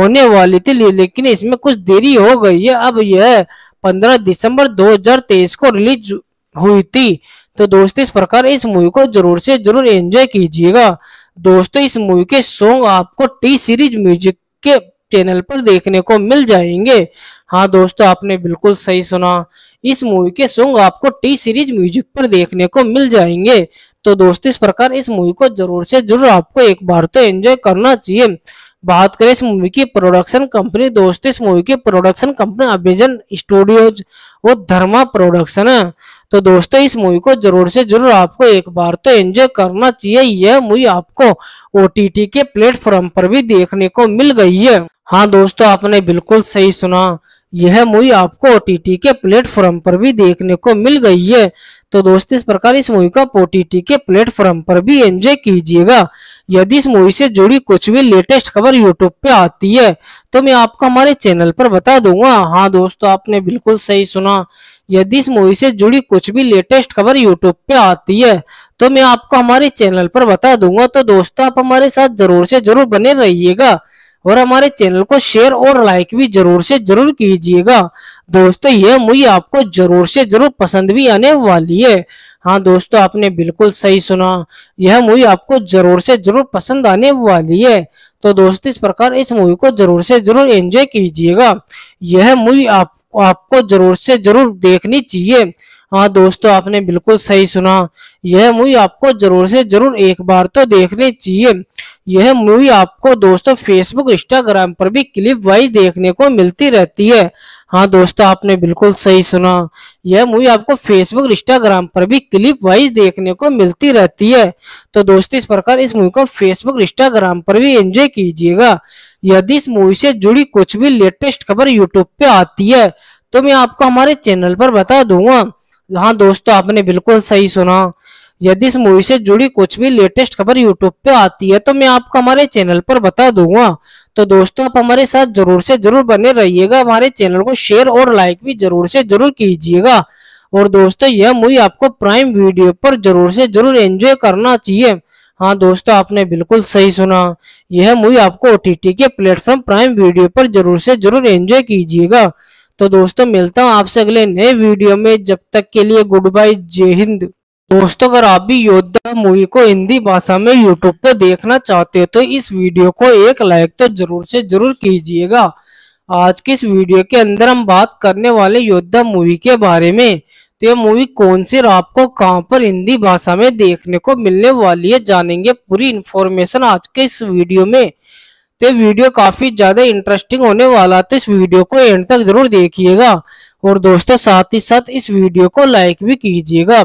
Speaker 1: होने वाली थी लेकिन इसमें कुछ देरी हो गई है अब यह 15 दिसंबर 2023 को रिलीज हुई थी तो दोस्तों इस प्रकार इस मूवी को जरूर से जरूर एंजॉय कीजिएगा दोस्तों इस मूवी के सॉन्ग आपको टी सीरीज म्यूजिक के चैनल पर देखने को मिल जाएंगे हाँ दोस्तों आपने बिल्कुल सही सुना इस मूवी के सॉन्ग आपको टी सीरीज म्यूजिक पर देखने को मिल जाएंगे तो दोस्तों इस प्रकार इस मूवी को जरूर से जरूर आपको एक बार तो एंजॉय करना चाहिए बात करें इस मूवी की प्रोडक्शन कंपनी दोस्तों इस मूवी की प्रोडक्शन कंपनी अभिजन स्टूडियोज और धर्मा प्रोडक्शन है तो दोस्तों इस मूवी को जरूर से जरूर आपको एक बार तो एंजॉय करना चाहिए यह मूवी आपको ओ के प्लेटफॉर्म पर भी देखने को मिल गई है हाँ दोस्तों आपने बिल्कुल सही सुना यह मूवी आपको ओ के प्लेटफॉर्म पर भी देखने को मिल गई है तो दोस्तों इस प्रकार इस मूवी को ओ के प्लेटफॉर्म पर भी एंजॉय कीजिएगा यदि इस मूवी से जुड़ी कुछ भी लेटेस्ट खबर यूट्यूब पे आती है तो मैं आपको हमारे चैनल पर बता दूंगा हाँ दोस्तों आपने बिल्कुल सही सुना यदि इस मूवी से जुड़ी कुछ भी लेटेस्ट खबर यूट्यूब पे आती है तो मैं आपको हमारे चैनल पर बता दूंगा तो दोस्तों आप हमारे साथ जरूर से जरूर बने रहिएगा और हमारे चैनल को शेयर और लाइक भी जरूर से जरूर कीजिएगा दोस्तों यह मूवी आपको जरूर से जरूर पसंद भी आने वाली है हाँ दोस्तों आपने बिल्कुल सही सुना यह मूवी आपको जरूर से जरूर पसंद आने वाली है तो दोस्तों इस प्रकार इस मूवी को जरूर से जरूर एंजॉय कीजिएगा यह मूवी आप आपको जरूर से जरूर देखनी चाहिए हाँ दोस्तों आपने बिल्कुल सही सुना यह मूवी आपको जरूर से जरूर एक बार तो देखनी चाहिए यह मूवी आपको दोस्तों फेसबुक इंस्टाग्राम पर भी क्लिप वाइज देखने को मिलती रहती है हाँ दोस्तों आपने बिल्कुल सही सुना यह मूवी आपको फेसबुक इंस्टाग्राम पर भी क्लिप वाइज देखने को मिलती रहती है तो दोस्तों इस प्रकार इस मूवी को फेसबुक इंस्टाग्राम पर भी एंजॉय कीजिएगा यदि इस मूवी से जुड़ी कुछ भी लेटेस्ट खबर यूट्यूब पे आती है तो मैं आपको हमारे चैनल पर बता दूंगा हाँ दोस्तों आपने बिल्कुल सही सुना यदि इस मूवी से जुड़ी कुछ भी लेटेस्ट खबर यूट्यूब पे आती है तो मैं आपको हमारे चैनल पर बता दूंगा तो दोस्तों आप हमारे साथ जरूर से जरूर बने रहिएगा हमारे चैनल को शेयर और लाइक भी जरूर से जरूर कीजिएगा और दोस्तों यह मूवी आपको प्राइम वीडियो पर जरूर से जरूर एंजॉय करना चाहिए हाँ दोस्तों आपने बिल्कुल सही सुना यह मूवी आपको ओ के प्लेटफॉर्म प्राइम वीडियो पर जरूर से जरूर एंजॉय कीजिएगा तो दोस्तों मिलता हूँ आपसे अगले नए वीडियो में जब तक के लिए गुड बाय जय हिंद दोस्तों अगर आप भी योद्धा मूवी को हिंदी भाषा में यूट्यूब पर देखना चाहते हो तो इस वीडियो को एक लाइक तो जरूर से जरूर कीजिएगा आज की इस वीडियो के अंदर हम बात करने वाले योद्धा मूवी के बारे में तो यह मूवी कौन सी आपको कहां पर हिंदी भाषा में देखने को मिलने वाली है जानेंगे पूरी इन्फॉर्मेशन आज के इस वीडियो में तो वीडियो काफी ज्यादा इंटरेस्टिंग होने वाला तो इस वीडियो को एंड तक जरूर देखिएगा और दोस्तों साथ ही साथ इस वीडियो को लाइक भी कीजिएगा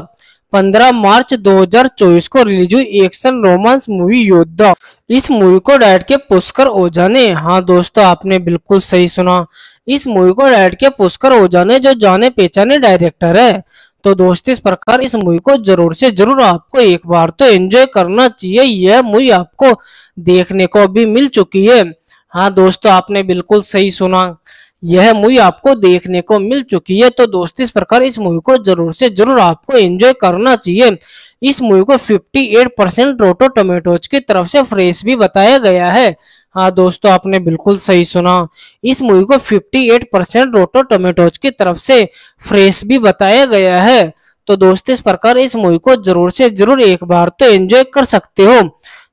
Speaker 1: 15 मार्च 2024 को रिलीज हुई एक्शन रोमांस मूवी योद्धा इस मूवी को डायरेक्ट के पुष्कर ओझा ने हाँ दोस्तों आपने बिल्कुल सही सुना इस मूवी को डायरेक्ट के पुष्कर ओझा ने जो जाने पहचाने डायरेक्टर है तो दोस्त इस प्रकार इस मूवी को जरूर से जरूर आपको एक बार तो एंजॉय करना चाहिए यह मूवी आपको देखने को भी मिल चुकी है हाँ दोस्तों आपने बिल्कुल सही सुना यह मूवी आपको देखने को मिल चुकी है तो दोस्तों इस प्रकार इस मूवी को जरूर से जरूर आपको एंजॉय करना चाहिए इस मूवी को 58 परसेंट रोटो टोमेटोज की तरफ से फ्रेश भी बताया गया है हाँ दोस्तों आपने बिल्कुल सही सुना इस मूवी को 58 परसेंट रोटो टोमेटोज की तरफ से फ्रेश भी बताया गया है तो दोस्त इस प्रकार इस मूवी को जरूर से जरूर एक बार तो एंजॉय कर सकते हो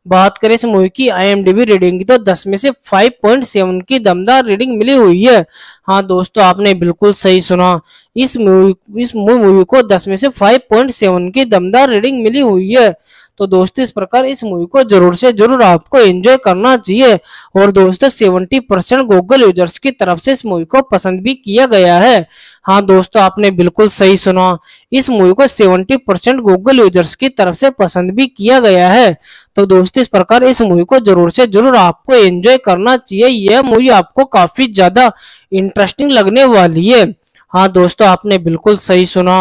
Speaker 1: बात करें इस मूवी की आईएमडीबी रीडिंग की तो 10 में से 5.7 की दमदार रीडिंग मिली हुई है हाँ दोस्तों आपने बिल्कुल सही सुना इस मूवी इस मूवी को 10 में से 5.7 की दमदार रीडिंग मिली हुई है तो दोस्तों इस प्रकार इस मूवी को जरूर से जरूर आपको एंजॉय करना चाहिए और दोस्तों सेवेंटी परसेंट गूगल यूजर्स की तरफ से इस मूवी को पसंद भी किया गया है हाँ दोस्तों आपने बिल्कुल सही सुना इस मूवी को सेवेंटी परसेंट गूगल यूजर्स की तरफ से पसंद भी किया गया है तो दोस्तों इस प्रकार इस मूवी को जरूर से जरूर आपको एंजॉय करना चाहिए यह मूवी आपको काफी ज्यादा इंटरेस्टिंग लगने वाली है हाँ दोस्तों आपने बिल्कुल सही सुना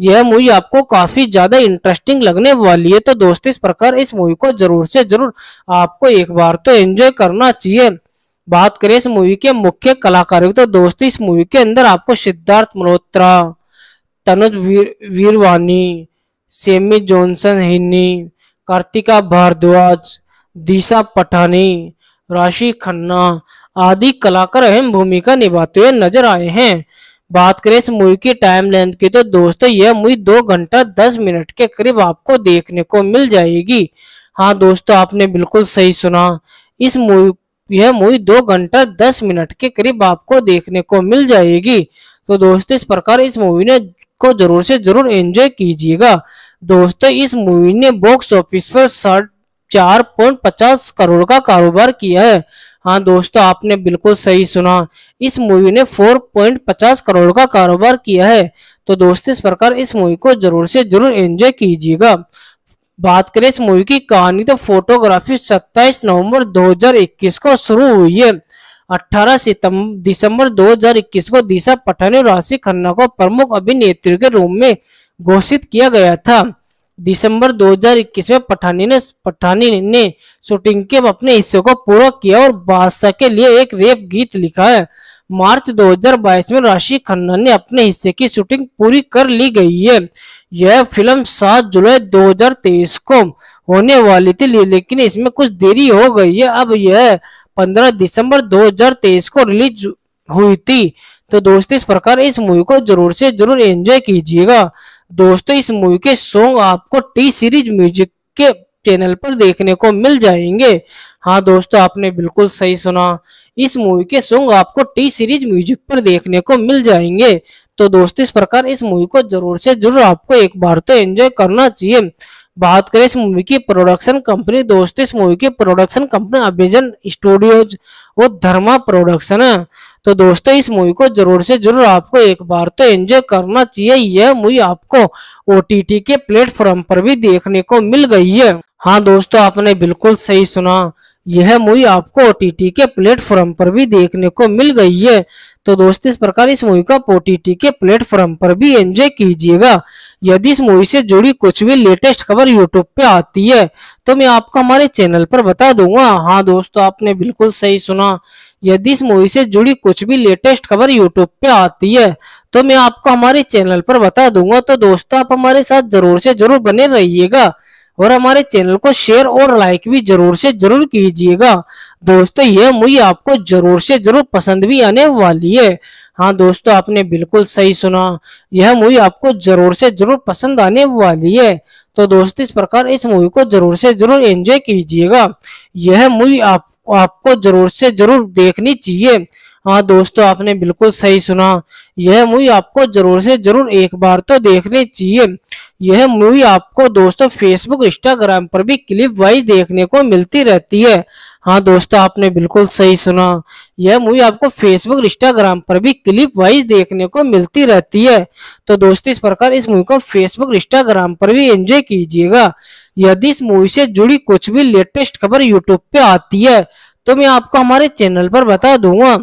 Speaker 1: यह मूवी आपको काफी ज्यादा इंटरेस्टिंग लगने वाली है तो दोस्तों इस प्रकार इस मूवी को जरूर से जरूर आपको एक बार तो एंजॉय करना चाहिए बात करें इस मूवी के मुख्य कलाकारों तो दोस्तों इस मूवी के अंदर आपको सिद्धार्थ मल्होत्रा तनुज वीर वीरवानी सेमी जॉनसन हिन्नी कार्तिका भारद्वाज दिशा पठानी राशि खन्ना आदि कलाकार अहम भूमिका निभाते हुए नजर आए हैं बात करें इस मूवी की टाइम लेंथ की तो दोस्तों यह मूवी दो घंटा दस मिनट के करीब आपको देखने को मिल जाएगी हाँ दोस्तों आपने बिल्कुल सही सुना इस मूवी यह मूवी दो घंटा दस मिनट के करीब आपको देखने को मिल जाएगी तो दोस्तों इस प्रकार इस मूवी ने को जरूर से जरूर एंजॉय कीजिएगा दोस्तों इस मूवी ने बॉक्स ऑफिस पर साठ चार पॉइंट पचास करोड़ का कारोबार किया है हाँ दोस्तों आपने बिल्कुल सही सुना इस मूवी ने 4.50 करोड़ का कारोबार किया है तो दोस्तों इस प्रकार इस मूवी को जरूर से जरूर एंजॉय कीजिएगा बात करें इस मूवी की कहानी तो फोटोग्राफी 27 नवंबर 2021 को शुरू हुई है 18 सितंबर दिसंबर 2021 को दिशा पठानी और राशि खन्ना को प्रमुख अभिनेत्री के रूप में घोषित किया गया था दिसंबर 2021 में पठानी ने पठानी ने शूटिंग के अपने हिस्से को पूरा किया और बादशाह के लिए एक रेप गीत लिखा है मार्च 2022 में राशि खन्ना ने अपने हिस्से की शूटिंग पूरी कर ली गई है यह फिल्म 7 जुलाई 2023 को होने वाली थी लेकिन इसमें कुछ देरी हो गई है अब यह 15 दिसंबर 2023 को रिलीज हुई थी तो दोस्तों इस प्रकार इस मूवी को जरूर से जरूर एंजॉय कीजिएगा दोस्तों इस मूवी के सॉन्ग आपको टी सीरीज म्यूजिक के चैनल पर देखने को मिल जाएंगे हाँ दोस्तों आपने बिल्कुल सही सुना इस मूवी के सॉन्ग आपको टी सीरीज म्यूजिक पर देखने को मिल जाएंगे तो दोस्तों इस प्रकार इस मूवी को जरूर से जरूर आपको एक बार तो एंजॉय करना चाहिए बात करें इस मूवी की प्रोडक्शन कंपनी दोस्तों इस मूवी की प्रोडक्शन कंपनी अभिजन स्टूडियोज और धर्मा प्रोडक्शन है तो दोस्तों इस मूवी को जरूर से जरूर आपको एक बार तो एंजॉय करना चाहिए यह मूवी आपको ओ के प्लेटफॉर्म पर भी देखने को मिल गई है हाँ दोस्तों आपने बिल्कुल सही सुना यह मूवी आपको ओ के प्लेटफॉर्म पर भी देखने को मिल गई है तो दोस्तों इस प्रकार इस मूवी का ओटीटी के प्लेटफॉर्म पर भी एंजॉय कीजिएगा यदि इस मूवी से जुड़ी कुछ भी लेटेस्ट खबर यूट्यूब पे आती है तो मैं आपको हमारे चैनल पर बता दूंगा हाँ दोस्तों आपने बिल्कुल सही सुना यदि इस मूवी से जुड़ी कुछ भी लेटेस्ट खबर यूट्यूब पे आती है तो मैं आपको हमारे चैनल पर बता दूंगा तो दोस्तों आप हमारे साथ जरूर से जरूर बने रहिएगा और हमारे चैनल को शेयर और लाइक भी जरूर से जरूर कीजिएगा दोस्तों यह मूवी आपको जरूर से जरूर पसंद भी आने वाली है हाँ दोस्तों आपने बिल्कुल सही सुना यह मूवी आपको जरूर से जरूर पसंद आने वाली है तो दोस्तों इस प्रकार इस मूवी को जरूर से जरूर एंजॉय कीजिएगा यह मूवी आप, आपको जरूर से जरूर देखनी चाहिए हाँ दोस्तों आपने बिल्कुल सही सुना यह मूवी आपको जरूर से जरूर एक बार तो देखनी चाहिए यह मूवी आपको दोस्तों फेसबुक इंस्टाग्राम पर भी क्लिप वाइज देखने को मिलती रहती है हाँ दोस्तों आपने बिल्कुल सही सुना यह मूवी आपको फेसबुक इंस्टाग्राम पर भी क्लिप वाइज देखने को मिलती रहती है तो दोस्तों इस प्रकार इस मूवी को फेसबुक इंस्टाग्राम पर भी एंजॉय कीजिएगा यदि इस मूवी से जुड़ी कुछ भी लेटेस्ट खबर यूट्यूब पे आती है तो मैं आपको हमारे चैनल पर बता दूंगा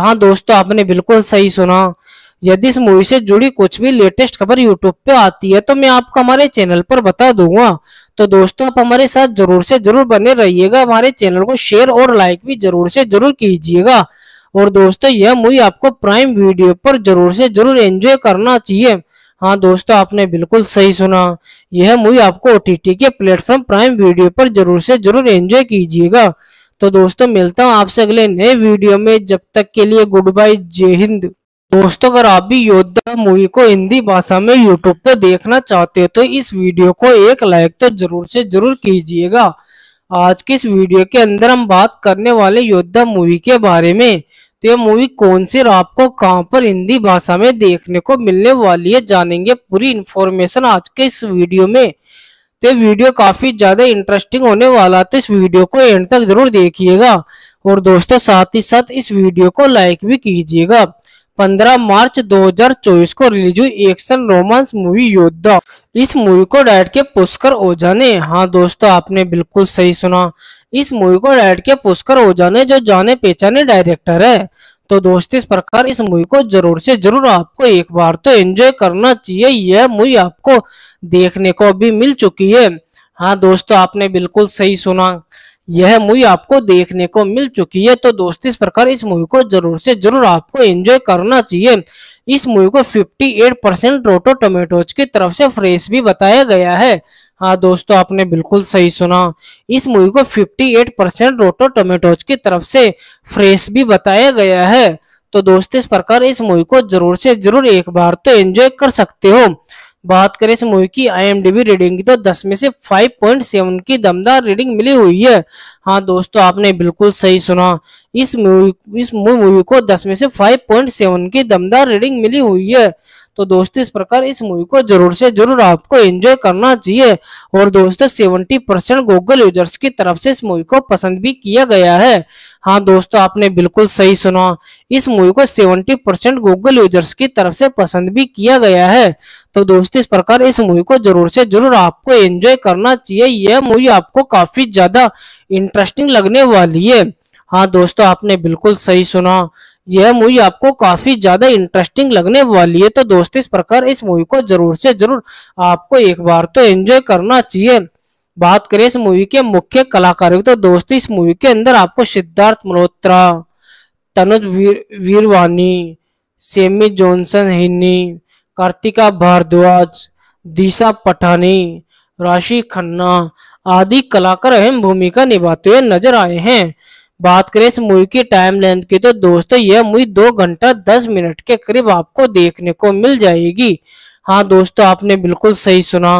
Speaker 1: हाँ दोस्तों आपने बिल्कुल सही सुना यदि इस मूवी से जुड़ी कुछ भी लेटेस्ट खबर यूट्यूब पे आती है तो मैं आपको हमारे चैनल पर बता दूंगा तो दोस्तों आप हमारे साथ जरूर से जरूर बने रहिएगा हमारे चैनल को शेयर और लाइक भी जरूर से जरूर कीजिएगा और दोस्तों यह मूवी आपको प्राइम वीडियो पर जरूर से जरूर एंजॉय करना चाहिए हाँ दोस्तों आपने बिल्कुल सही सुना यह मूवी आपको ओ के प्लेटफॉर्म प्राइम वीडियो पर जरूर से जरूर एंजॉय कीजिएगा तो दोस्तों मिलता हूँ आपसे अगले नए वीडियो में जब तक के लिए गुड बाय जय हिंद दोस्तों अगर आप भी योद्धा मूवी को हिंदी भाषा में यूट्यूब पर देखना चाहते हो तो इस वीडियो को एक लाइक तो जरूर से जरूर कीजिएगा आज की इस वीडियो के अंदर हम बात करने वाले योद्धा मूवी के बारे में तो यह मूवी कौन सी आपको कहां पर हिंदी भाषा में देखने को मिलने वाली है जानेंगे पूरी इन्फॉर्मेशन आज के इस वीडियो में तो वीडियो काफ़ी ज़्यादा इंटरेस्टिंग होने वाला तो इस वीडियो को एंड तक ज़रूर देखिएगा और दोस्तों साथ ही साथ इस वीडियो को लाइक भी कीजिएगा 15 मार्च 2024 को रिलीज हुई एक्शन रोमांस मूवी योद्धा इस मूवी को डायरेक्ट के पुष्कर ओझा ने हाँ दोस्तों आपने बिल्कुल सही सुना इस मूवी को डायरेक्ट के पुष्कर ओझा ने जो जाने पहचाने डायरेक्टर है तो दोस्त इस प्रकार इस मूवी को जरूर से जरूर आपको एक बार तो एंजॉय करना चाहिए यह मूवी आपको देखने को भी मिल चुकी है हाँ दोस्तों आपने बिल्कुल सही सुना यह मूवी आपको देखने को मिल चुकी है तो दोस्तों इस प्रकार इस मूवी को जरूर से जरूर आपको एंजॉय करना चाहिए इस मूवी को 58 परसेंट रोटो टोमेटोज की तरफ से फ्रेश भी बताया गया है हाँ दोस्तों आपने बिल्कुल सही सुना इस मूवी को 58 परसेंट रोटो टोमेटोज की तरफ से फ्रेश भी बताया गया है तो दोस्त इस प्रकार इस मूवी को जरूर से जरूर एक बार तो एंजॉय कर सकते हो बात करें इस मूवी की आईएमडीबी रीडिंग की तो 10 में से 5.7 की दमदार रीडिंग मिली हुई है हाँ दोस्तों आपने बिल्कुल सही सुना इस मूवी इस मूवी को 10 में से 5.7 की दमदार रीडिंग मिली हुई है तो दोस्तों इस प्रकार इस मूवी को जरूर से जरूर आपको एंजॉय करना चाहिए और दोस्तों सेवेंटी परसेंट गूगल यूजर्स की तरफ से इस मूवी को पसंद भी किया गया है हाँ दोस्तों आपने बिल्कुल सही सुना इस मूवी को सेवेंटी परसेंट गूगल यूजर्स की तरफ से पसंद भी किया गया है तो दोस्तों इस प्रकार इस मूवी को जरूर से जरूर आपको एंजॉय करना चाहिए यह मूवी आपको काफी ज्यादा इंटरेस्टिंग लगने वाली है हाँ दोस्तों आपने बिल्कुल सही सुना यह मूवी आपको काफी ज्यादा इंटरेस्टिंग लगने वाली है तो दोस्त इस प्रकार इस मूवी को जरूर से जरूर आपको एक बार तो एंजॉय करना चाहिए बात करें इस मूवी के मुख्य कलाकारों की तो दोस्त इस मूवी के अंदर आपको सिद्धार्थ मल्होत्रा तनुज वीर वीरवानी सेमी जॉनसन हिन्नी कार्तिका भारद्वाज दिशा पठानी राशि खन्ना आदि कलाकार अहम भूमिका निभाते हुए नजर आए हैं बात करें इस मूवी की टाइम लेंथ की तो दोस्तों यह मूवी दो घंटा दस मिनट के करीब आपको देखने को मिल जाएगी हाँ दोस्तों आपने बिल्कुल सही सुना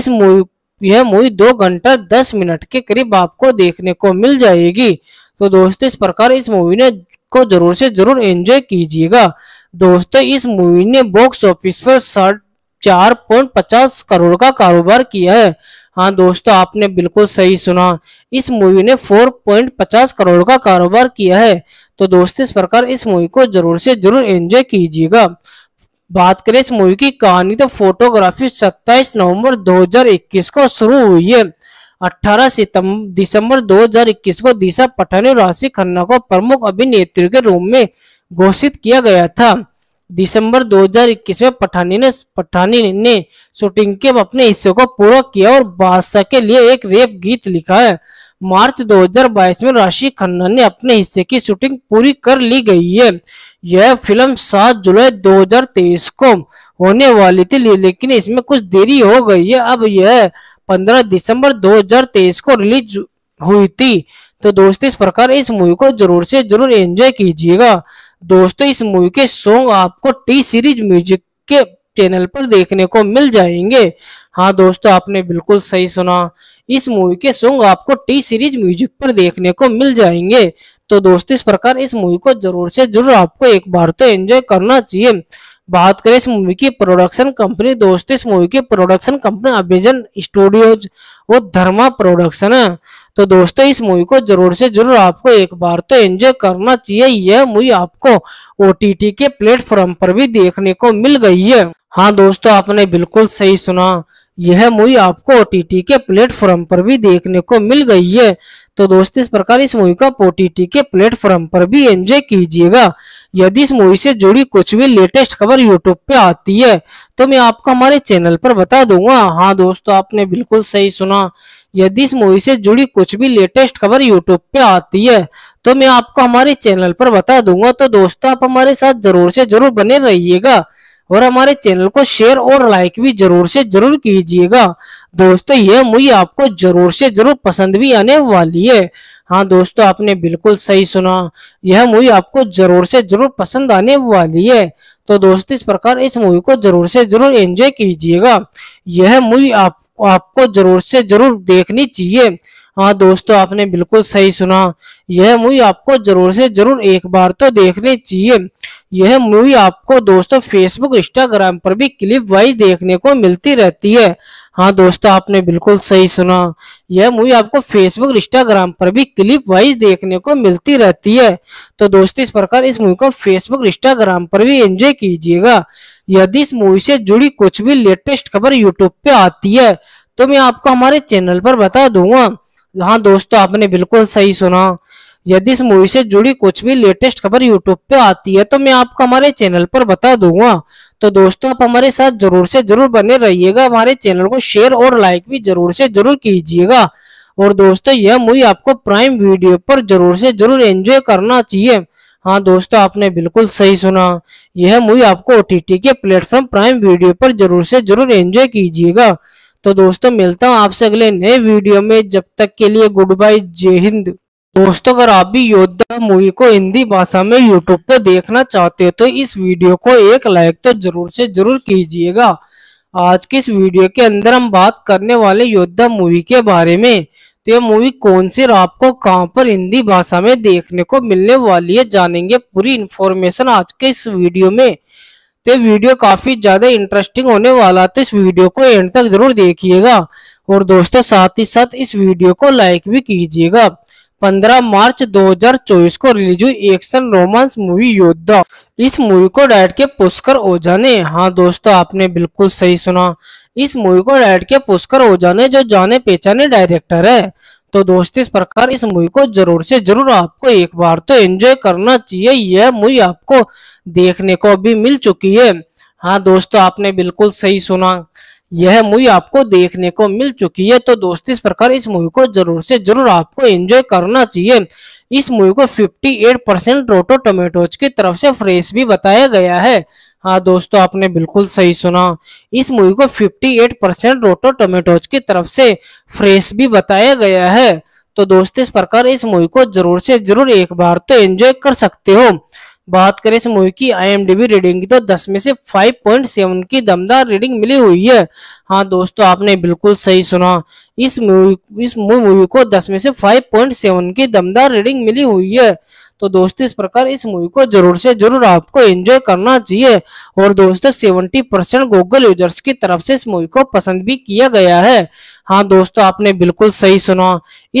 Speaker 1: इस मूवी यह मूवी दो घंटा दस मिनट के करीब आपको देखने को मिल जाएगी तो दोस्तों इस प्रकार इस मूवी ने को जरूर से जरूर एंजॉय कीजिएगा दोस्तों इस मूवी ने बॉक्स ऑफिस पर साठ चार पॉइंट पचास करोड़ का कारोबार किया है हाँ दोस्तों आपने बिल्कुल सही सुना इस मूवी ने 4.50 करोड़ का कारोबार किया है तो दोस्तों इस प्रकार इस मूवी को जरूर से जरूर एंजॉय कीजिएगा बात करें इस मूवी की कहानी तो फोटोग्राफी 27 नवंबर 2021 को शुरू हुई है 18 सितंबर दिसंबर 2021 को दिशा पठानी और राशि खन्ना को प्रमुख अभिनेत्री के रूप में घोषित किया गया था दिसंबर 2021 में पठानी ने पठानी ने शूटिंग के अपने हिस्से को पूरा किया और बादशाह के लिए एक रेप गीत लिखा है मार्च 2022 में राशि खन्ना ने अपने हिस्से की शूटिंग पूरी कर ली गई है यह फिल्म 7 जुलाई 2023 को होने वाली थी लेकिन इसमें कुछ देरी हो गई है अब यह 15 दिसंबर 2023 को रिलीज हुई थी तो दोस्तों इस प्रकार इस मूवी को जरूर से जरूर एंजॉय कीजिएगा दोस्तों इस मूवी के सॉन्ग आपको टी सीरीज म्यूजिक के चैनल पर देखने को मिल जाएंगे हाँ दोस्तों आपने बिल्कुल सही सुना इस मूवी के सॉन्ग आपको टी सीरीज म्यूजिक पर देखने को मिल जाएंगे तो दोस्तों इस प्रकार इस मूवी को जरूर से जरूर आपको एक बार तो एंजॉय करना चाहिए बात करें इस मूवी की प्रोडक्शन कंपनी दोस्तों इस मूवी की प्रोडक्शन कंपनी अभिजन स्टूडियोज वो धर्मा प्रोडक्शन है तो दोस्तों इस मूवी को जरूर से जरूर आपको एक बार तो एंजॉय करना चाहिए यह मूवी आपको ओ के प्लेटफॉर्म पर भी देखने को मिल गई है हाँ दोस्तों आपने बिल्कुल सही सुना यह मूवी आपको ओ के प्लेटफॉर्म पर भी देखने को मिल गई है तो दोस्तों इस प्रकार इस मूवी को ओ के प्लेटफॉर्म पर भी एंजॉय कीजिएगा यदि इस मूवी से जुड़ी कुछ भी लेटेस्ट खबर यूट्यूब पे आती है तो मैं आपको हमारे चैनल पर बता दूंगा हाँ दोस्तों आपने बिल्कुल सही सुना यदि इस मूवी से जुड़ी कुछ भी लेटेस्ट खबर यूट्यूब पे आती है तो मैं आपको हमारे चैनल पर बता दूंगा तो दोस्तों आप हमारे साथ जरूर से जरूर बने रहिएगा और हमारे चैनल को शेयर और लाइक भी जरूर से जरूर कीजिएगा दोस्तों यह मूवी आपको जरूर से जरूर पसंद भी आने वाली है हाँ दोस्तों आपने बिल्कुल सही सुना यह मूवी आपको जरूर से जरूर पसंद आने वाली है तो दोस्तों इस प्रकार इस मूवी को जरूर से जरूर एंजॉय कीजिएगा यह मूवी आप, आपको जरूर से जरूर देखनी चाहिए हाँ दोस्तों आपने बिल्कुल सही सुना यह मूवी आपको जरूर से जरूर एक बार तो देखनी चाहिए यह मूवी आपको दोस्तों फेसबुक इंस्टाग्राम पर भी क्लिप वाइज देखने को मिलती रहती है हाँ दोस्तों आपने बिल्कुल सही सुना यह मूवी आपको फेसबुक इंस्टाग्राम पर भी क्लिप वाइज देखने को मिलती रहती है तो दोस्तों इस प्रकार इस मूवी को फेसबुक इंस्टाग्राम पर भी एंजॉय कीजिएगा यदि इस मूवी से जुड़ी कुछ भी लेटेस्ट खबर यूट्यूब पे आती है तो मैं आपको हमारे चैनल पर बता दूंगा हाँ दोस्तों आपने बिल्कुल सही सुना यदि इस मूवी से जुड़ी कुछ भी लेटेस्ट खबर यूट्यूब पे आती है तो मैं आपको हमारे चैनल पर बता दूंगा तो दोस्तों आप हमारे साथ जरूर से जरूर बने रहिएगा हमारे चैनल को शेयर और लाइक भी जरूर से जरूर कीजिएगा और दोस्तों यह मूवी आपको प्राइम वीडियो पर जरूर से जरूर एंजॉय करना चाहिए हाँ दोस्तों आपने बिल्कुल सही सुना यह मूवी आपको ओ के प्लेटफॉर्म प्राइम वीडियो पर जरूर से जरूर एंजॉय कीजिएगा तो दोस्तों मिलता हूँ आपसे अगले नए वीडियो में जब तक के लिए गुड बाय जय हिंद दोस्तों अगर आप भी योद्धा मूवी को हिंदी भाषा में यूट्यूब पर देखना चाहते हो तो इस वीडियो को एक लाइक तो जरूर से जरूर कीजिएगा आज की इस वीडियो के अंदर हम बात करने वाले योद्धा मूवी के बारे में तो ये मूवी कौन सी आपको कहाँ पर हिंदी भाषा में देखने को मिलने वाली है जानेंगे पूरी इन्फॉर्मेशन आज के इस वीडियो में तो वीडियो काफी ज्यादा इंटरेस्टिंग होने वाला तो इस वीडियो को एंड तक जरूर देखिएगा और दोस्तों साथ ही साथ इस वीडियो को लाइक भी कीजिएगा 15 मार्च 2024 को रिलीज हुई एक्शन रोमांस मूवी योद्धा इस मूवी को डायरेक्ट किया पुष्कर ओझा ने हाँ दोस्तों आपने बिल्कुल सही सुना इस मूवी को डायरेक्ट किया पुष्कर ओझा ने जो जाने पहचाने डायरेक्टर है तो दोस्तों इस प्रकार इस मूवी को जरूर से जरूर आपको एक बार तो एंजॉय करना चाहिए यह मूवी आपको देखने को भी मिल चुकी है हाँ दोस्तों आपने बिल्कुल सही सुना यह मूवी आपको देखने को मिल चुकी है तो दोस्तों इस प्रकार इस मूवी को जरूर से जरूर आपको एंजॉय करना चाहिए इस मूवी को 58 परसेंट रोटो टोमेटोज की तरफ से फ्रेश भी बताया गया है हाँ दोस्तों आपने बिल्कुल सही सुना इस मूवी को 58 परसेंट रोटो टोमेटोज की तरफ से फ्रेश भी बताया गया है तो दोस्त इस प्रकार इस मूवी को जरूर से जरूर एक बार तो एंजॉय कर सकते हो बात करें इस मूवी की आईएमडीबी रीडिंग की तो 10 में से 5.7 की दमदार रीडिंग मिली हुई है हाँ दोस्तों आपने बिल्कुल सही सुना इस मूवी इस मूवी को 10 में से 5.7 की दमदार रीडिंग मिली हुई है तो दोस्तों इस प्रकार इस मूवी को जरूर से जरूर आपको एंजॉय करना चाहिए और दोस्तों सेवेंटी परसेंट गूगल यूजर्स की तरफ से इस मूवी को पसंद भी किया गया है हाँ दोस्तों आपने बिल्कुल सही सुना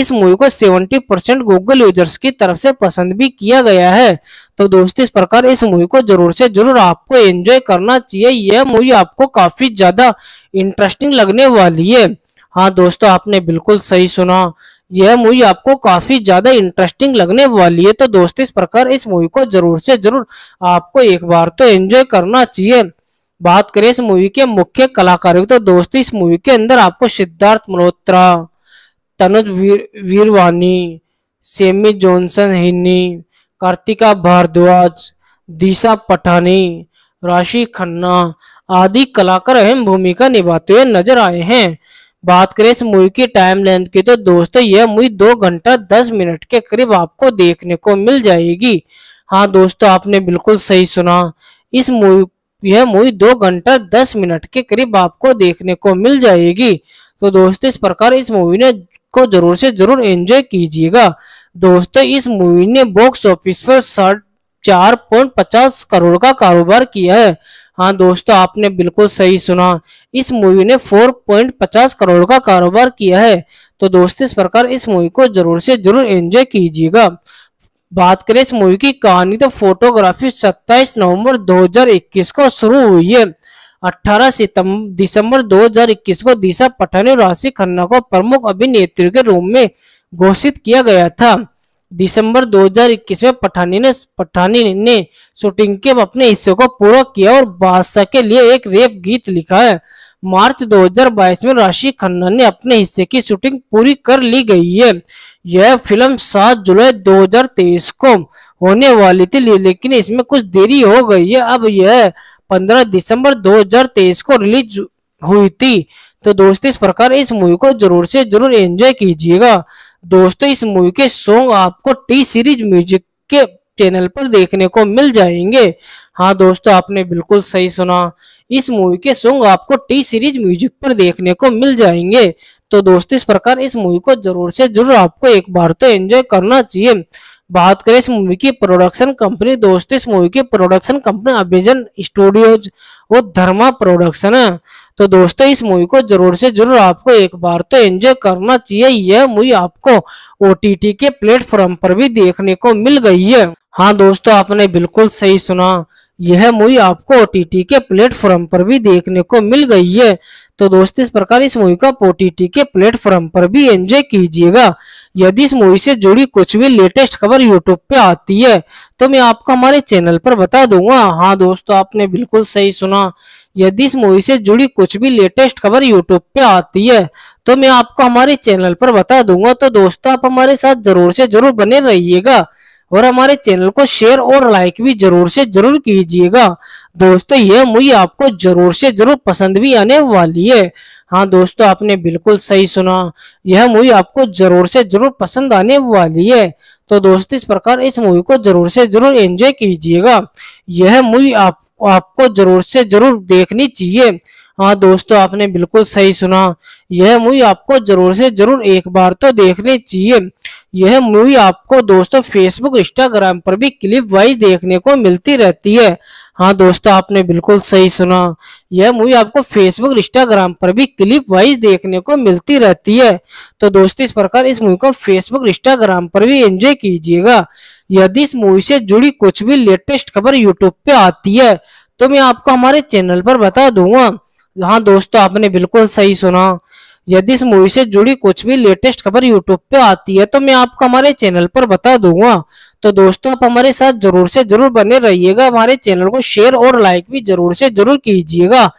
Speaker 1: इस मूवी को सेवेंटी परसेंट गूगल यूजर्स की तरफ से पसंद भी किया गया है तो दोस्तों इस प्रकार इस मूवी को जरूर से जरूर आपको एंजॉय करना चाहिए यह मूवी आपको काफी ज्यादा इंटरेस्टिंग लगने वाली है हाँ दोस्तों आपने बिल्कुल सही सुना यह मूवी आपको काफी ज्यादा इंटरेस्टिंग लगने वाली है तो दोस्त इस प्रकार इस मूवी को जरूर से जरूर आपको एक बार तो एंजॉय करना चाहिए बात करें इस मूवी के मुख्य कलाकारों की तो दोस्त इस मूवी के अंदर आपको सिद्धार्थ मल्होत्रा तनुज वीर, वीरवानी सेमी जॉनसन हिन्नी कार्तिका भारद्वाज दिशा पठानी राशि खन्ना आदि कलाकार अहम भूमिका निभाते हुए नजर आए हैं बात करें इस मूवी की टाइम लेंथ की तो दोस्तों यह मूवी दो घंटा दस मिनट के करीब आपको देखने को मिल जाएगी हाँ दोस्तों आपने बिल्कुल सही सुना इस मूवी यह मूवी दो घंटा दस मिनट के करीब आपको देखने को मिल जाएगी तो दोस्तों इस प्रकार इस मूवी ने को जरूर से जरूर एंजॉय कीजिएगा दोस्तों इस मूवी ने बॉक्स ऑफिस पर चार पॉइंट पचास करोड़ का कारोबार किया है हाँ दोस्तों आपने बिल्कुल सही सुना इस मूवी ने 4.50 करोड़ का कारोबार किया है तो दोस्तों इस प्रकार इस मूवी को जरूर से जरूर एंजॉय कीजिएगा बात करें इस मूवी की कहानी तो फोटोग्राफी 27 नवंबर 2021 को शुरू हुई है 18 सितंबर दिसंबर 2021 को दिशा पठानी और राशि खन्ना को प्रमुख अभिनेत्री के रूप में घोषित किया गया था दिसंबर 2021 में पठानी ने पठानी ने शूटिंग के अपने हिस्से को पूरा किया और बादशाह के लिए एक रेप गीत लिखा है मार्च 2022 में राशि खन्ना ने अपने हिस्से की शूटिंग पूरी कर ली गई है यह फिल्म 7 जुलाई 2023 को होने वाली थी लेकिन इसमें कुछ देरी हो गई है अब यह 15 दिसंबर 2023 को रिलीज हुई थी तो दोस्तों इस प्रकार इस मूवी को जरूर से जरूर एंजॉय कीजिएगा दोस्तों इस मूवी के सॉन्ग आपको टी सीरीज म्यूजिक के चैनल पर देखने को मिल जाएंगे हाँ दोस्तों आपने बिल्कुल सही सुना इस मूवी के सॉन्ग आपको टी सीरीज म्यूजिक पर देखने को मिल जाएंगे तो दोस्तों इस प्रकार इस मूवी को जरूर से जरूर आपको एक बार तो एंजॉय करना चाहिए बात करें इस मूवी की प्रोडक्शन कंपनी दोस्तों इस मूवी की प्रोडक्शन कंपनी अभिजन स्टूडियोज वो धर्मा प्रोडक्शन है तो दोस्तों इस मूवी को जरूर से जरूर आपको एक बार तो एंजॉय करना चाहिए यह मूवी आपको ओ के प्लेटफॉर्म पर भी देखने को मिल गई है हाँ दोस्तों आपने बिल्कुल सही सुना यह मूवी आपको ओ के प्लेटफॉर्म पर भी देखने को मिल गई है तो दोस्त इस प्रकार इस मूवी को ओ के प्लेटफॉर्म पर भी एंजॉय कीजिएगा यदि इस मूवी से जुड़ी कुछ भी लेटेस्ट खबर यूट्यूब पे आती है तो मैं आपको हमारे चैनल पर बता दूंगा हाँ दोस्तों आपने बिल्कुल सही सुना यदि इस मूवी से जुड़ी कुछ भी लेटेस्ट खबर यूट्यूब पे आती है तो मैं आपको हमारे चैनल पर बता दूंगा तो दोस्तों आप हमारे साथ जरूर से जरूर बने रहिएगा और हमारे चैनल को शेयर और लाइक भी जरूर से जरूर कीजिएगा दोस्तों यह मूवी आपको जरूर से जरूर पसंद भी आने वाली है हाँ दोस्तों आपने बिल्कुल सही सुना यह मूवी आपको जरूर से जरूर पसंद आने वाली है तो दोस्त इस प्रकार इस मूवी को जरूर से जरूर एंजॉय कीजिएगा यह मूवी आप, आपको जरूर से जरूर देखनी चाहिए हाँ दोस्तों आपने बिल्कुल सही सुना यह मूवी आपको जरूर से जरूर एक बार तो देखनी चाहिए यह मूवी आपको दोस्तों फेसबुक इंस्टाग्राम पर भी क्लिप वाइज देखने को मिलती रहती है हाँ दोस्तों आपने बिल्कुल सही सुना यह मूवी आपको फेसबुक इंस्टाग्राम पर भी क्लिप वाइज देखने को मिलती रहती है तो दोस्तों इस प्रकार इस मूवी को फेसबुक इंस्टाग्राम पर भी एंजॉय कीजिएगा यदि इस मूवी से जुड़ी कुछ भी लेटेस्ट खबर यूट्यूब पे आती है तो मैं आपको हमारे चैनल पर बता दूंगा हाँ दोस्तों आपने बिल्कुल सही सुना यदि इस मूवी से जुड़ी कुछ भी लेटेस्ट खबर यूट्यूब पे आती है तो मैं आपको हमारे चैनल पर बता दूंगा तो दोस्तों आप हमारे साथ जरूर से जरूर बने रहिएगा हमारे चैनल को शेयर और लाइक भी जरूर से जरूर कीजिएगा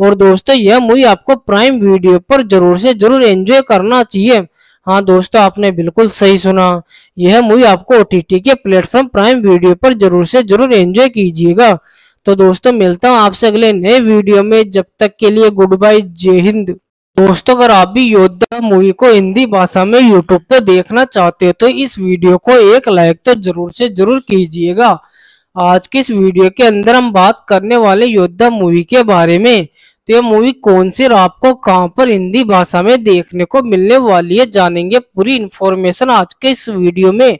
Speaker 1: और दोस्तों यह मूवी आपको प्राइम वीडियो पर जरूर से जरूर एंजॉय करना चाहिए हाँ दोस्तों आपने बिल्कुल सही सुना यह मूवी आपको ओ के प्लेटफॉर्म प्राइम वीडियो पर जरूर से जरूर एंजॉय कीजिएगा तो दोस्तों मिलता हूँ आपसे अगले नए वीडियो में जब तक के लिए गुड बाय जय हिंद दोस्तों अगर आप भी योद्धा मूवी को हिंदी भाषा में यूट्यूब पर देखना चाहते हो तो इस वीडियो को एक लाइक तो जरूर से जरूर कीजिएगा आज की इस वीडियो के अंदर हम बात करने वाले योद्धा मूवी के बारे में तो ये मूवी कौन सी और आपको कहाँ पर हिंदी भाषा में देखने को मिलने वाली है जानेंगे पूरी इन्फॉर्मेशन आज के इस वीडियो में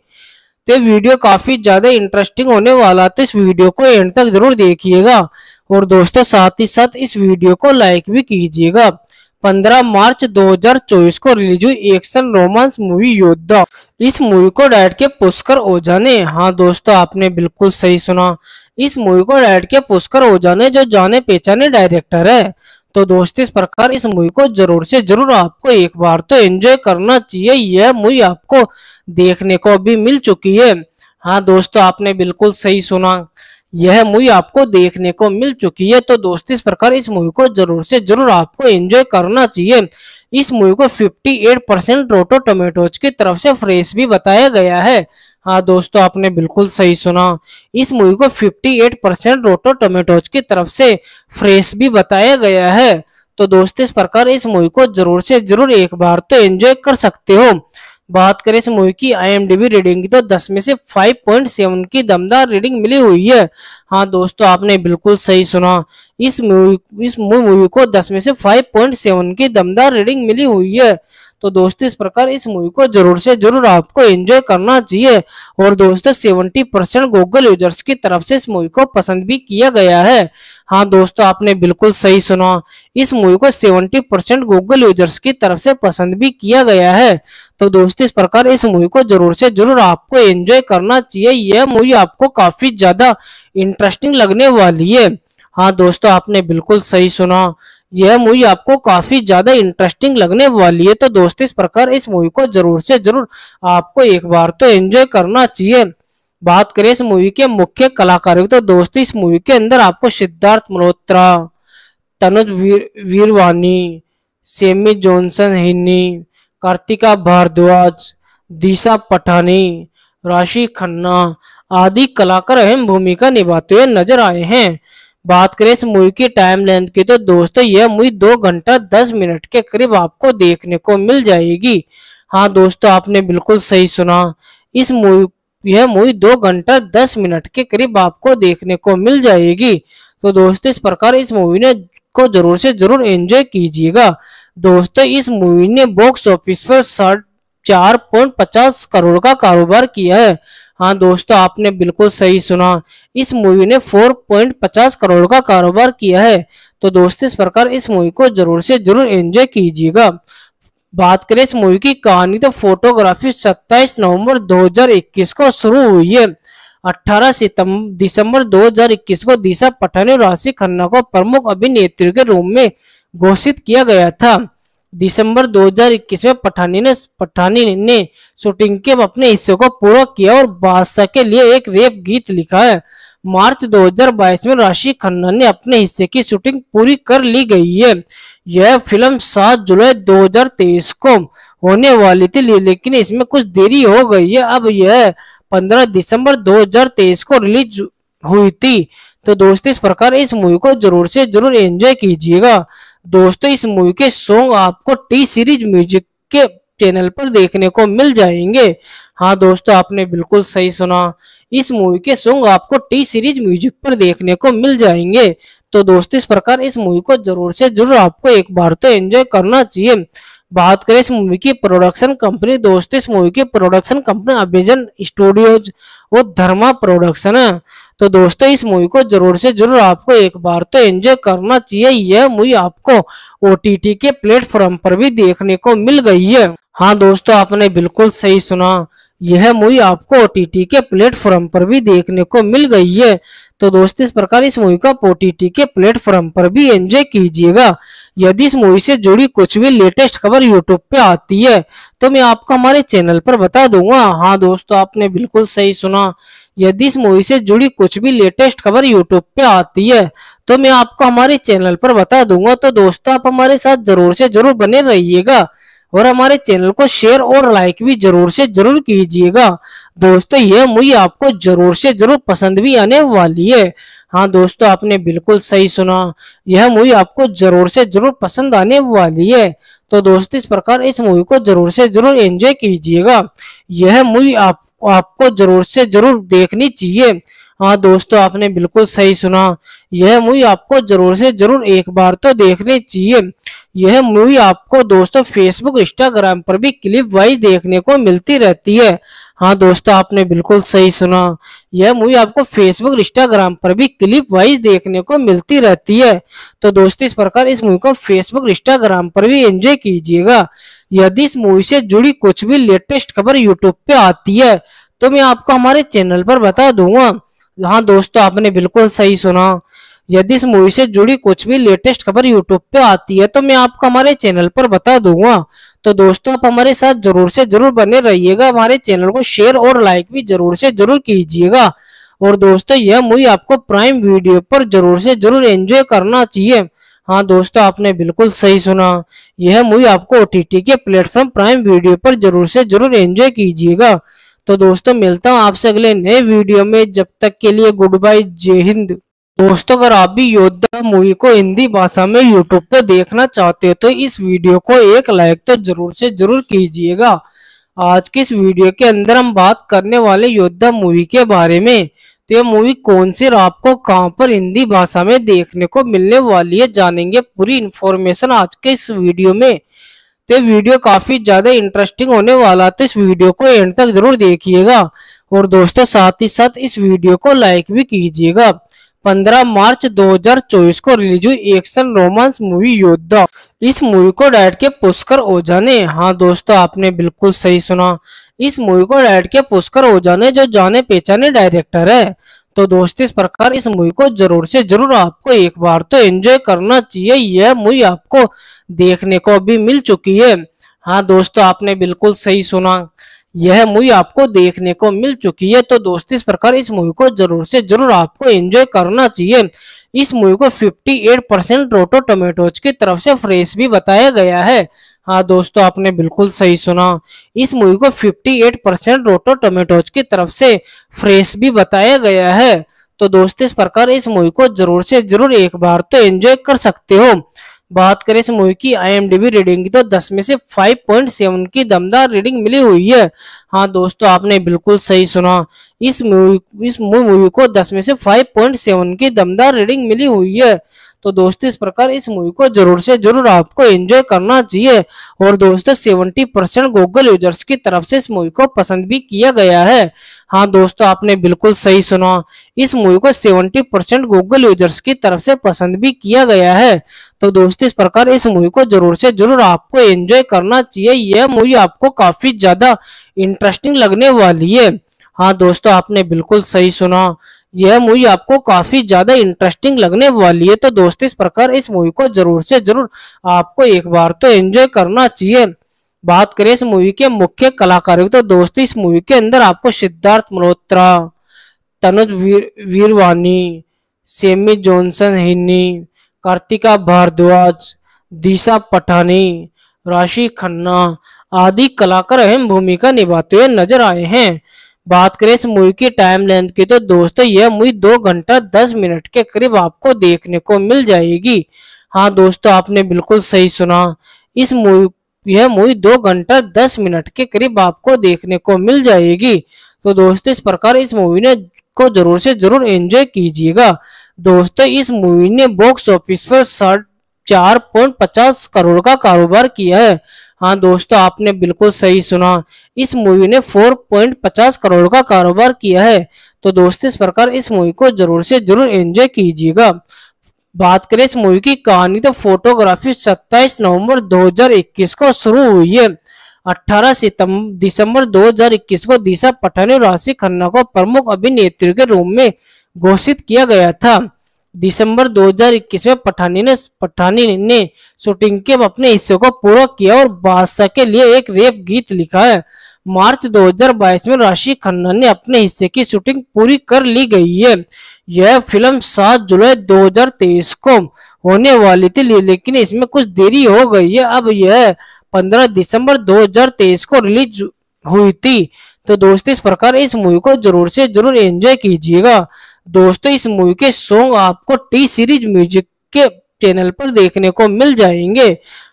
Speaker 1: तो ये वीडियो काफी ज्यादा इंटरेस्टिंग होने वाला तो इस वीडियो को एंड तक जरूर देखिएगा और दोस्तों साथ ही साथ इस वीडियो को लाइक भी कीजिएगा 15 मार्च 2024 को रिलीज हुई एक्शन रोमांस मूवी योद्धा इस मूवी को डायरेक्ट के पुष्कर ओझा ने हाँ दोस्तों आपने बिल्कुल सही सुना इस मूवी को डायरेक्ट के पुष्कर ओझा ने जो जाने पहचाने डायरेक्टर है तो दोस्त इस प्रकार इस मूवी को जरूर से जरूर आपको एक बार तो एंजॉय करना चाहिए यह मूवी आपको देखने को भी मिल चुकी है हाँ दोस्तों आपने बिल्कुल सही सुना यह मूवी आपको देखने को मिल चुकी है तो दोस्तों इस प्रकार इस मूवी को जरूर से जरूर आपको एंजॉय करना चाहिए इस मूवी को 58 परसेंट रोटो टोमेटोज की तरफ से फ्रेश भी बताया गया है हाँ दोस्तों आपने बिल्कुल सही सुना इस मूवी को 58 परसेंट रोटो टोमेटोज की तरफ से फ्रेश भी बताया गया है तो दोस्त इस प्रकार इस मूवी को जरूर से जरूर एक बार तो एंजॉय कर सकते हो बात करें इस मूवी की आईएमडीबी रेटिंग की तो 10 में से 5.7 की दमदार रेटिंग मिली हुई है हाँ दोस्तों आपने बिल्कुल सही सुना इस मूवी इस मूवी को 10 में से 5.7 की दमदार रेटिंग मिली हुई है तो दोस्त इस प्रकार इस मूवी को जरूर से जरूर आपको एंजॉय करना चाहिए और दोस्तों सेवेंटी परसेंट गूगल यूजर्स की तरफ से इस मूवी को पसंद भी किया गया है हाँ दोस्तों आपने बिल्कुल सही सुना इस मूवी को 70 परसेंट गूगल यूजर्स की तरफ से पसंद भी किया गया है तो दोस्तों इस प्रकार इस मूवी को जरूर से जरूर आपको एंजॉय करना चाहिए यह मूवी आपको काफी ज्यादा इंटरेस्टिंग लगने वाली है हाँ दोस्तों आपने बिल्कुल सही सुना यह मूवी आपको काफी ज्यादा इंटरेस्टिंग लगने वाली है तो दोस्त इस प्रकार इस मूवी को जरूर से जरूर आपको एक बार तो एंजॉय करना चाहिए बात करें इस मूवी के मुख्य कलाकार की तो दोस्त इस मूवी के अंदर आपको सिद्धार्थ मल्होत्रा तनुज वीर वीरवानी सेमी जॉनसन हिन्नी कार्तिका भारद्वाज दिशा पठानी राशि खन्ना आदि कलाकार अहम भूमिका निभाते हुए नजर आए हैं बात करें इस मूवी की टाइम लेंथ की तो दोस्तों यह मूवी दो घंटा दस मिनट के करीब आपको देखने को मिल जाएगी हाँ दोस्तों आपने बिल्कुल सही सुना इस मूवी यह मूवी दो घंटा दस मिनट के करीब आपको देखने को मिल जाएगी तो दोस्तों इस प्रकार इस मूवी ने को जरूर से जरूर एंजॉय कीजिएगा दोस्तों इस मूवी ने बॉक्स ऑफिस पर चार पॉइंट पचास करोड़ का कारोबार किया है हाँ दोस्तों आपने बिल्कुल सही सुना इस मूवी ने 4.50 करोड़ का कारोबार किया है तो दोस्तों इस प्रकार इस मूवी को जरूर से जरूर एंजॉय कीजिएगा बात करें इस मूवी की कहानी तो फोटोग्राफी 27 नवंबर 2021 को शुरू हुई है 18 सितंबर दिसंबर 2021 को दिशा पठानी राशि खन्ना को प्रमुख अभिनेत्री के रूप में घोषित किया गया था दिसंबर 2021 में पठानी ने पठानी ने शूटिंग के अपने हिस्से को पूरा किया और बादशाह के लिए एक रेप गीत लिखा है मार्च 2022 में राशि खन्ना ने अपने हिस्से की शूटिंग पूरी कर ली गई है यह फिल्म 7 जुलाई 2023 को होने वाली थी लेकिन इसमें कुछ देरी हो गई है अब यह 15 दिसंबर 2023 को रिलीज हुई थी तो दोस्तों इस प्रकार इस मूवी को जरूर से जरूर एंजॉय कीजिएगा दोस्तों इस मूवी के सॉन्ग आपको टी सीरीज म्यूजिक के चैनल पर देखने को मिल जाएंगे हाँ दोस्तों आपने बिल्कुल सही सुना इस मूवी के सॉन्ग आपको टी सीरीज म्यूजिक पर देखने को मिल जाएंगे तो दोस्तों इस प्रकार इस मूवी को जरूर से जरूर आपको एक बार तो एंजॉय करना चाहिए बात करें इस मूवी की प्रोडक्शन कंपनी दोस्तों इस मूवी की प्रोडक्शन कंपनी अभिजन स्टूडियोज वो धर्मा प्रोडक्शन है तो दोस्तों इस मूवी को जरूर से जरूर आपको एक बार तो एंजॉय करना चाहिए यह मूवी आपको ओ के प्लेटफॉर्म पर भी देखने को मिल गई है हाँ दोस्तों आपने बिल्कुल सही सुना यह मूवी आपको ओ के प्लेटफॉर्म पर भी देखने को मिल गई है तो दोस्त इस प्रकार इस मूवी को आप ओ के प्लेटफॉर्म पर भी एंजॉय कीजिएगा यदि इस मूवी से जुड़ी कुछ भी लेटेस्ट खबर यूट्यूब पे आती है तो मैं आपको हमारे चैनल पर बता दूंगा हाँ दोस्तों आपने बिल्कुल सही सुना यदि इस मूवी से जुड़ी कुछ भी लेटेस्ट खबर यूट्यूब पे आती है तो मैं आपको हमारे चैनल पर बता दूंगा तो दोस्तों आप हमारे साथ जरूर से जरूर बने रहिएगा और हमारे चैनल को शेयर और लाइक भी जरूर से जरूर कीजिएगा दोस्तों यह मूवी आपको जरूर से जरूर पसंद भी आने वाली है हाँ दोस्तों आपने बिल्कुल सही सुना यह मूवी आपको जरूर से जरूर पसंद आने वाली है तो दोस्त इस प्रकार इस मूवी को जरूर से जरूर एंजॉय कीजिएगा यह मूवी आप, आपको जरूर से जरूर देखनी चाहिए हाँ दोस्तों आपने बिल्कुल सही सुना यह मूवी आपको जरूर से जरूर एक बार तो देखनी चाहिए यह मूवी आपको दोस्तों फेसबुक इंस्टाग्राम पर भी क्लिप वाइज देखने को मिलती रहती है हाँ दोस्तों आपने बिल्कुल सही सुना यह मूवी आपको फेसबुक इंस्टाग्राम पर भी क्लिप वाइज देखने को मिलती रहती है तो दोस्तों इस प्रकार इस मूवी को फेसबुक इंस्टाग्राम पर भी एंजॉय कीजिएगा यदि इस मूवी से जुड़ी कुछ भी लेटेस्ट खबर यूट्यूब पे आती है तो मैं आपको हमारे चैनल पर बता दूंगा हाँ दोस्तों आपने बिल्कुल सही सुना यदि इस मूवी से जुड़ी कुछ भी लेटेस्ट खबर यूट्यूब पे आती है तो मैं आपको हमारे चैनल पर बता दूंगा तो दोस्तों आप हमारे साथ जरूर से जरूर बने रहिएगा हमारे चैनल को शेयर और लाइक भी जरूर से जरूर कीजिएगा और दोस्तों यह मूवी आपको प्राइम वीडियो पर जरूर से जरूर एंजॉय करना चाहिए हाँ दोस्तों आपने बिल्कुल सही सुना यह मूवी आपको ओ के प्लेटफॉर्म प्राइम वीडियो पर जरूर से जरूर एंजॉय कीजिएगा तो दोस्तों मिलता हूँ आपसे अगले नए वीडियो में जब तक के लिए गुड बाय जय हिंद दोस्तों अगर आप भी योद्धा मूवी को हिंदी भाषा में यूट्यूब पर देखना चाहते हो तो इस वीडियो को एक लाइक तो जरूर से जरूर कीजिएगा आज की इस वीडियो के अंदर हम बात करने वाले योद्धा मूवी के बारे में तो यह मूवी कौन सी और आपको कहां पर हिंदी भाषा में देखने को मिलने वाली है जानेंगे पूरी इन्फॉर्मेशन आज के इस वीडियो में तो ये वीडियो काफी ज्यादा इंटरेस्टिंग होने वाला तो इस वीडियो को एंड तक जरूर देखिएगा और दोस्तों साथ ही साथ इस वीडियो को लाइक भी कीजिएगा 15 मार्च 2024 को रिलीज हुई एक्शन रोमांस मूवी योद्धा इस मूवी को डायरेक्ट के पुष्कर ओझा ने हाँ दोस्तों आपने बिल्कुल सही सुना इस मूवी को डायरेक्ट के पुष्कर ओझा ने जो जाने पहचाने डायरेक्टर है तो दोस्त इस प्रकार इस मूवी को जरूर से जरूर आपको एक बार तो एंजॉय करना चाहिए यह मूवी आपको देखने को भी मिल चुकी है हाँ दोस्तों आपने बिल्कुल सही सुना यह मूवी आपको देखने को मिल चुकी है तो दोस्त इस प्रकार इस मूवी को जरूर से जरूर आपको एंजॉय करना चाहिए इस मूवी को 58 परसेंट रोटो टोमेटोज की तरफ से फ्रेश भी बताया गया है हाँ दोस्तों आपने बिल्कुल सही सुना इस मूवी को 58 परसेंट रोटो टोमेटोज की तरफ से फ्रेश भी बताया गया है तो दोस्त इस प्रकार इस मूवी को जरूर से जरूर एक बार तो एंजॉय कर सकते हो बात करें इस मूवी की आईएमडीबी रीडिंग की तो 10 में से 5.7 की दमदार रीडिंग मिली हुई है हाँ दोस्तों आपने बिल्कुल सही सुना इस मूवी इस मूवी को 10 में से 5.7 की दमदार रीडिंग मिली हुई है तो दोस्त इस प्रकार इस मूवी को जरूर से जरूर आपको एंजॉय करना चाहिए और दोस्तों सेवेंटी परसेंट गूगल यूजर्स की तरफ से इस मूवी को पसंद भी किया गया है हाँ दोस्तों आपने बिल्कुल सही सुना इस मूवी को सेवेंटी परसेंट गूगल यूजर्स की तरफ से पसंद भी किया गया है तो दोस्तों इस प्रकार इस मूवी को जरूर से जरूर आपको एंजॉय करना चाहिए यह मूवी आपको काफी ज्यादा इंटरेस्टिंग लगने वाली है हाँ दोस्तों आपने बिल्कुल सही सुना यह मूवी आपको काफी ज्यादा इंटरेस्टिंग लगने वाली है तो दोस्त इस प्रकार इस मूवी को जरूर से जरूर आपको एक बार तो एंजॉय करना चाहिए बात करें इस मूवी के मुख्य कलाकारों की तो दोस्त इस मूवी के अंदर आपको सिद्धार्थ मल्होत्रा तनुज वीर वीरवानी सेमी जॉनसन हिन्नी कार्तिका भारद्वाज दिशा पठानी राशि खन्ना आदि कलाकार अहम भूमिका निभाते हुए नजर आए हैं बात करें इस मूवी की टाइम लेंथ की तो दोस्तों यह मूवी दो घंटा दस मिनट के करीब आपको देखने को मिल जाएगी हाँ दोस्तों आपने बिल्कुल सही सुना इस मूवी यह मूवी दो घंटा दस मिनट के करीब आपको देखने को मिल जाएगी तो दोस्तों इस प्रकार इस मूवी ने को जरूर से जरूर एंजॉय कीजिएगा दोस्तों इस मूवी ने बॉक्स ऑफिस पर साठ चार पॉइंट पचास करोड़ का कारोबार किया है हाँ दोस्तों आपने बिल्कुल सही सुना इस मूवी ने फोर पॉइंट पचास करोड़ का कारोबार किया है तो दोस्तों इस प्रकार इस मूवी को जरूर से जरूर एंजॉय कीजिएगा बात करें इस मूवी की कहानी तो फोटोग्राफी 27 नवंबर 2021 को शुरू हुई है 18 सितंबर दिसंबर 2021 को दिशा पठानी राशि खन्ना को प्रमुख अभिनेत्री के रूप में घोषित किया गया था दिसंबर 2021 में पठानी ने पठानी ने शूटिंग के अपने हिस्से को पूरा किया और बादशाह के लिए एक रेप गीत लिखा है मार्च 2022 में राशि खन्ना ने अपने हिस्से की शूटिंग पूरी कर ली गई है यह फिल्म 7 जुलाई 2023 को होने वाली थी लेकिन इसमें कुछ देरी हो गई है अब यह 15 दिसंबर 2023 को रिलीज हुई थी तो दोस्तों इस प्रकार इस मूवी को जरूर से जरूर एंजॉय कीजिएगा दोस्तों इस मूवी के सॉन्ग आपको टी सीरीज म्यूजिक के चैनल पर देखने को मिल जाएंगे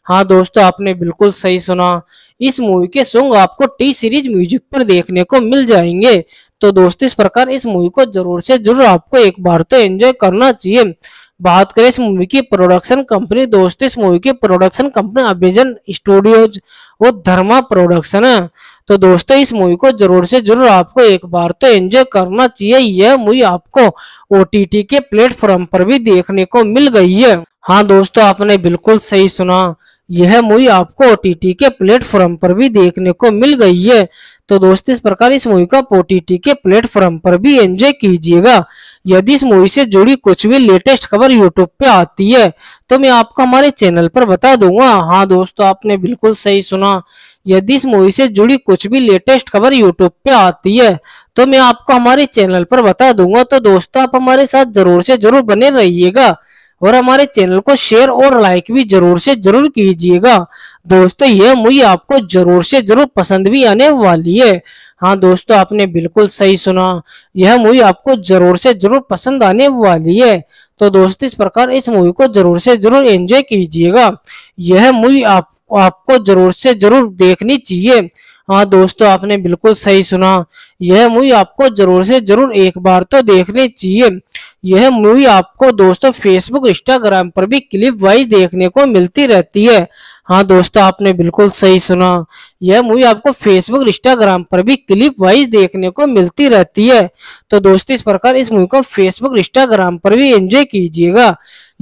Speaker 1: हाँ दोस्तों आपने बिल्कुल सही सुना इस मूवी के सॉन्ग आपको टी सीरीज म्यूजिक पर देखने को मिल जाएंगे तो दोस्तों इस प्रकार इस मूवी को जरूर से जरूर आपको एक बार तो एंजॉय करना चाहिए बात करें इस मूवी की प्रोडक्शन कंपनी दोस्तों इस मूवी की प्रोडक्शन कंपनी अभिजन स्टूडियोज वो धर्मा प्रोडक्शन है तो दोस्तों इस मूवी को जरूर से जरूर आपको एक बार तो एंजॉय करना चाहिए यह मूवी आपको ओ के प्लेटफॉर्म पर भी देखने को मिल गई है हाँ दोस्तों आपने बिल्कुल सही सुना यह मूवी आपको ओ के प्लेटफॉर्म पर भी देखने को मिल गई है तो दोस्त इस प्रकार इस मूवी को आप ओ के प्लेटफॉर्म पर भी एंजॉय कीजिएगा यदि इस मूवी से जुड़ी कुछ भी लेटेस्ट खबर यूट्यूब पे आती है तो मैं आपको हमारे चैनल पर बता दूंगा हाँ दोस्तों आपने बिल्कुल सही सुना यदि इस मूवी से जुड़ी कुछ भी लेटेस्ट खबर यूट्यूब पे आती है तो मैं आपको हमारे चैनल पर बता दूंगा तो दोस्तों आप हमारे साथ जरूर से जरूर बने रहिएगा और हमारे चैनल को शेयर और लाइक भी जरूर से जरूर कीजिएगा दोस्तों यह मूवी आपको जरूर से जरूर पसंद भी आने वाली है हाँ दोस्तों आपने बिल्कुल सही सुना यह मूवी आपको जरूर से जरूर पसंद आने वाली है तो दोस्तों इस प्रकार इस मूवी को जरूर से जरूर एंजॉय कीजिएगा यह मूवी आप, आपको जरूर से जरूर देखनी चाहिए हाँ दोस्तों आपने बिल्कुल सही सुना यह मूवी आपको जरूर से जरूर एक बार तो देखनी चाहिए यह मूवी आपको दोस्तों फेसबुक इंस्टाग्राम पर भी क्लिप वाइज देखने को मिलती रहती है हाँ दोस्तों आपने बिल्कुल सही सुना यह मूवी आपको फेसबुक इंस्टाग्राम पर भी क्लिप वाइज देखने को मिलती रहती है तो दोस्तों इस प्रकार इस मूवी को फेसबुक इंस्टाग्राम पर भी एंजॉय कीजिएगा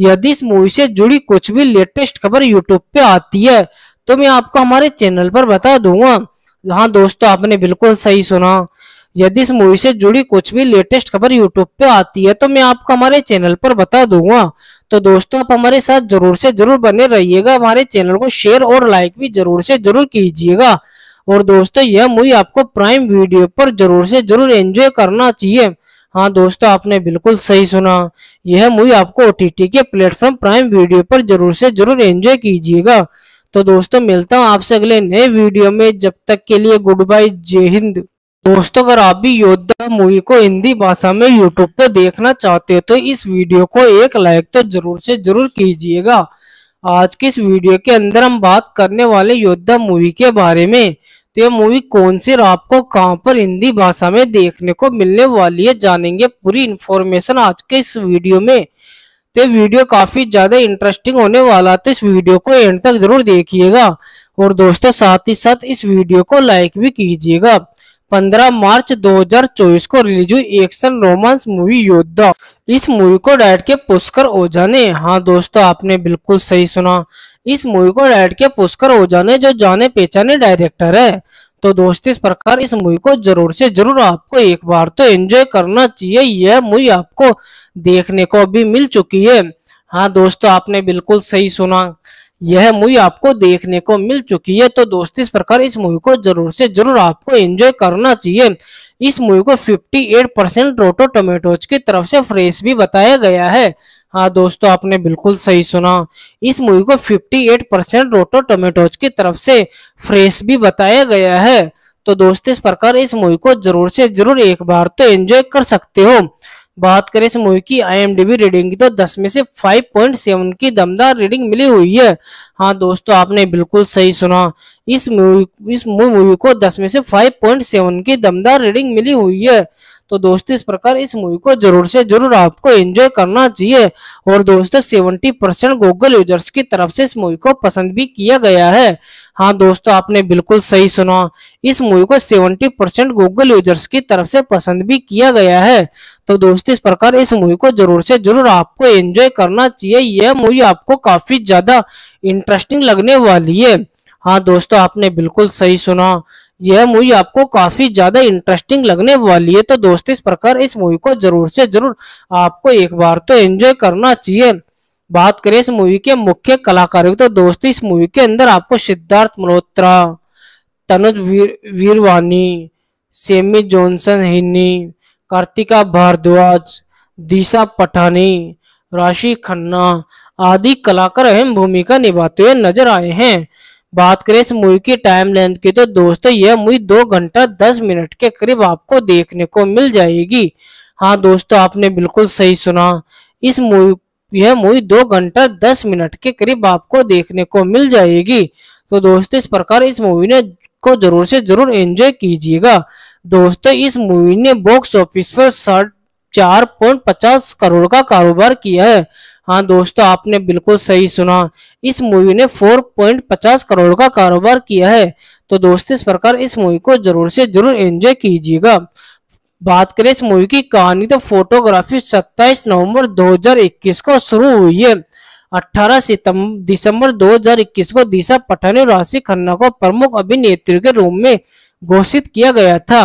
Speaker 1: यदि इस मूवी से जुड़ी कुछ भी लेटेस्ट खबर यूट्यूब पे आती है तो मैं आपको हमारे चैनल पर बता दूंगा हाँ दोस्तों आपने बिल्कुल सही सुना यदि इस मूवी से जुड़ी कुछ भी लेटेस्ट खबर यूट्यूब पे आती है तो मैं आपको हमारे चैनल पर बता दूंगा तो दोस्तों आप हमारे साथ जरूर से जरूर बने रहिएगा हमारे चैनल को शेयर और लाइक भी जरूर से जरूर कीजिएगा और दोस्तों यह मूवी आपको प्राइम वीडियो पर जरूर से जरूर एंजॉय करना चाहिए हाँ दोस्तों आपने बिल्कुल सही सुना यह मूवी आपको ओ के प्लेटफॉर्म प्राइम वीडियो पर जरूर से जरूर एंजॉय कीजिएगा तो दोस्तों मिलता हूँ आपसे अगले नए वीडियो में जब तक के लिए गुड बाय जय हिंद दोस्तों अगर आप भी योद्धा मूवी को हिंदी भाषा में यूट्यूब पर देखना चाहते हो तो इस वीडियो को एक लाइक तो जरूर से जरूर कीजिएगा आज की इस वीडियो के अंदर हम बात करने वाले योद्धा मूवी के बारे में तो यह मूवी कौन सी और आपको कहां पर हिंदी भाषा में देखने को मिलने वाली है जानेंगे पूरी इन्फॉर्मेशन आज के इस वीडियो में ये वीडियो काफी ज्यादा इंटरेस्टिंग होने वाला तो इस वीडियो को एंड तक जरूर देखिएगा और दोस्तों साथ ही साथ इस वीडियो को लाइक भी कीजिएगा 15 मार्च 2024 को रिलीज हुई एक्शन रोमांस मूवी योद्धा इस मूवी को डायरेक्ट के पुष्कर ओझा ने हाँ दोस्तों आपने बिल्कुल सही सुना इस मूवी को डायरेक्ट के पुष्कर ओझा ने जो जाने पहचाने डायरेक्टर है तो दोस्त इस प्रकार इस मूवी को जरूर से जरूर आपको एक बार तो एंजॉय करना चाहिए यह मूवी आपको देखने को भी मिल चुकी है हाँ दोस्तों आपने बिल्कुल सही सुना यह मूवी आपको देखने को मिल चुकी है तो दोस्त इस प्रकार इस मूवी को जरूर से जरूर आपको एंजॉय करना चाहिए इस मूवी को 58 परसेंट रोटो टोमेटोज की तरफ से फ्रेश भी बताया गया है हाँ दोस्तों आपने बिल्कुल सही सुना इस मूवी को 58 परसेंट रोटो टोमेटोज की तरफ से फ्रेश भी बताया गया है तो दोस्त इस प्रकार इस मूवी को जरूर से जरूर एक बार तो एंजॉय कर सकते हो बात करें इस मूवी की आईएमडीबी रीडिंग की तो 10 में से 5.7 की दमदार रीडिंग मिली हुई है हाँ दोस्तों आपने बिल्कुल सही सुना इस मूवी इस मूवी को 10 में से 5.7 की दमदार रीडिंग मिली हुई है तो दोस्त इस प्रकार इस मूवी को जरूर से जरूर आपको एंजॉय करना चाहिए और दोस्तों सेवेंटी परसेंट गूगल यूजर्स की तरफ से इस मूवी को पसंद भी किया गया है हाँ दोस्तों आपने बिल्कुल सही सुना इस मूवी को सेवेंटी परसेंट गूगल यूजर्स की तरफ से पसंद भी किया गया है तो दोस्तों इस प्रकार इस मूवी को जरूर से जरूर आपको एंजॉय करना चाहिए यह मूवी आपको काफी ज्यादा इंटरेस्टिंग लगने वाली है हाँ दोस्तों आपने बिल्कुल सही सुना यह मूवी आपको काफी ज्यादा इंटरेस्टिंग लगने वाली है तो दोस्त इस प्रकार इस मूवी को जरूर से जरूर आपको एक बार तो एंजॉय करना चाहिए बात करें इस मूवी के मुख्य कलाकारों की तो दोस्त इस मूवी के अंदर आपको सिद्धार्थ मल्होत्रा तनुज वीर, वीरवानी सेमी जॉनसन हिन्नी कार्तिका भारद्वाज दिशा पठानी राशि खन्ना आदि कलाकार अहम भूमिका निभाते हुए नजर आए हैं बात करें इस मूवी की टाइम लेंथ की तो दोस्तों यह मूवी दो घंटा दस मिनट के करीब आपको देखने को मिल जाएगी हाँ दोस्तों आपने बिल्कुल सही सुना इस मूवी यह मूवी दो घंटा दस मिनट के करीब आपको देखने को मिल जाएगी तो दोस्तों इस प्रकार इस मूवी ने को जरूर से जरूर एंजॉय कीजिएगा दोस्तों इस मूवी ने बॉक्स ऑफिस पर साठ चार पॉइंट पचास करोड़ का कारोबार किया है हाँ दोस्तों आपने बिल्कुल सही सुना इस मूवी ने 4.50 करोड़ का कारोबार किया है तो दोस्तों इस प्रकार इस मूवी को जरूर से जरूर एंजॉय कीजिएगा बात करें इस मूवी की कहानी तो फोटोग्राफी 27 नवंबर 2021 को शुरू हुई है 18 सितंबर दिसंबर 2021 को दिशा पठानी और राशि खन्ना को प्रमुख अभिनेत्री के रूप में घोषित किया गया था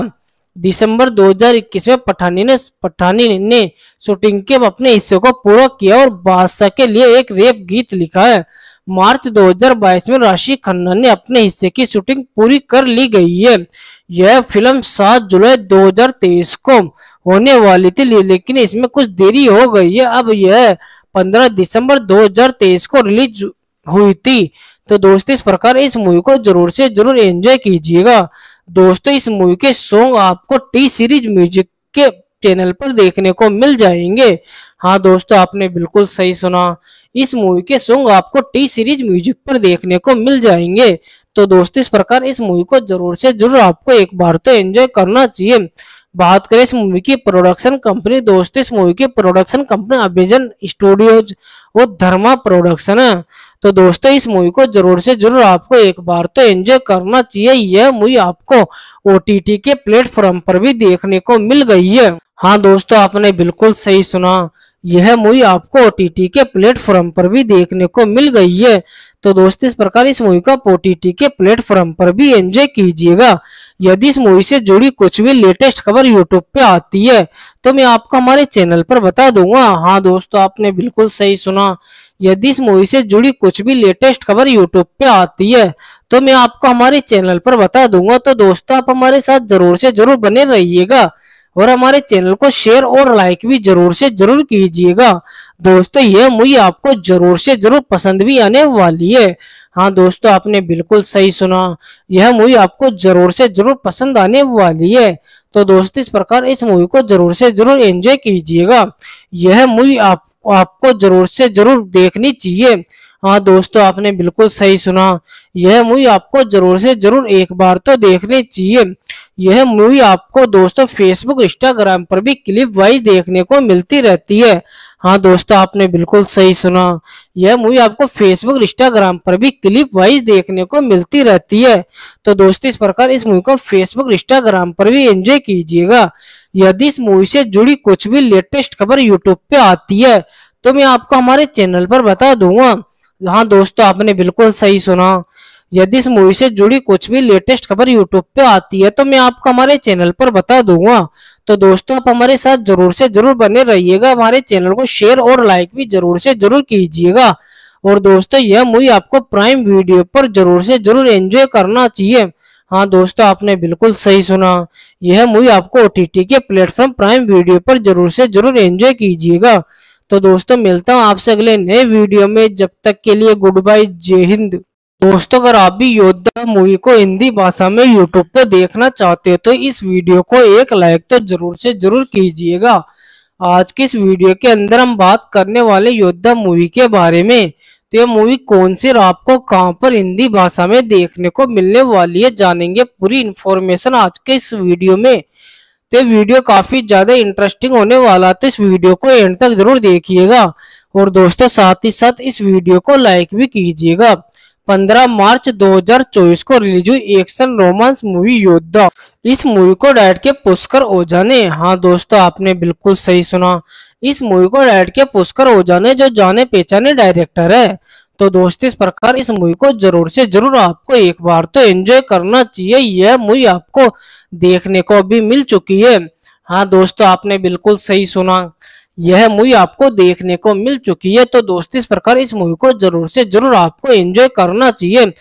Speaker 1: दिसंबर 2021 में पठानी ने पठानी ने शूटिंग के अपने हिस्से को पूरा किया और बादशाह के लिए एक रेप गीत लिखा है मार्च 2022 में राशि खन्ना ने अपने हिस्से की शूटिंग पूरी कर ली गई है यह फिल्म 7 जुलाई 2023 को होने वाली थी लेकिन इसमें कुछ देरी हो गई है अब यह 15 दिसंबर 2023 को रिलीज हुई थी तो दोस्तों इस प्रकार इस मूवी को जरूर से जरूर एंजॉय कीजिएगा दोस्तों इस मूवी के सॉन्ग आपको टी सीरीज म्यूजिक के चैनल पर देखने को मिल जाएंगे हाँ दोस्तों आपने बिल्कुल सही सुना इस मूवी के सॉन्ग आपको टी सीरीज म्यूजिक पर देखने को मिल जाएंगे तो दोस्तों इस प्रकार इस मूवी को जरूर से जरूर आपको एक बार तो एंजॉय करना चाहिए बात करें इस मूवी की प्रोडक्शन कंपनी दोस्तों इस मूवी की प्रोडक्शन कंपनी अभिजन स्टूडियोज वो धर्मा प्रोडक्शन है तो दोस्तों इस मूवी को जरूर से जरूर आपको एक बार तो एंजॉय करना चाहिए यह मूवी आपको ओ के प्लेटफॉर्म पर भी देखने को मिल गई है हाँ दोस्तों आपने बिल्कुल सही सुना यह मूवी आपको ओ के प्लेटफॉर्म पर भी देखने को मिल गई है तो दोस्त इस प्रकार इस मूवी को ओ के प्लेटफॉर्म पर भी एंजॉय कीजिएगा यदि इस मूवी से जुड़ी कुछ भी लेटेस्ट खबर यूट्यूब पे आती है तो मैं आपको हमारे चैनल पर बता दूंगा हाँ दोस्तों आपने बिल्कुल सही सुना यदि इस मूवी से जुड़ी कुछ भी लेटेस्ट खबर यूट्यूब पे आती है तो मैं आपको हमारे चैनल पर बता दूंगा तो दोस्तों आप हमारे साथ जरूर से जरूर बने रहिएगा और हमारे चैनल को शेयर और लाइक भी जरूर से जरूर कीजिएगा दोस्तों यह मूवी आपको जरूर से जरूर पसंद भी आने वाली है हाँ दोस्तों आपने बिल्कुल सही सुना यह मूवी आपको जरूर से जरूर पसंद आने वाली है तो दोस्तों इस प्रकार इस मूवी को जरूर से जरूर एंजॉय कीजिएगा यह मूवी आप, आपको जरूर से जरूर देखनी चाहिए हाँ दोस्तों आपने बिल्कुल सही सुना यह मूवी आपको जरूर से जरूर एक बार तो देखनी चाहिए यह मूवी आपको दोस्तों फेसबुक इंस्टाग्राम पर भी क्लिप वाइज देखने को मिलती रहती है हाँ दोस्तों आपने बिल्कुल सही सुना यह मूवी आपको फेसबुक इंस्टाग्राम पर भी क्लिप वाइज देखने को मिलती रहती है तो दोस्तों इस प्रकार इस मूवी को फेसबुक इंस्टाग्राम पर भी एंजॉय कीजिएगा यदि इस मूवी से जुड़ी कुछ भी लेटेस्ट खबर यूट्यूब पे आती है तो मैं आपको हमारे चैनल पर बता दूंगा हाँ दोस्तों आपने बिल्कुल सही सुना यदि इस मूवी से जुड़ी कुछ भी लेटेस्ट खबर यूट्यूब पे आती है तो मैं आपको हमारे चैनल पर बता दूंगा तो दोस्तों आप हमारे साथ जरूर से जरूर बने रहिएगा हमारे चैनल को शेयर और लाइक भी जरूर से जरूर कीजिएगा और दोस्तों यह मूवी आपको प्राइम वीडियो पर जरूर से जरूर एंजॉय करना चाहिए हाँ दोस्तों आपने बिल्कुल सही सुना यह मूवी आपको ओ के प्लेटफॉर्म प्राइम वीडियो पर जरूर से जरूर एंजॉय कीजिएगा तो दोस्तों मिलता हूँ आपसे अगले नए वीडियो में जब तक के लिए गुड बाय जय हिंद दोस्तों अगर आप भी योद्धा मूवी को हिंदी भाषा में यूट्यूब पर देखना चाहते हो तो इस वीडियो को एक लाइक तो जरूर से जरूर कीजिएगा आज की इस वीडियो के अंदर हम बात करने वाले योद्धा मूवी के बारे में तो ये मूवी कौन सी और आपको कहाँ पर हिंदी भाषा में देखने को मिलने वाली है जानेंगे पूरी इन्फॉर्मेशन आज के इस वीडियो में तो वीडियो काफ़ी ज़्यादा इंटरेस्टिंग होने वाला तो इस वीडियो को एंड तक ज़रूर देखिएगा और दोस्तों साथ ही साथ इस वीडियो को लाइक भी कीजिएगा 15 मार्च 2024 को रिलीज हुई एक्शन रोमांस मूवी योद्धा इस मूवी को डायरेक्ट के पुष्कर ओझा ने हाँ दोस्तों आपने बिल्कुल सही सुना इस मूवी को डायरेक्ट के पुष्कर ओझा ने जो जाने पहचाने डायरेक्टर है तो दोस्त इस प्रकार इस मूवी को जरूर से जरूर आपको एक बार तो एंजॉय करना चाहिए यह मूवी आपको देखने को भी मिल चुकी है हाँ दोस्तों आपने बिल्कुल सही सुना यह मूवी आपको देखने को मिल चुकी है तो दोस्त इस प्रकार इस मूवी को जरूर से जरूर आपको एंजॉय करना चाहिए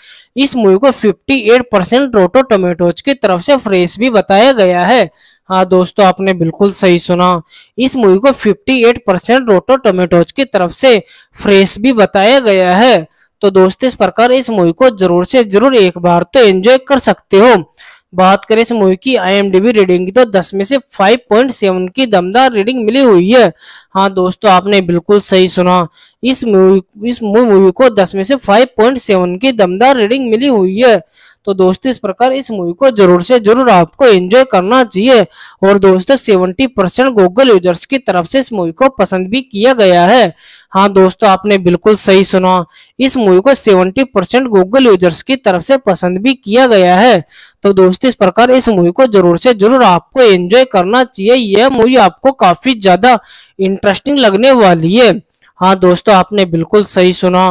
Speaker 1: इस मूवी को 58 परसेंट रोटो टोमेटोज की तरफ से फ्रेश भी बताया गया है हाँ दोस्तों आपने बिल्कुल सही सुना इस मूवी को 58 परसेंट रोटो टोमेटोज की तरफ से फ्रेश भी बताया गया है तो दोस्त इस प्रकार इस मूवी को जरूर से जरूर एक बार तो एंजॉय कर सकते हो बात करें इस मूवी की आईएमडीबी रीडिंग की तो 10 में से 5.7 की दमदार रीडिंग मिली हुई है हाँ दोस्तों आपने बिल्कुल सही सुना इस मूवी इस मूवी को 10 में से 5.7 की दमदार रीडिंग मिली हुई है तो दोस्तों इस प्रकार इस मूवी को जरूर से जरूर आपको एंजॉय करना चाहिए और दोस्तों सेवेंटी परसेंट गूगल यूजर्स की तरफ से इस मूवी को पसंद भी किया गया है हाँ दोस्तों आपने बिल्कुल सही सुना इस मूवी को सेवेंटी परसेंट गूगल यूजर्स की तरफ से पसंद भी किया गया है तो दोस्तों इस प्रकार इस मूवी को जरूर से जरूर आपको एंजॉय करना चाहिए यह मूवी आपको काफी ज्यादा इंटरेस्टिंग लगने वाली है हाँ दोस्तों आपने बिल्कुल सही सुना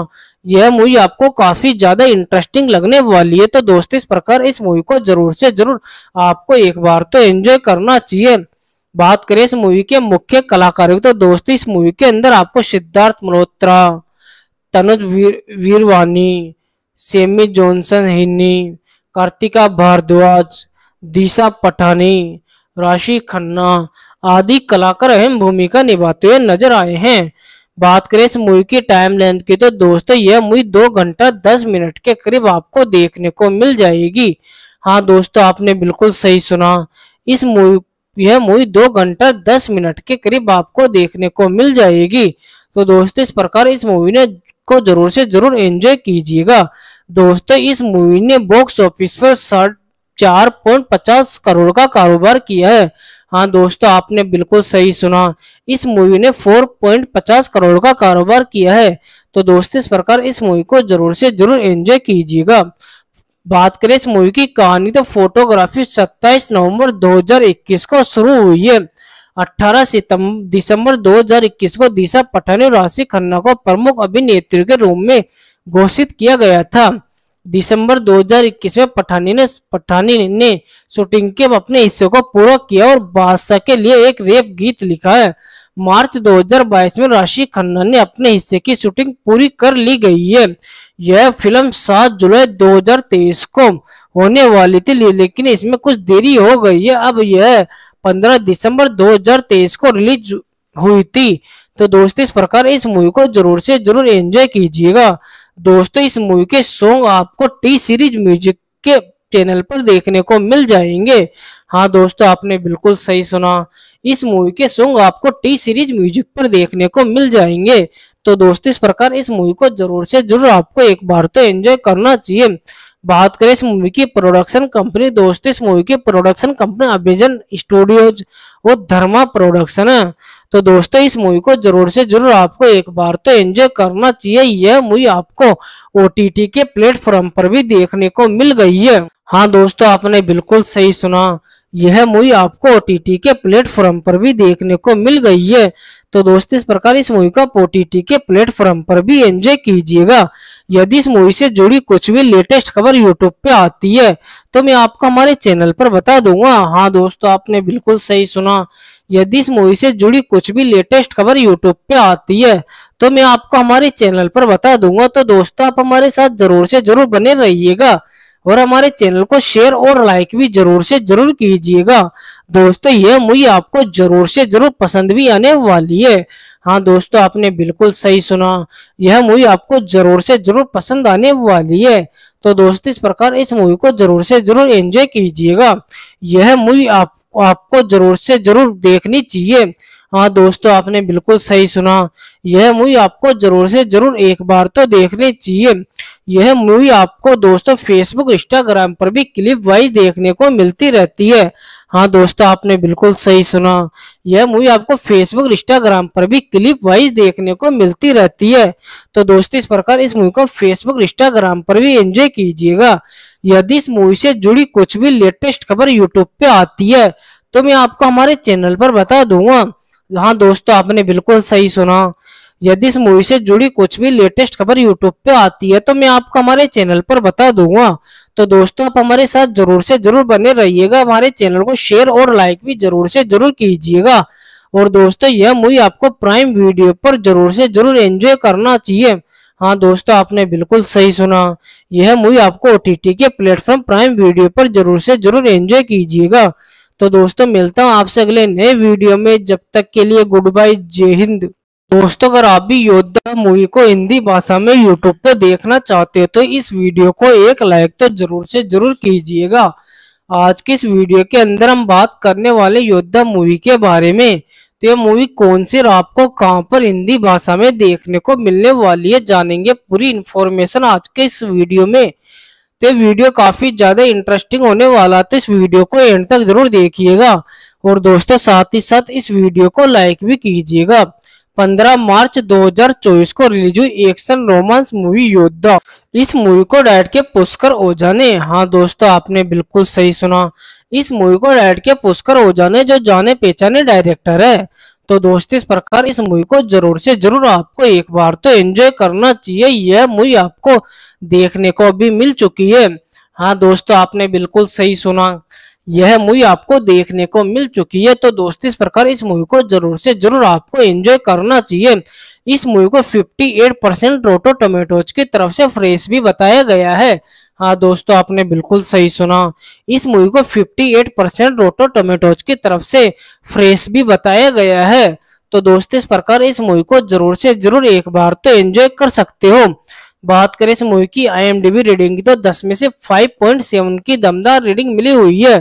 Speaker 1: यह मूवी आपको काफी ज्यादा इंटरेस्टिंग लगने वाली है तो दोस्तों इस प्रकार इस मूवी को जरूर से जरूर आपको एक बार तो एंजॉय करना चाहिए बात करें इस मूवी के मुख्य कलाकार तो दोस्तों इस मूवी के अंदर आपको सिद्धार्थ मल्होत्रा तनुज वीर, वीरवानी सेमी जॉनसन हिन्नी कार्तिका भारद्वाज दिशा पठानी राशि खन्ना आदि कलाकार अहम भूमिका निभाते हुए नजर आए हैं बात करें इस मूवी की टाइम लेंथ की तो दोस्तों यह मूवी दो घंटा दस मिनट के करीब आपको देखने को मिल जाएगी हाँ दोस्तों आपने बिल्कुल सही सुना इस मूवी यह मूवी दो घंटा दस मिनट के करीब आपको देखने को मिल जाएगी तो दोस्तों इस प्रकार इस मूवी ने को जरूर से जरूर एंजॉय कीजिएगा दोस्तों इस मूवी ने बॉक्स ऑफिस पर साठ चार पॉइंट पचास करोड़ का कारोबार किया है हाँ दोस्तों आपने बिल्कुल सही सुना इस मूवी ने फोर पॉइंट पचास करोड़ का कारोबार किया है तो दोस्तों इस प्रकार इस मूवी को जरूर से जरूर एंजॉय कीजिएगा बात करें इस मूवी की कहानी तो फोटोग्राफी सत्ताईस नवम्बर दो को शुरू हुई है 18 सितंबर दिसंबर 2021 को दिशा पठानी और राशि खन्ना को प्रमुख अभिनेत्री के रूप में घोषित किया गया था दिसंबर 2021 में पठानी ने पठानी ने शूटिंग के अपने हिस्से को पूरा किया और बादशाह के लिए एक रेप गीत लिखा है मार्च 2022 में राशि खन्ना ने अपने हिस्से की शूटिंग पूरी कर ली गई है यह फिल्म 7 जुलाई 2023 को होने वाली थी लेकिन इसमें कुछ देरी हो गई है अब यह 15 दिसंबर 2023 को रिलीज हुई थी तो दोस्त इस प्रकार इस मूवी को जरूर से जरूर एंजॉय कीजिएगा दोस्तों इस मूवी के सॉन्ग आपको टी सीरीज म्यूजिक के चैनल पर देखने को मिल जाएंगे हाँ दोस्तों आपने बिल्कुल सही सुना इस मूवी के सॉन्ग आपको टी सीरीज म्यूजिक पर देखने को मिल जाएंगे तो दोस्तों इस प्रकार इस मूवी को जरूर से जरूर आपको एक बार तो एंजॉय करना चाहिए बात करें इस मूवी की प्रोडक्शन कंपनी दोस्तों इस मूवी की प्रोडक्शन कंपनी अभिजन स्टूडियोज वो धर्मा प्रोडक्शन है तो दोस्तों इस मूवी को जरूर से जरूर आपको एक बार तो एंजॉय करना चाहिए यह मूवी आपको ओ के प्लेटफॉर्म पर भी देखने को मिल गई है हाँ दोस्तों आपने बिल्कुल सही सुना यह मूवी आपको ओ के प्लेटफॉर्म पर भी देखने को मिल गई है तो दोस्तों इस प्रकार इस मूवी को ओ के प्लेटफॉर्म पर भी एंजॉय कीजिएगा यदि इस मूवी से जुड़ी कुछ भी लेटेस्ट खबर यूट्यूब पे आती है तो मैं आपको हमारे चैनल पर बता दूंगा हाँ दोस्तों आपने बिल्कुल सही सुना यदि इस मूवी से जुड़ी कुछ भी लेटेस्ट खबर यूट्यूब पे आती है तो मैं आपको हमारे चैनल पर बता दूंगा तो दोस्तों आप हमारे साथ जरूर से जरूर बने रहिएगा और हमारे चैनल को शेयर और लाइक भी जरूर से जरूर कीजिएगा दोस्तों यह मूवी आपको जरूर से जरूर पसंद भी आने वाली है हाँ दोस्तों आपने बिल्कुल सही सुना यह मूवी आपको जरूर से जरूर पसंद आने वाली है तो दोस्तों इस प्रकार इस मूवी को जरूर से जरूर एंजॉय कीजिएगा यह मूवी आप, आपको जरूर से जरूर देखनी चाहिए हाँ दोस्तों आपने बिल्कुल सही सुना यह मूवी आपको जरूर से जरूर एक बार तो देखनी चाहिए यह मूवी आपको दोस्तों फेसबुक इंस्टाग्राम पर भी क्लिप वाइज देखने को मिलती रहती है हाँ दोस्तों आपने बिल्कुल सही सुना यह मूवी आपको फेसबुक इंस्टाग्राम पर भी क्लिप वाइज देखने को मिलती रहती है तो दोस्तों इस प्रकार इस मूवी को फेसबुक इंस्टाग्राम पर भी एंजॉय कीजिएगा यदि इस मूवी से जुड़ी कुछ भी लेटेस्ट खबर यूट्यूब पे आती है तो मैं आपको हमारे चैनल पर बता दूंगा हाँ दोस्तों आपने बिल्कुल सही सुना यदि इस मूवी से जुड़ी कुछ भी लेटेस्ट खबर यूट्यूब पे आती है तो मैं आपको हमारे चैनल पर बता दूंगा तो दोस्तों आप हमारे साथ जरूर से जरूर बने रहिएगा हमारे चैनल को शेयर और लाइक भी जरूर से जरूर कीजिएगा और दोस्तों यह मूवी आपको प्राइम वीडियो पर जरूर से जरूर एंजॉय करना चाहिए हाँ दोस्तों आपने बिल्कुल सही सुना यह मूवी आपको ओ के प्लेटफॉर्म प्राइम वीडियो पर जरूर से जरूर एंजॉय कीजिएगा तो दोस्तों मिलता हूँ आपसे अगले नए वीडियो में जब तक के लिए गुड बाय जय हिंद दोस्तों अगर आप भी योद्धा मूवी को हिंदी भाषा में यूट्यूब पर देखना चाहते हो तो इस वीडियो को एक लाइक तो जरूर से जरूर कीजिएगा आज की इस वीडियो के अंदर हम बात करने वाले योद्धा मूवी के बारे में तो यह मूवी कौन सी आपको कहां पर हिंदी भाषा में देखने को मिलने वाली है जानेंगे पूरी इन्फॉर्मेशन आज के इस वीडियो में तो वीडियो काफ़ी ज़्यादा इंटरेस्टिंग होने वाला तो इस वीडियो को एंड तक ज़रूर देखिएगा और दोस्तों साथ ही साथ इस वीडियो को लाइक भी कीजिएगा 15 मार्च 2024 को रिलीज हुई एक्शन रोमांस मूवी योद्धा इस मूवी को डायरेक्ट के पुष्कर ओझा ने हाँ दोस्तों आपने बिल्कुल सही सुना इस मूवी को डायरेक्ट के पुष्कर ओझा ने जो जाने पहचाने डायरेक्टर है तो दोस्त इस प्रकार इस मूवी को जरूर से जरूर आपको एक बार तो एंजॉय करना चाहिए यह मूवी आपको देखने को भी मिल चुकी है हाँ दोस्तों तो आपने बिल्कुल सही सुना यह मूवी आपको देखने को मिल चुकी है तो दोस्तों इस प्रकार इस मूवी को जरूर से जरूर आपको एंजॉय करना चाहिए इस मूवी को 58 परसेंट रोटो टोमेटोज की तरफ से फ्रेश भी बताया गया है हाँ दोस्तों आपने बिल्कुल सही सुना इस मूवी को 58 परसेंट रोटो टोमेटोज की तरफ से फ्रेश भी बताया गया है तो दोस्त इस प्रकार इस मूवी को जरूर से जरूर एक बार तो एंजॉय कर सकते हो बात करें इस मूवी की आईएमडीबी रीडिंग की तो 10 में से 5.7 की दमदार रीडिंग मिली हुई है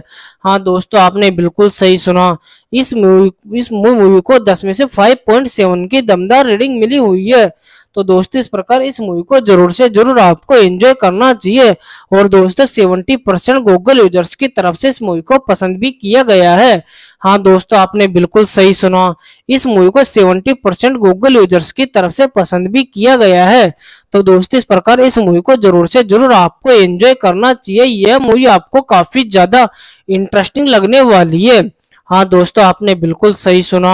Speaker 1: हाँ दोस्तों आपने बिल्कुल सही सुना इस मूवी इस मूवी को 10 में से 5.7 की दमदार रीडिंग मिली हुई है तो दोस्तों इस प्रकार इस मूवी को जरूर से जरूर आपको एंजॉय करना चाहिए और दोस्तों सेवेंटी परसेंट गूगल यूजर्स की तरफ से इस मूवी को पसंद भी किया गया है हाँ दोस्तों आपने बिल्कुल सही सुना इस मूवी को सेवेंटी परसेंट गूगल यूजर्स की तरफ से पसंद भी किया गया है तो दोस्तों इस प्रकार इस मूवी को जरूर से जरूर आपको एंजॉय करना चाहिए यह मूवी आपको काफी ज्यादा इंटरेस्टिंग लगने वाली है हाँ दोस्तों आपने बिल्कुल सही सुना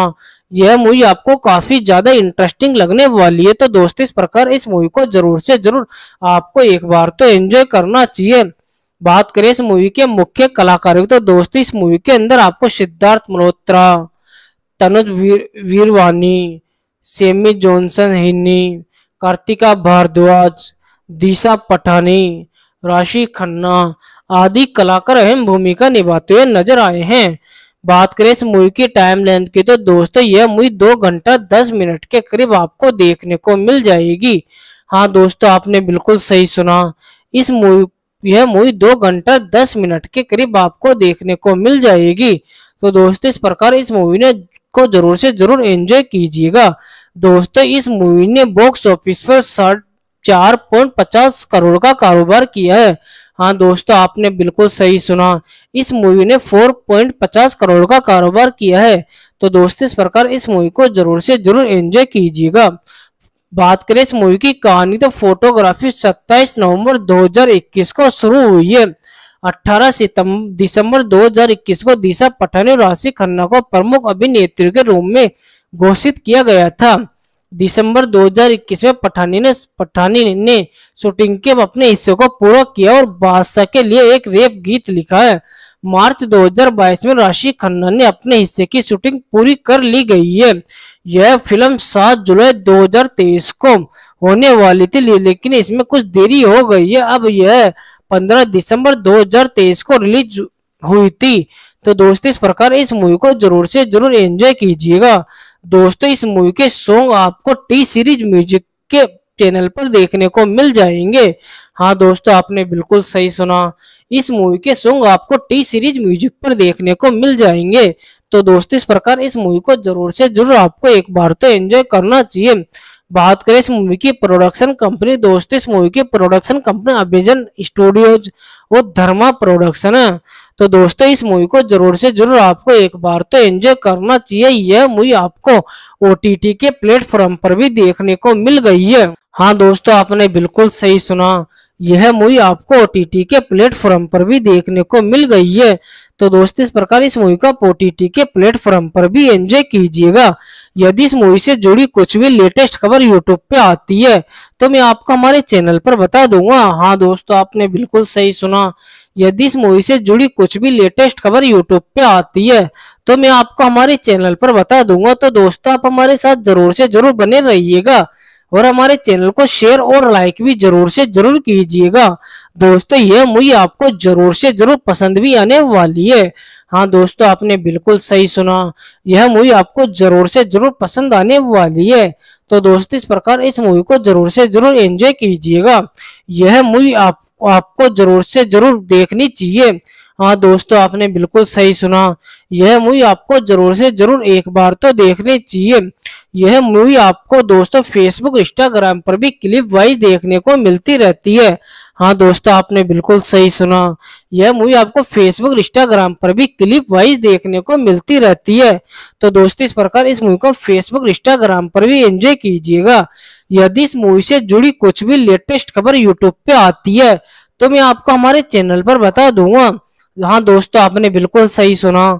Speaker 1: यह मूवी आपको काफी ज्यादा इंटरेस्टिंग लगने वाली है तो दोस्तों इस प्रकार इस मूवी को जरूर से जरूर आपको एक बार तो एंजॉय करना चाहिए बात करें इस मूवी के मुख्य कलाकारों की तो दोस्तों इस मूवी के अंदर आपको सिद्धार्थ मल्होत्रा तनुज वीर वीरवानी सेमी जॉनसन हिन्नी कार्तिका भारद्वाज दिशा पठानी राशि खन्ना आदि कलाकार अहम भूमिका निभाते हुए नजर आए हैं बात करें इस मूवी की टाइम लेंथ की तो दोस्तों यह मूवी दो घंटा दस मिनट के करीब आपको देखने को मिल जाएगी हाँ दोस्तों आपने बिल्कुल सही सुना इस मूवी यह मूवी दो घंटा दस मिनट के करीब आपको देखने को मिल जाएगी तो दोस्तों इस प्रकार इस मूवी ने को जरूर से जरूर एंजॉय कीजिएगा दोस्तों इस मूवी ने बॉक्स ऑफिस पर साठ चार पॉइंट पचास करोड़ का कारोबार किया है हाँ दोस्तों आपने बिल्कुल सही सुना इस मूवी ने 4.50 करोड़ का कारोबार किया है तो दोस्तों इस प्रकार इस मूवी को जरूर से जरूर एंजॉय कीजिएगा बात करें इस मूवी की कहानी तो फोटोग्राफी 27 नवंबर 2021 को शुरू हुई है 18 सितंबर दिसंबर 2021 को दिशा पठानी और राशि खन्ना को प्रमुख अभिनेत्री के रूप में घोषित किया गया था दिसंबर 2021 में पठानी ने पठानी ने शूटिंग के अपने हिस्से को पूरा किया और बादशाह के लिए एक रेप गीत लिखा है मार्च 2022 में राशि खन्ना ने अपने हिस्से की शूटिंग पूरी कर ली गई है यह फिल्म 7 जुलाई 2023 को होने वाली थी लेकिन इसमें कुछ देरी हो गई है अब यह 15 दिसंबर 2023 को रिलीज हुई थी तो दोस्तों इस प्रकार इस मूवी को जरूर से जरूर एंजॉय कीजिएगा दोस्तों इस मूवी के सॉन्ग आपको टी सीरीज म्यूजिक के चैनल पर देखने को मिल जाएंगे हाँ दोस्तों आपने बिल्कुल सही सुना इस मूवी के सॉन्ग आपको टी सीरीज म्यूजिक पर देखने को मिल जाएंगे तो दोस्तों इस प्रकार इस मूवी को जरूर से जरूर आपको एक बार तो एंजॉय करना चाहिए बात करें इस मूवी की प्रोडक्शन कंपनी दोस्त इस मूवी की प्रोडक्शन कंपनी अभिजन स्टूडियोज वो धर्मा प्रोडक्शन है तो दोस्तों इस मूवी को जरूर से जरूर आपको एक बार तो एंजॉय करना चाहिए यह मूवी आपको ओ के प्लेटफॉर्म पर भी देखने को मिल गई है हाँ दोस्तों आपने बिल्कुल सही सुना यह मूवी आपको ओ के प्लेटफॉर्म पर भी देखने को मिल गई है तो दोस्तों इस प्रकार इस मूवी का ओ के प्लेटफॉर्म पर भी एंजॉय कीजिएगा यदि इस मूवी से जुड़ी कुछ भी लेटेस्ट खबर यूट्यूब पे आती है तो मैं आपको हमारे चैनल पर बता दूंगा हाँ दोस्तों आपने बिल्कुल सही सुना यदि इस मूवी से जुड़ी कुछ भी लेटेस्ट खबर यूट्यूब पे आती है तो मैं आपको हमारे चैनल पर बता दूंगा तो दोस्तों आप हमारे साथ जरूर से जरूर बने रहिएगा और हमारे चैनल को शेयर और लाइक भी जरूर से जरूर कीजिएगा दोस्तों यह मूवी आपको जरूर से जरूर पसंद भी आने वाली है हाँ दोस्तों आपने बिल्कुल सही सुना यह मूवी आपको जरूर से जरूर पसंद आने वाली है तो दोस्तों इस प्रकार इस मूवी को जरूर से जरूर एंजॉय कीजिएगा यह मूवी आप, आपको जरूर से जरूर देखनी चाहिए हाँ दोस्तों आपने बिल्कुल सही सुना यह मूवी आपको जरूर से जरूर एक बार तो देखनी चाहिए यह मूवी आपको दोस्तों फेसबुक इंस्टाग्राम पर भी क्लिप वाइज देखने को मिलती रहती है हाँ दोस्तों आपने बिल्कुल सही सुना यह मूवी आपको फेसबुक इंस्टाग्राम पर भी क्लिप वाइज देखने को मिलती रहती है तो दोस्तों इस प्रकार इस मूवी को फेसबुक इंस्टाग्राम पर भी एंजॉय कीजिएगा यदि इस मूवी से जुड़ी कुछ भी लेटेस्ट खबर यूट्यूब पे आती है तो मैं आपको हमारे चैनल पर बता दूंगा हाँ दोस्तों आपने बिल्कुल सही सुना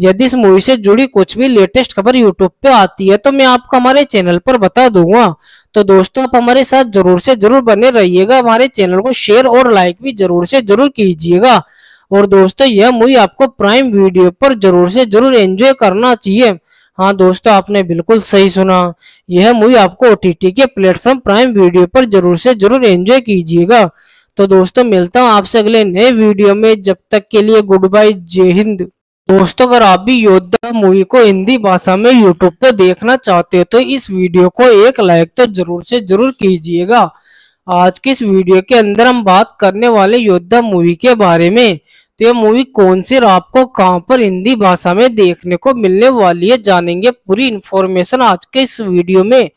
Speaker 1: यदि इस मूवी से जुड़ी कुछ भी लेटेस्ट खबर यूट्यूब पे आती है तो मैं आपको हमारे चैनल पर बता दूंगा तो दोस्तों आप हमारे साथ जरूर से जरूर बने रहिएगा हमारे चैनल को शेयर और लाइक भी जरूर से जरूर कीजिएगा और दोस्तों यह मूवी आपको प्राइम वीडियो पर जरूर से जरूर एंजॉय करना चाहिए हाँ दोस्तों आपने बिल्कुल सही सुना यह मूवी आपको ओ के प्लेटफॉर्म प्राइम वीडियो पर जरूर से जरूर एंजॉय कीजिएगा तो दोस्तों मिलता हूँ आपसे अगले नए वीडियो में जब तक के लिए गुड बाय जय हिंद दोस्तों अगर आप भी योद्धा मूवी को हिंदी भाषा में यूट्यूब पर देखना चाहते हो तो इस वीडियो को एक लाइक तो जरूर से जरूर कीजिएगा आज की इस वीडियो के अंदर हम बात करने वाले योद्धा मूवी के बारे में तो ये मूवी कौन सी आपको कहाँ पर हिंदी भाषा में देखने को मिलने वाली है जानेंगे पूरी इन्फॉर्मेशन आज के इस वीडियो में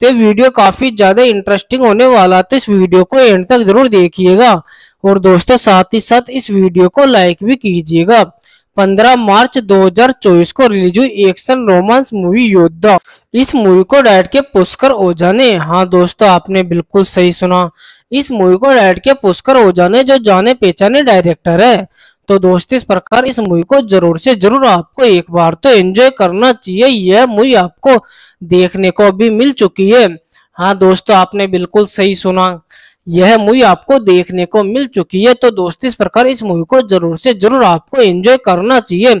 Speaker 1: तो वीडियो काफ़ी ज़्यादा इंटरेस्टिंग होने वाला तो इस वीडियो को एंड तक ज़रूर देखिएगा और दोस्तों साथ ही साथ इस वीडियो को लाइक भी कीजिएगा 15 मार्च 2024 को रिलीज हुई एक्शन रोमांस मूवी योद्धा इस मूवी को डायरेक्ट के पुष्कर ओझा ने हाँ दोस्तों आपने बिल्कुल सही सुना इस मूवी को डायरेक्ट के पुष्कर ओझा ने जो जाने पहचाने डायरेक्टर है तो दोस्त इस प्रकार इस मूवी को जरूर से जरूर आपको एक बार तो एंजॉय करना चाहिए यह मूवी आपको देखने को भी मिल चुकी है हाँ दोस्तों आपने बिल्कुल सही सुना यह मूवी आपको देखने को मिल चुकी है तो दोस्त इस प्रकार इस मूवी को जरूर से जरूर आपको एंजॉय करना चाहिए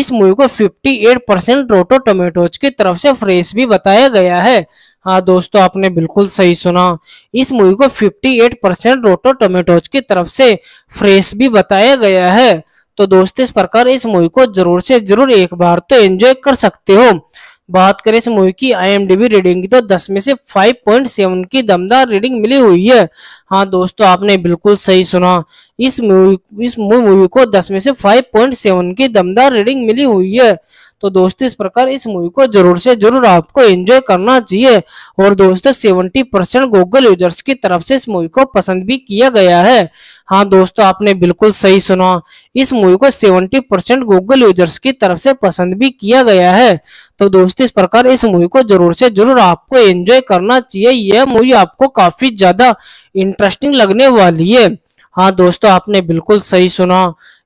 Speaker 1: इस मूवी को 58 परसेंट रोटो टोमेटोज की तरफ से फ्रेश भी बताया गया है हाँ दोस्तों आपने बिल्कुल सही सुना इस मूवी को 58 परसेंट रोटो टोमेटोज की तरफ से फ्रेश भी बताया गया है तो दोस्तों इस प्रकार इस मूवी को जरूर से जरूर एक बार तो एंजॉय कर सकते हो बात करें इस मूवी की आईएमडीबी रीडिंग की तो 10 में से 5.7 की दमदार रीडिंग मिली हुई है हाँ दोस्तों आपने बिल्कुल सही सुना इस मूवी इस मूवी को 10 में से 5.7 की दमदार रीडिंग मिली हुई है तो दोस्तों इस प्रकार इस मूवी को जरूर से जरूर आपको एंजॉय करना चाहिए और दोस्तों सेवेंटी परसेंट गूगल यूजर्स की तरफ से इस मूवी को पसंद भी किया गया है हाँ दोस्तों आपने बिल्कुल सही सुना इस मूवी को सेवेंटी परसेंट गूगल यूजर्स की तरफ से पसंद भी किया गया है तो दोस्तों इस प्रकार इस मूवी को जरूर से जरूर आपको एंजॉय करना चाहिए यह मूवी आपको काफी ज्यादा इंटरेस्टिंग लगने वाली है हाँ दोस्तों आपने बिल्कुल सही सुना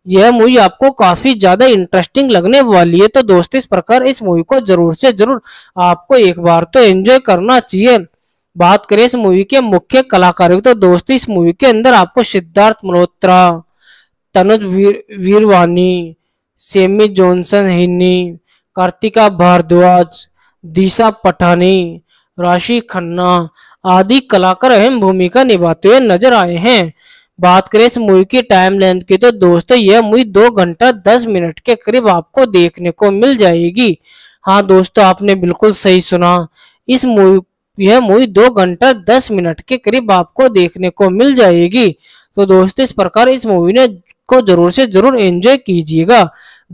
Speaker 1: यह मूवी आपको काफी ज्यादा इंटरेस्टिंग लगने वाली है तो दोस्त इस प्रकार इस मूवी को जरूर से जरूर आपको एक बार तो एंजॉय करना चाहिए बात करें इस मूवी के मुख्य कलाकारों की तो दोस्त इस मूवी के अंदर आपको सिद्धार्थ मल्होत्रा तनुज वीर, वीरवानी सेमी जॉनसन हिन्नी कार्तिका भारद्वाज दिशा पठानी राशि खन्ना आदि कलाकार अहम भूमिका निभाते हुए नजर आए हैं बात करें इस मूवी की टाइम लेंथ की तो दोस्तों यह मूवी दो घंटा दस मिनट के करीब आपको देखने को मिल जाएगी हाँ दोस्तों आपने बिल्कुल सही सुना इस मूवी यह मूवी दो घंटा दस मिनट के करीब आपको देखने को मिल जाएगी तो दोस्तों इस प्रकार इस मूवी ने को जरूर से जरूर एंजॉय कीजिएगा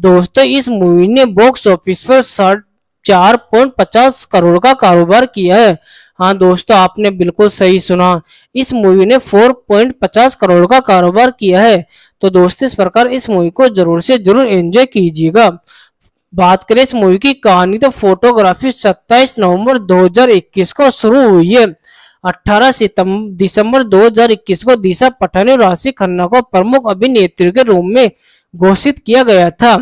Speaker 1: दोस्तों इस मूवी ने बॉक्स ऑफिस पर साठ चार पॉइंट पचास करोड़ का कारोबार किया है हाँ दोस्तों आपने बिल्कुल सही सुना इस मूवी ने 4.50 करोड़ का कारोबार किया है तो दोस्तों इस प्रकार इस मूवी को जरूर से जरूर एंजॉय कीजिएगा बात करें इस मूवी की कहानी तो फोटोग्राफी 27 नवंबर 2021 को शुरू हुई है 18 सितंबर दिसंबर 2021 को दिशा पठानी और राशि खन्ना को प्रमुख अभिनेत्री के रूप में घोषित किया गया था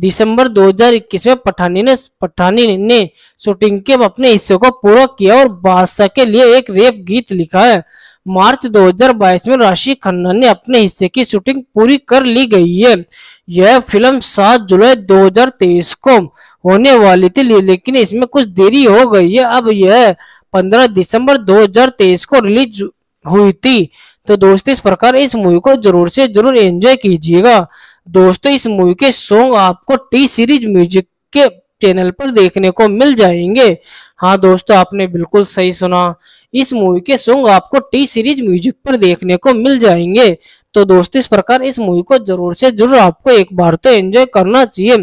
Speaker 1: दिसंबर 2021 में पठानी ने पठानी ने शूटिंग के अपने हिस्से को पूरा किया और बादशाह के लिए एक रेप गीत लिखा है मार्च 2022 में राशि खन्ना ने अपने हिस्से की शूटिंग पूरी कर ली गई है यह फिल्म 7 जुलाई 2023 को होने वाली थी लेकिन इसमें कुछ देरी हो गई है अब यह 15 दिसंबर 2023 को रिलीज हुई थी तो दोस्तों इस प्रकार इस मूवी को जरूर से जरूर एंजॉय कीजिएगा दोस्तों इस मूवी के सॉन्ग आपको टी सीरीज म्यूजिक के चैनल पर देखने को मिल जाएंगे हाँ दोस्तों आपने बिल्कुल सही सुना इस मूवी के सॉन्ग आपको टी सीरीज म्यूजिक पर देखने को मिल जाएंगे तो दोस्तों इस प्रकार इस मूवी को जरूर से जरूर आपको एक बार तो एंजॉय करना चाहिए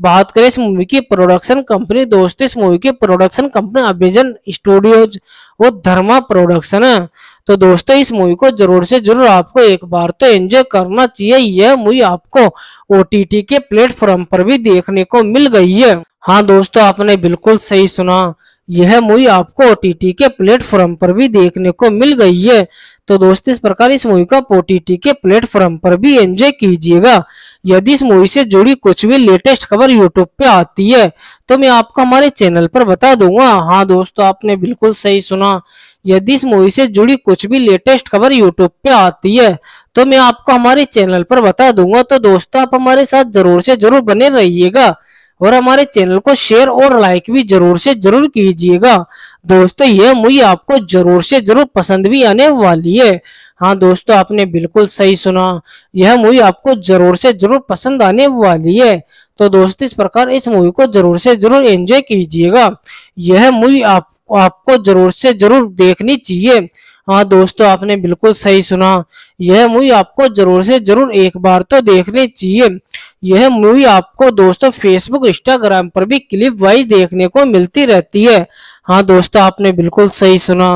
Speaker 1: बात करें इस मूवी की प्रोडक्शन कंपनी दोस्तों इस मूवी की प्रोडक्शन कंपनी अभिजन स्टूडियोज वो धर्मा प्रोडक्शन है तो दोस्तों इस मूवी को जरूर से जरूर आपको एक बार तो एंजॉय करना चाहिए यह मूवी आपको ओ के प्लेटफॉर्म पर भी देखने को मिल गई है हाँ दोस्तों आपने बिल्कुल सही सुना यह मूवी आपको ओ के प्लेटफॉर्म पर भी देखने को मिल गई है तो दोस्तों इस प्रकार इस मूवी को ओ के प्लेटफॉर्म पर भी एंजॉय कीजिएगा यदि इस मूवी से जुड़ी कुछ भी लेटेस्ट खबर यूट्यूब पे आती है तो मैं आपको हमारे चैनल पर बता दूंगा हाँ दोस्तों आपने बिल्कुल सही सुना यदि इस मूवी से जुड़ी कुछ भी लेटेस्ट खबर यूट्यूब पे आती है तो मैं आपको हमारे चैनल पर बता दूंगा तो दोस्तों आप हमारे साथ जरूर से जरूर बने रहिएगा और हमारे चैनल को शेयर और लाइक भी जरूर से जरूर कीजिएगा दोस्तों यह मूवी आपको जरूर से जरूर पसंद भी आने वाली है हाँ दोस्तों आपने बिल्कुल सही सुना यह मूवी आपको जरूर से जरूर पसंद आने वाली है तो दोस्त इस प्रकार इस मूवी को जरूर से जरूर एंजॉय कीजिएगा यह मूवी आप, आपको जरूर से जरूर देखनी चाहिए हाँ दोस्तों आपने बिल्कुल सही सुना यह मूवी आपको जरूर से जरूर एक बार तो देखनी चाहिए यह मूवी आपको दोस्तों फेसबुक इंस्टाग्राम पर भी क्लिप वाइज देखने को मिलती रहती है हाँ दोस्तों आपने बिल्कुल सही सुना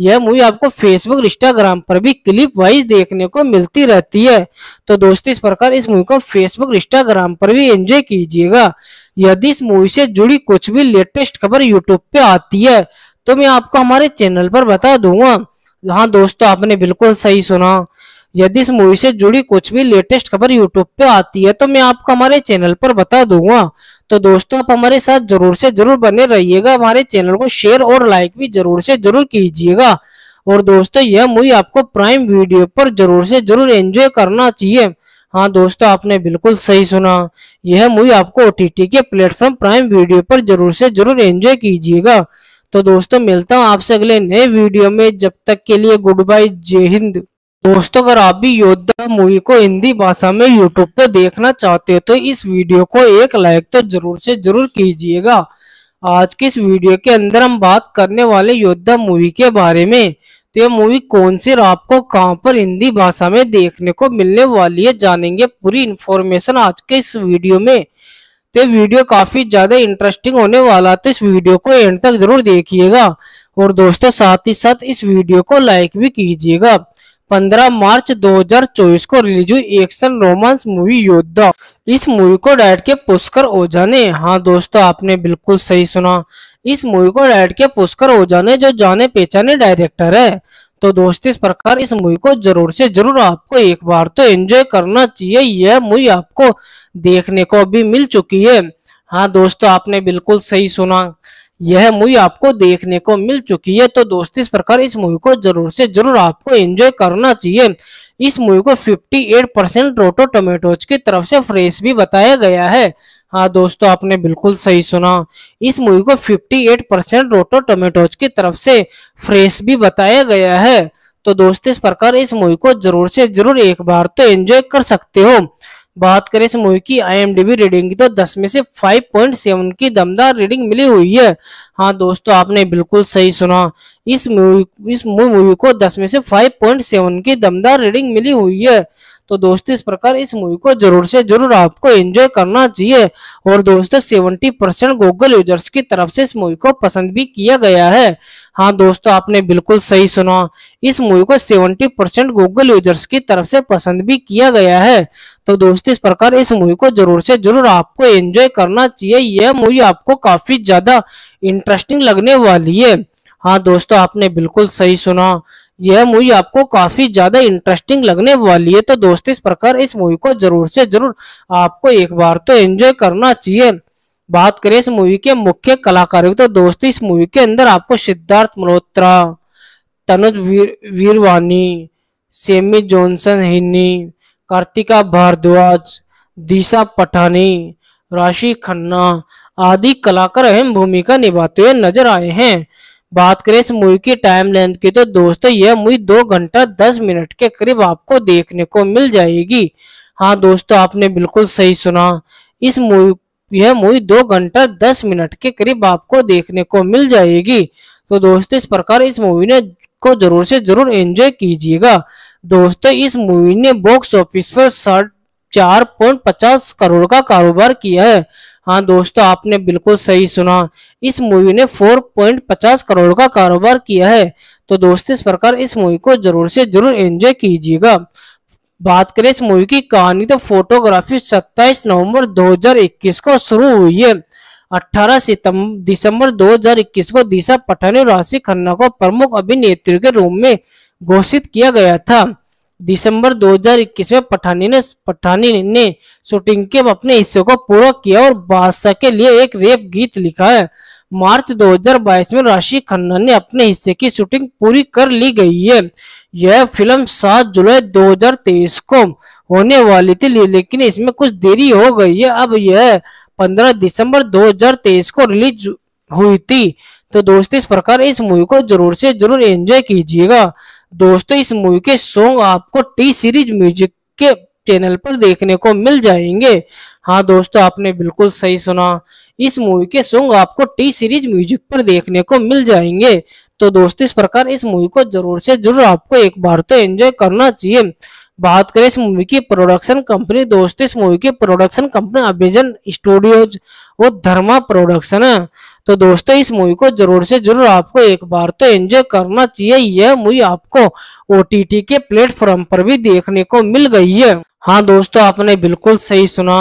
Speaker 1: यह मूवी आपको फेसबुक इंस्टाग्राम पर भी क्लिप वाइज देखने को मिलती रहती है तो दोस्तों इस प्रकार इस मूवी को फेसबुक इंस्टाग्राम पर भी एंजॉय कीजिएगा यदि इस मूवी से जुड़ी कुछ भी लेटेस्ट खबर यूट्यूब पे आती है तो मैं आपको हमारे चैनल पर बता दूंगा हाँ दोस्तों आपने बिल्कुल सही सुना यदि इस मूवी से जुड़ी कुछ भी लेटेस्ट खबर यूट्यूब पे आती है तो मैं आपको हमारे चैनल पर बता दूंगा तो दोस्तों आप हमारे साथ जरूर से जरूर बने रहिएगा हमारे चैनल को शेयर और लाइक भी जरूर से जरूर कीजिएगा और दोस्तों यह मूवी आपको प्राइम वीडियो पर जरूर से जरूर एंजॉय करना चाहिए हाँ दोस्तों आपने बिल्कुल सही सुना यह मूवी आपको ओ के प्लेटफॉर्म प्राइम वीडियो पर जरूर से जरूर एंजॉय कीजिएगा तो दोस्तों मिलता हूँ आपसे अगले नए वीडियो में जब तक के लिए गुड बाय जय हिंद दोस्तों अगर आप भी योद्धा मूवी को हिंदी भाषा में यूट्यूब पर देखना चाहते हो तो इस वीडियो को एक लाइक तो जरूर से जरूर कीजिएगा आज की इस वीडियो के अंदर हम बात करने वाले योद्धा मूवी के बारे में तो ये मूवी कौन सी आपको कहाँ पर हिंदी भाषा में देखने को मिलने वाली है जानेंगे पूरी इन्फॉर्मेशन आज के इस वीडियो में तो ये वीडियो काफ़ी ज़्यादा इंटरेस्टिंग होने वाला तो इस वीडियो को एंड तक ज़रूर देखिएगा और दोस्तों साथ ही साथ इस वीडियो को लाइक भी कीजिएगा 15 मार्च 2024 को रिलीज हुई एक्शन रोमांस मूवी योद्धा इस मूवी को डायरेक्ट के पुष्कर ओझा ने हाँ दोस्तों आपने बिल्कुल सही सुना इस मूवी को डायरेक्ट के पुष्कर ओझा ने जो जाने पहचाने डायरेक्टर है तो दोस्त इस प्रकार इस मूवी को जरूर से जरूर आपको एक बार तो एंजॉय करना चाहिए यह मूवी आपको देखने को भी मिल चुकी है हाँ दोस्तों आपने बिल्कुल सही सुना यह मूवी आपको देखने को मिल चुकी है तो दोस्तों इस प्रकार इस मूवी को जरूर से जरूर आपको एंजॉय करना चाहिए इस मूवी को 58 परसेंट रोटो टोमेटोज की तरफ से फ्रेश भी बताया गया है हाँ दोस्तों आपने बिल्कुल सही सुना इस मूवी को 58 परसेंट रोटो टोमेटोज की तरफ से फ्रेश भी बताया गया है तो दोस्त इस प्रकार इस मूवी को जरूर से जरूर एक बार तो एंजॉय कर सकते हो बात करें इस मूवी की आईएमडीबी रीडिंग की तो 10 में से 5.7 की दमदार रीडिंग मिली हुई है हाँ दोस्तों आपने बिल्कुल सही सुना इस मूवी इस मूवी को 10 में से 5.7 की दमदार रीडिंग मिली हुई है तो दोस्त इस प्रकार इस मूवी को जरूर से जरूर आपको एंजॉय करना चाहिए और दोस्तों सेवेंटी परसेंट गूगल यूजर्स की तरफ से इस मूवी को पसंद भी किया गया है हाँ दोस्तों आपने बिल्कुल सही सुना इस मूवी को 70 परसेंट गूगल यूजर्स की तरफ से पसंद भी किया गया है तो दोस्तों इस प्रकार इस मूवी को जरूर से जरूर आपको एंजॉय करना चाहिए यह मूवी आपको काफी ज्यादा इंटरेस्टिंग लगने वाली है हाँ दोस्तों आपने बिल्कुल सही सुना यह मूवी आपको काफी ज्यादा इंटरेस्टिंग लगने वाली है तो दोस्त इस प्रकार इस मूवी को जरूर से जरूर आपको एक बार तो एंजॉय करना चाहिए बात करें इस मूवी के मुख्य कलाकार की तो दोस्तों इस मूवी के अंदर आपको सिद्धार्थ मल्होत्रा तनुज वीर वीरवानी सेमी जॉनसन हिन्नी कार्तिका भारद्वाज दिशा पठानी राशि खन्ना आदि कलाकार अहम भूमिका निभाते हुए नजर आए हैं बात करें इस मूवी की टाइम लेंथ की तो दोस्तों यह मूवी दो घंटा दस मिनट के करीब आपको देखने को मिल जाएगी हाँ दोस्तों आपने बिल्कुल सही सुना इस मूवी यह मूवी दो घंटा दस मिनट के करीब आपको देखने को मिल जाएगी तो दोस्तों इस प्रकार इस मूवी ने को जरूर से जरूर एंजॉय कीजिएगा दोस्तों इस मूवी ने बॉक्स ऑफिस पर साठ चार पॉइंट पचास करोड़ का कारोबार किया है हाँ दोस्तों आपने बिल्कुल सही सुना इस मूवी ने 4.50 करोड़ का कारोबार किया है तो दोस्तों इस प्रकार इस मूवी को जरूर से जरूर एंजॉय कीजिएगा बात करें इस मूवी की कहानी तो फोटोग्राफी 27 नवंबर 2021 को शुरू हुई है 18 सितंबर दिसंबर 2021 को दिशा पठानी और राशि खन्ना को प्रमुख अभिनेत्री के रूप में घोषित किया गया था दिसंबर 2021 में पठानी ने पठानी ने शूटिंग के अपने हिस्से को पूरा किया और बादशाह के लिए एक रेप गीत लिखा है मार्च 2022 में राशि खन्ना ने अपने हिस्से की शूटिंग पूरी कर ली गई है यह फिल्म 7 जुलाई 2023 को होने वाली थी लेकिन इसमें कुछ देरी हो गई है अब यह 15 दिसंबर 2023 को रिलीज हुई थी तो दोस्तों इस प्रकार इस मूवी को जरूर से जरूर एंजॉय कीजिएगा दोस्तों इस मूवी के सॉन्ग आपको टी सीरीज म्यूजिक के चैनल पर देखने को मिल जाएंगे हाँ दोस्तों आपने बिल्कुल सही सुना इस मूवी के सॉन्ग आपको टी सीरीज म्यूजिक पर देखने को मिल जाएंगे तो दोस्तों इस प्रकार इस मूवी को जरूर से जरूर आपको एक बार तो एंजॉय करना चाहिए बात करें इस मूवी की प्रोडक्शन कंपनी दोस्त इस मूवी की प्रोडक्शन कंपनी अभिजन स्टूडियोज वो धर्मा प्रोडक्शन है तो दोस्तों इस मूवी को जरूर से जरूर आपको एक बार तो एंजॉय करना चाहिए यह मूवी आपको ओ के प्लेटफॉर्म पर भी देखने को मिल गई है हाँ दोस्तों आपने बिल्कुल सही सुना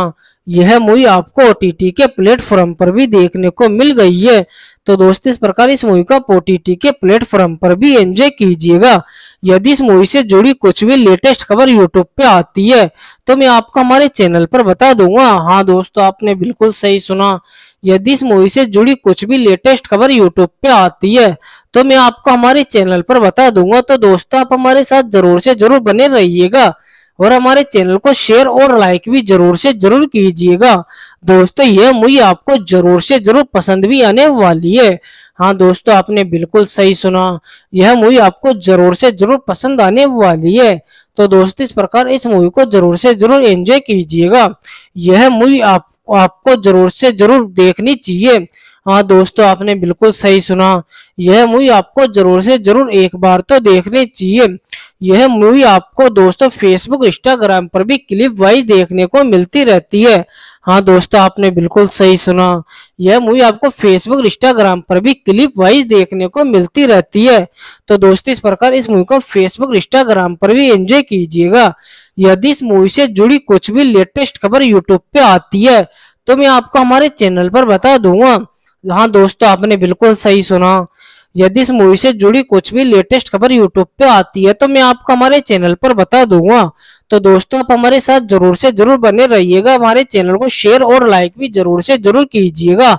Speaker 1: यह मूवी आपको ओ के प्लेटफॉर्म पर भी देखने को मिल गई है तो दोस्त इस प्रकार इस मूवी को ओ के प्लेटफॉर्म पर भी एंजॉय कीजिएगा यदि इस मूवी से जुड़ी कुछ भी लेटेस्ट खबर यूट्यूब पे आती है तो मैं आपको हमारे चैनल पर बता दूंगा हाँ दोस्तों आपने बिल्कुल सही सुना यदि इस मूवी से जुड़ी कुछ भी लेटेस्ट खबर यूट्यूब पे आती है तो मैं आपको हमारे चैनल पर बता दूंगा तो दोस्तों आप हमारे साथ जरूर से जरूर बने रहिएगा और हमारे चैनल को शेयर और लाइक भी जरूर से जरूर कीजिएगा दोस्तों यह मूवी आपको जरूर से जरूर पसंद भी आने वाली है हाँ दोस्तों आपने बिल्कुल सही सुना यह मूवी आपको जरूर से जरूर पसंद आने वाली है तो दोस्त इस प्रकार इस मूवी को जरूर से जरूर एंजॉय कीजिएगा यह मूवी आप, आपको जरूर से जरूर देखनी चाहिए हाँ दोस्तों आपने बिल्कुल सही सुना यह मूवी आपको जरूर से जरूर एक बार तो देखनी चाहिए यह मूवी आपको दोस्तों फेसबुक इंस्टाग्राम पर भी क्लिप वाइज देखने को मिलती रहती है हाँ दोस्तों आपने बिल्कुल सही सुना यह मूवी आपको फेसबुक इंस्टाग्राम पर भी क्लिप वाइज देखने को मिलती रहती है तो दोस्तों इस प्रकार इस मूवी को फेसबुक इंस्टाग्राम पर भी एंजॉय कीजिएगा यदि इस मूवी से जुड़ी कुछ भी लेटेस्ट खबर यूट्यूब पे आती है तो मैं आपको हमारे चैनल पर बता दूंगा हाँ दोस्तों आपने बिल्कुल सही सुना यदि इस मूवी से जुड़ी कुछ भी लेटेस्ट खबर यूट्यूब पे आती है तो मैं आपको हमारे चैनल पर बता दूंगा तो दोस्तों आप हमारे साथ जरूर से जरूर बने रहिएगा हमारे चैनल को शेयर और लाइक भी जरूर से जरूर कीजिएगा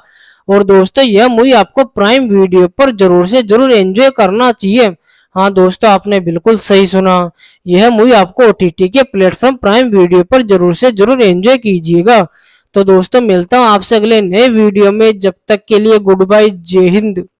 Speaker 1: और दोस्तों यह मूवी आपको प्राइम वीडियो पर जरूर से जरूर एंजॉय करना चाहिए हाँ दोस्तों आपने बिल्कुल सही सुना यह मूवी आपको ओ के प्लेटफॉर्म प्राइम वीडियो पर जरूर से जरूर एंजॉय कीजिएगा तो दोस्तों मिलता हूँ आपसे अगले नए वीडियो में जब तक के लिए गुड बाय जय हिंद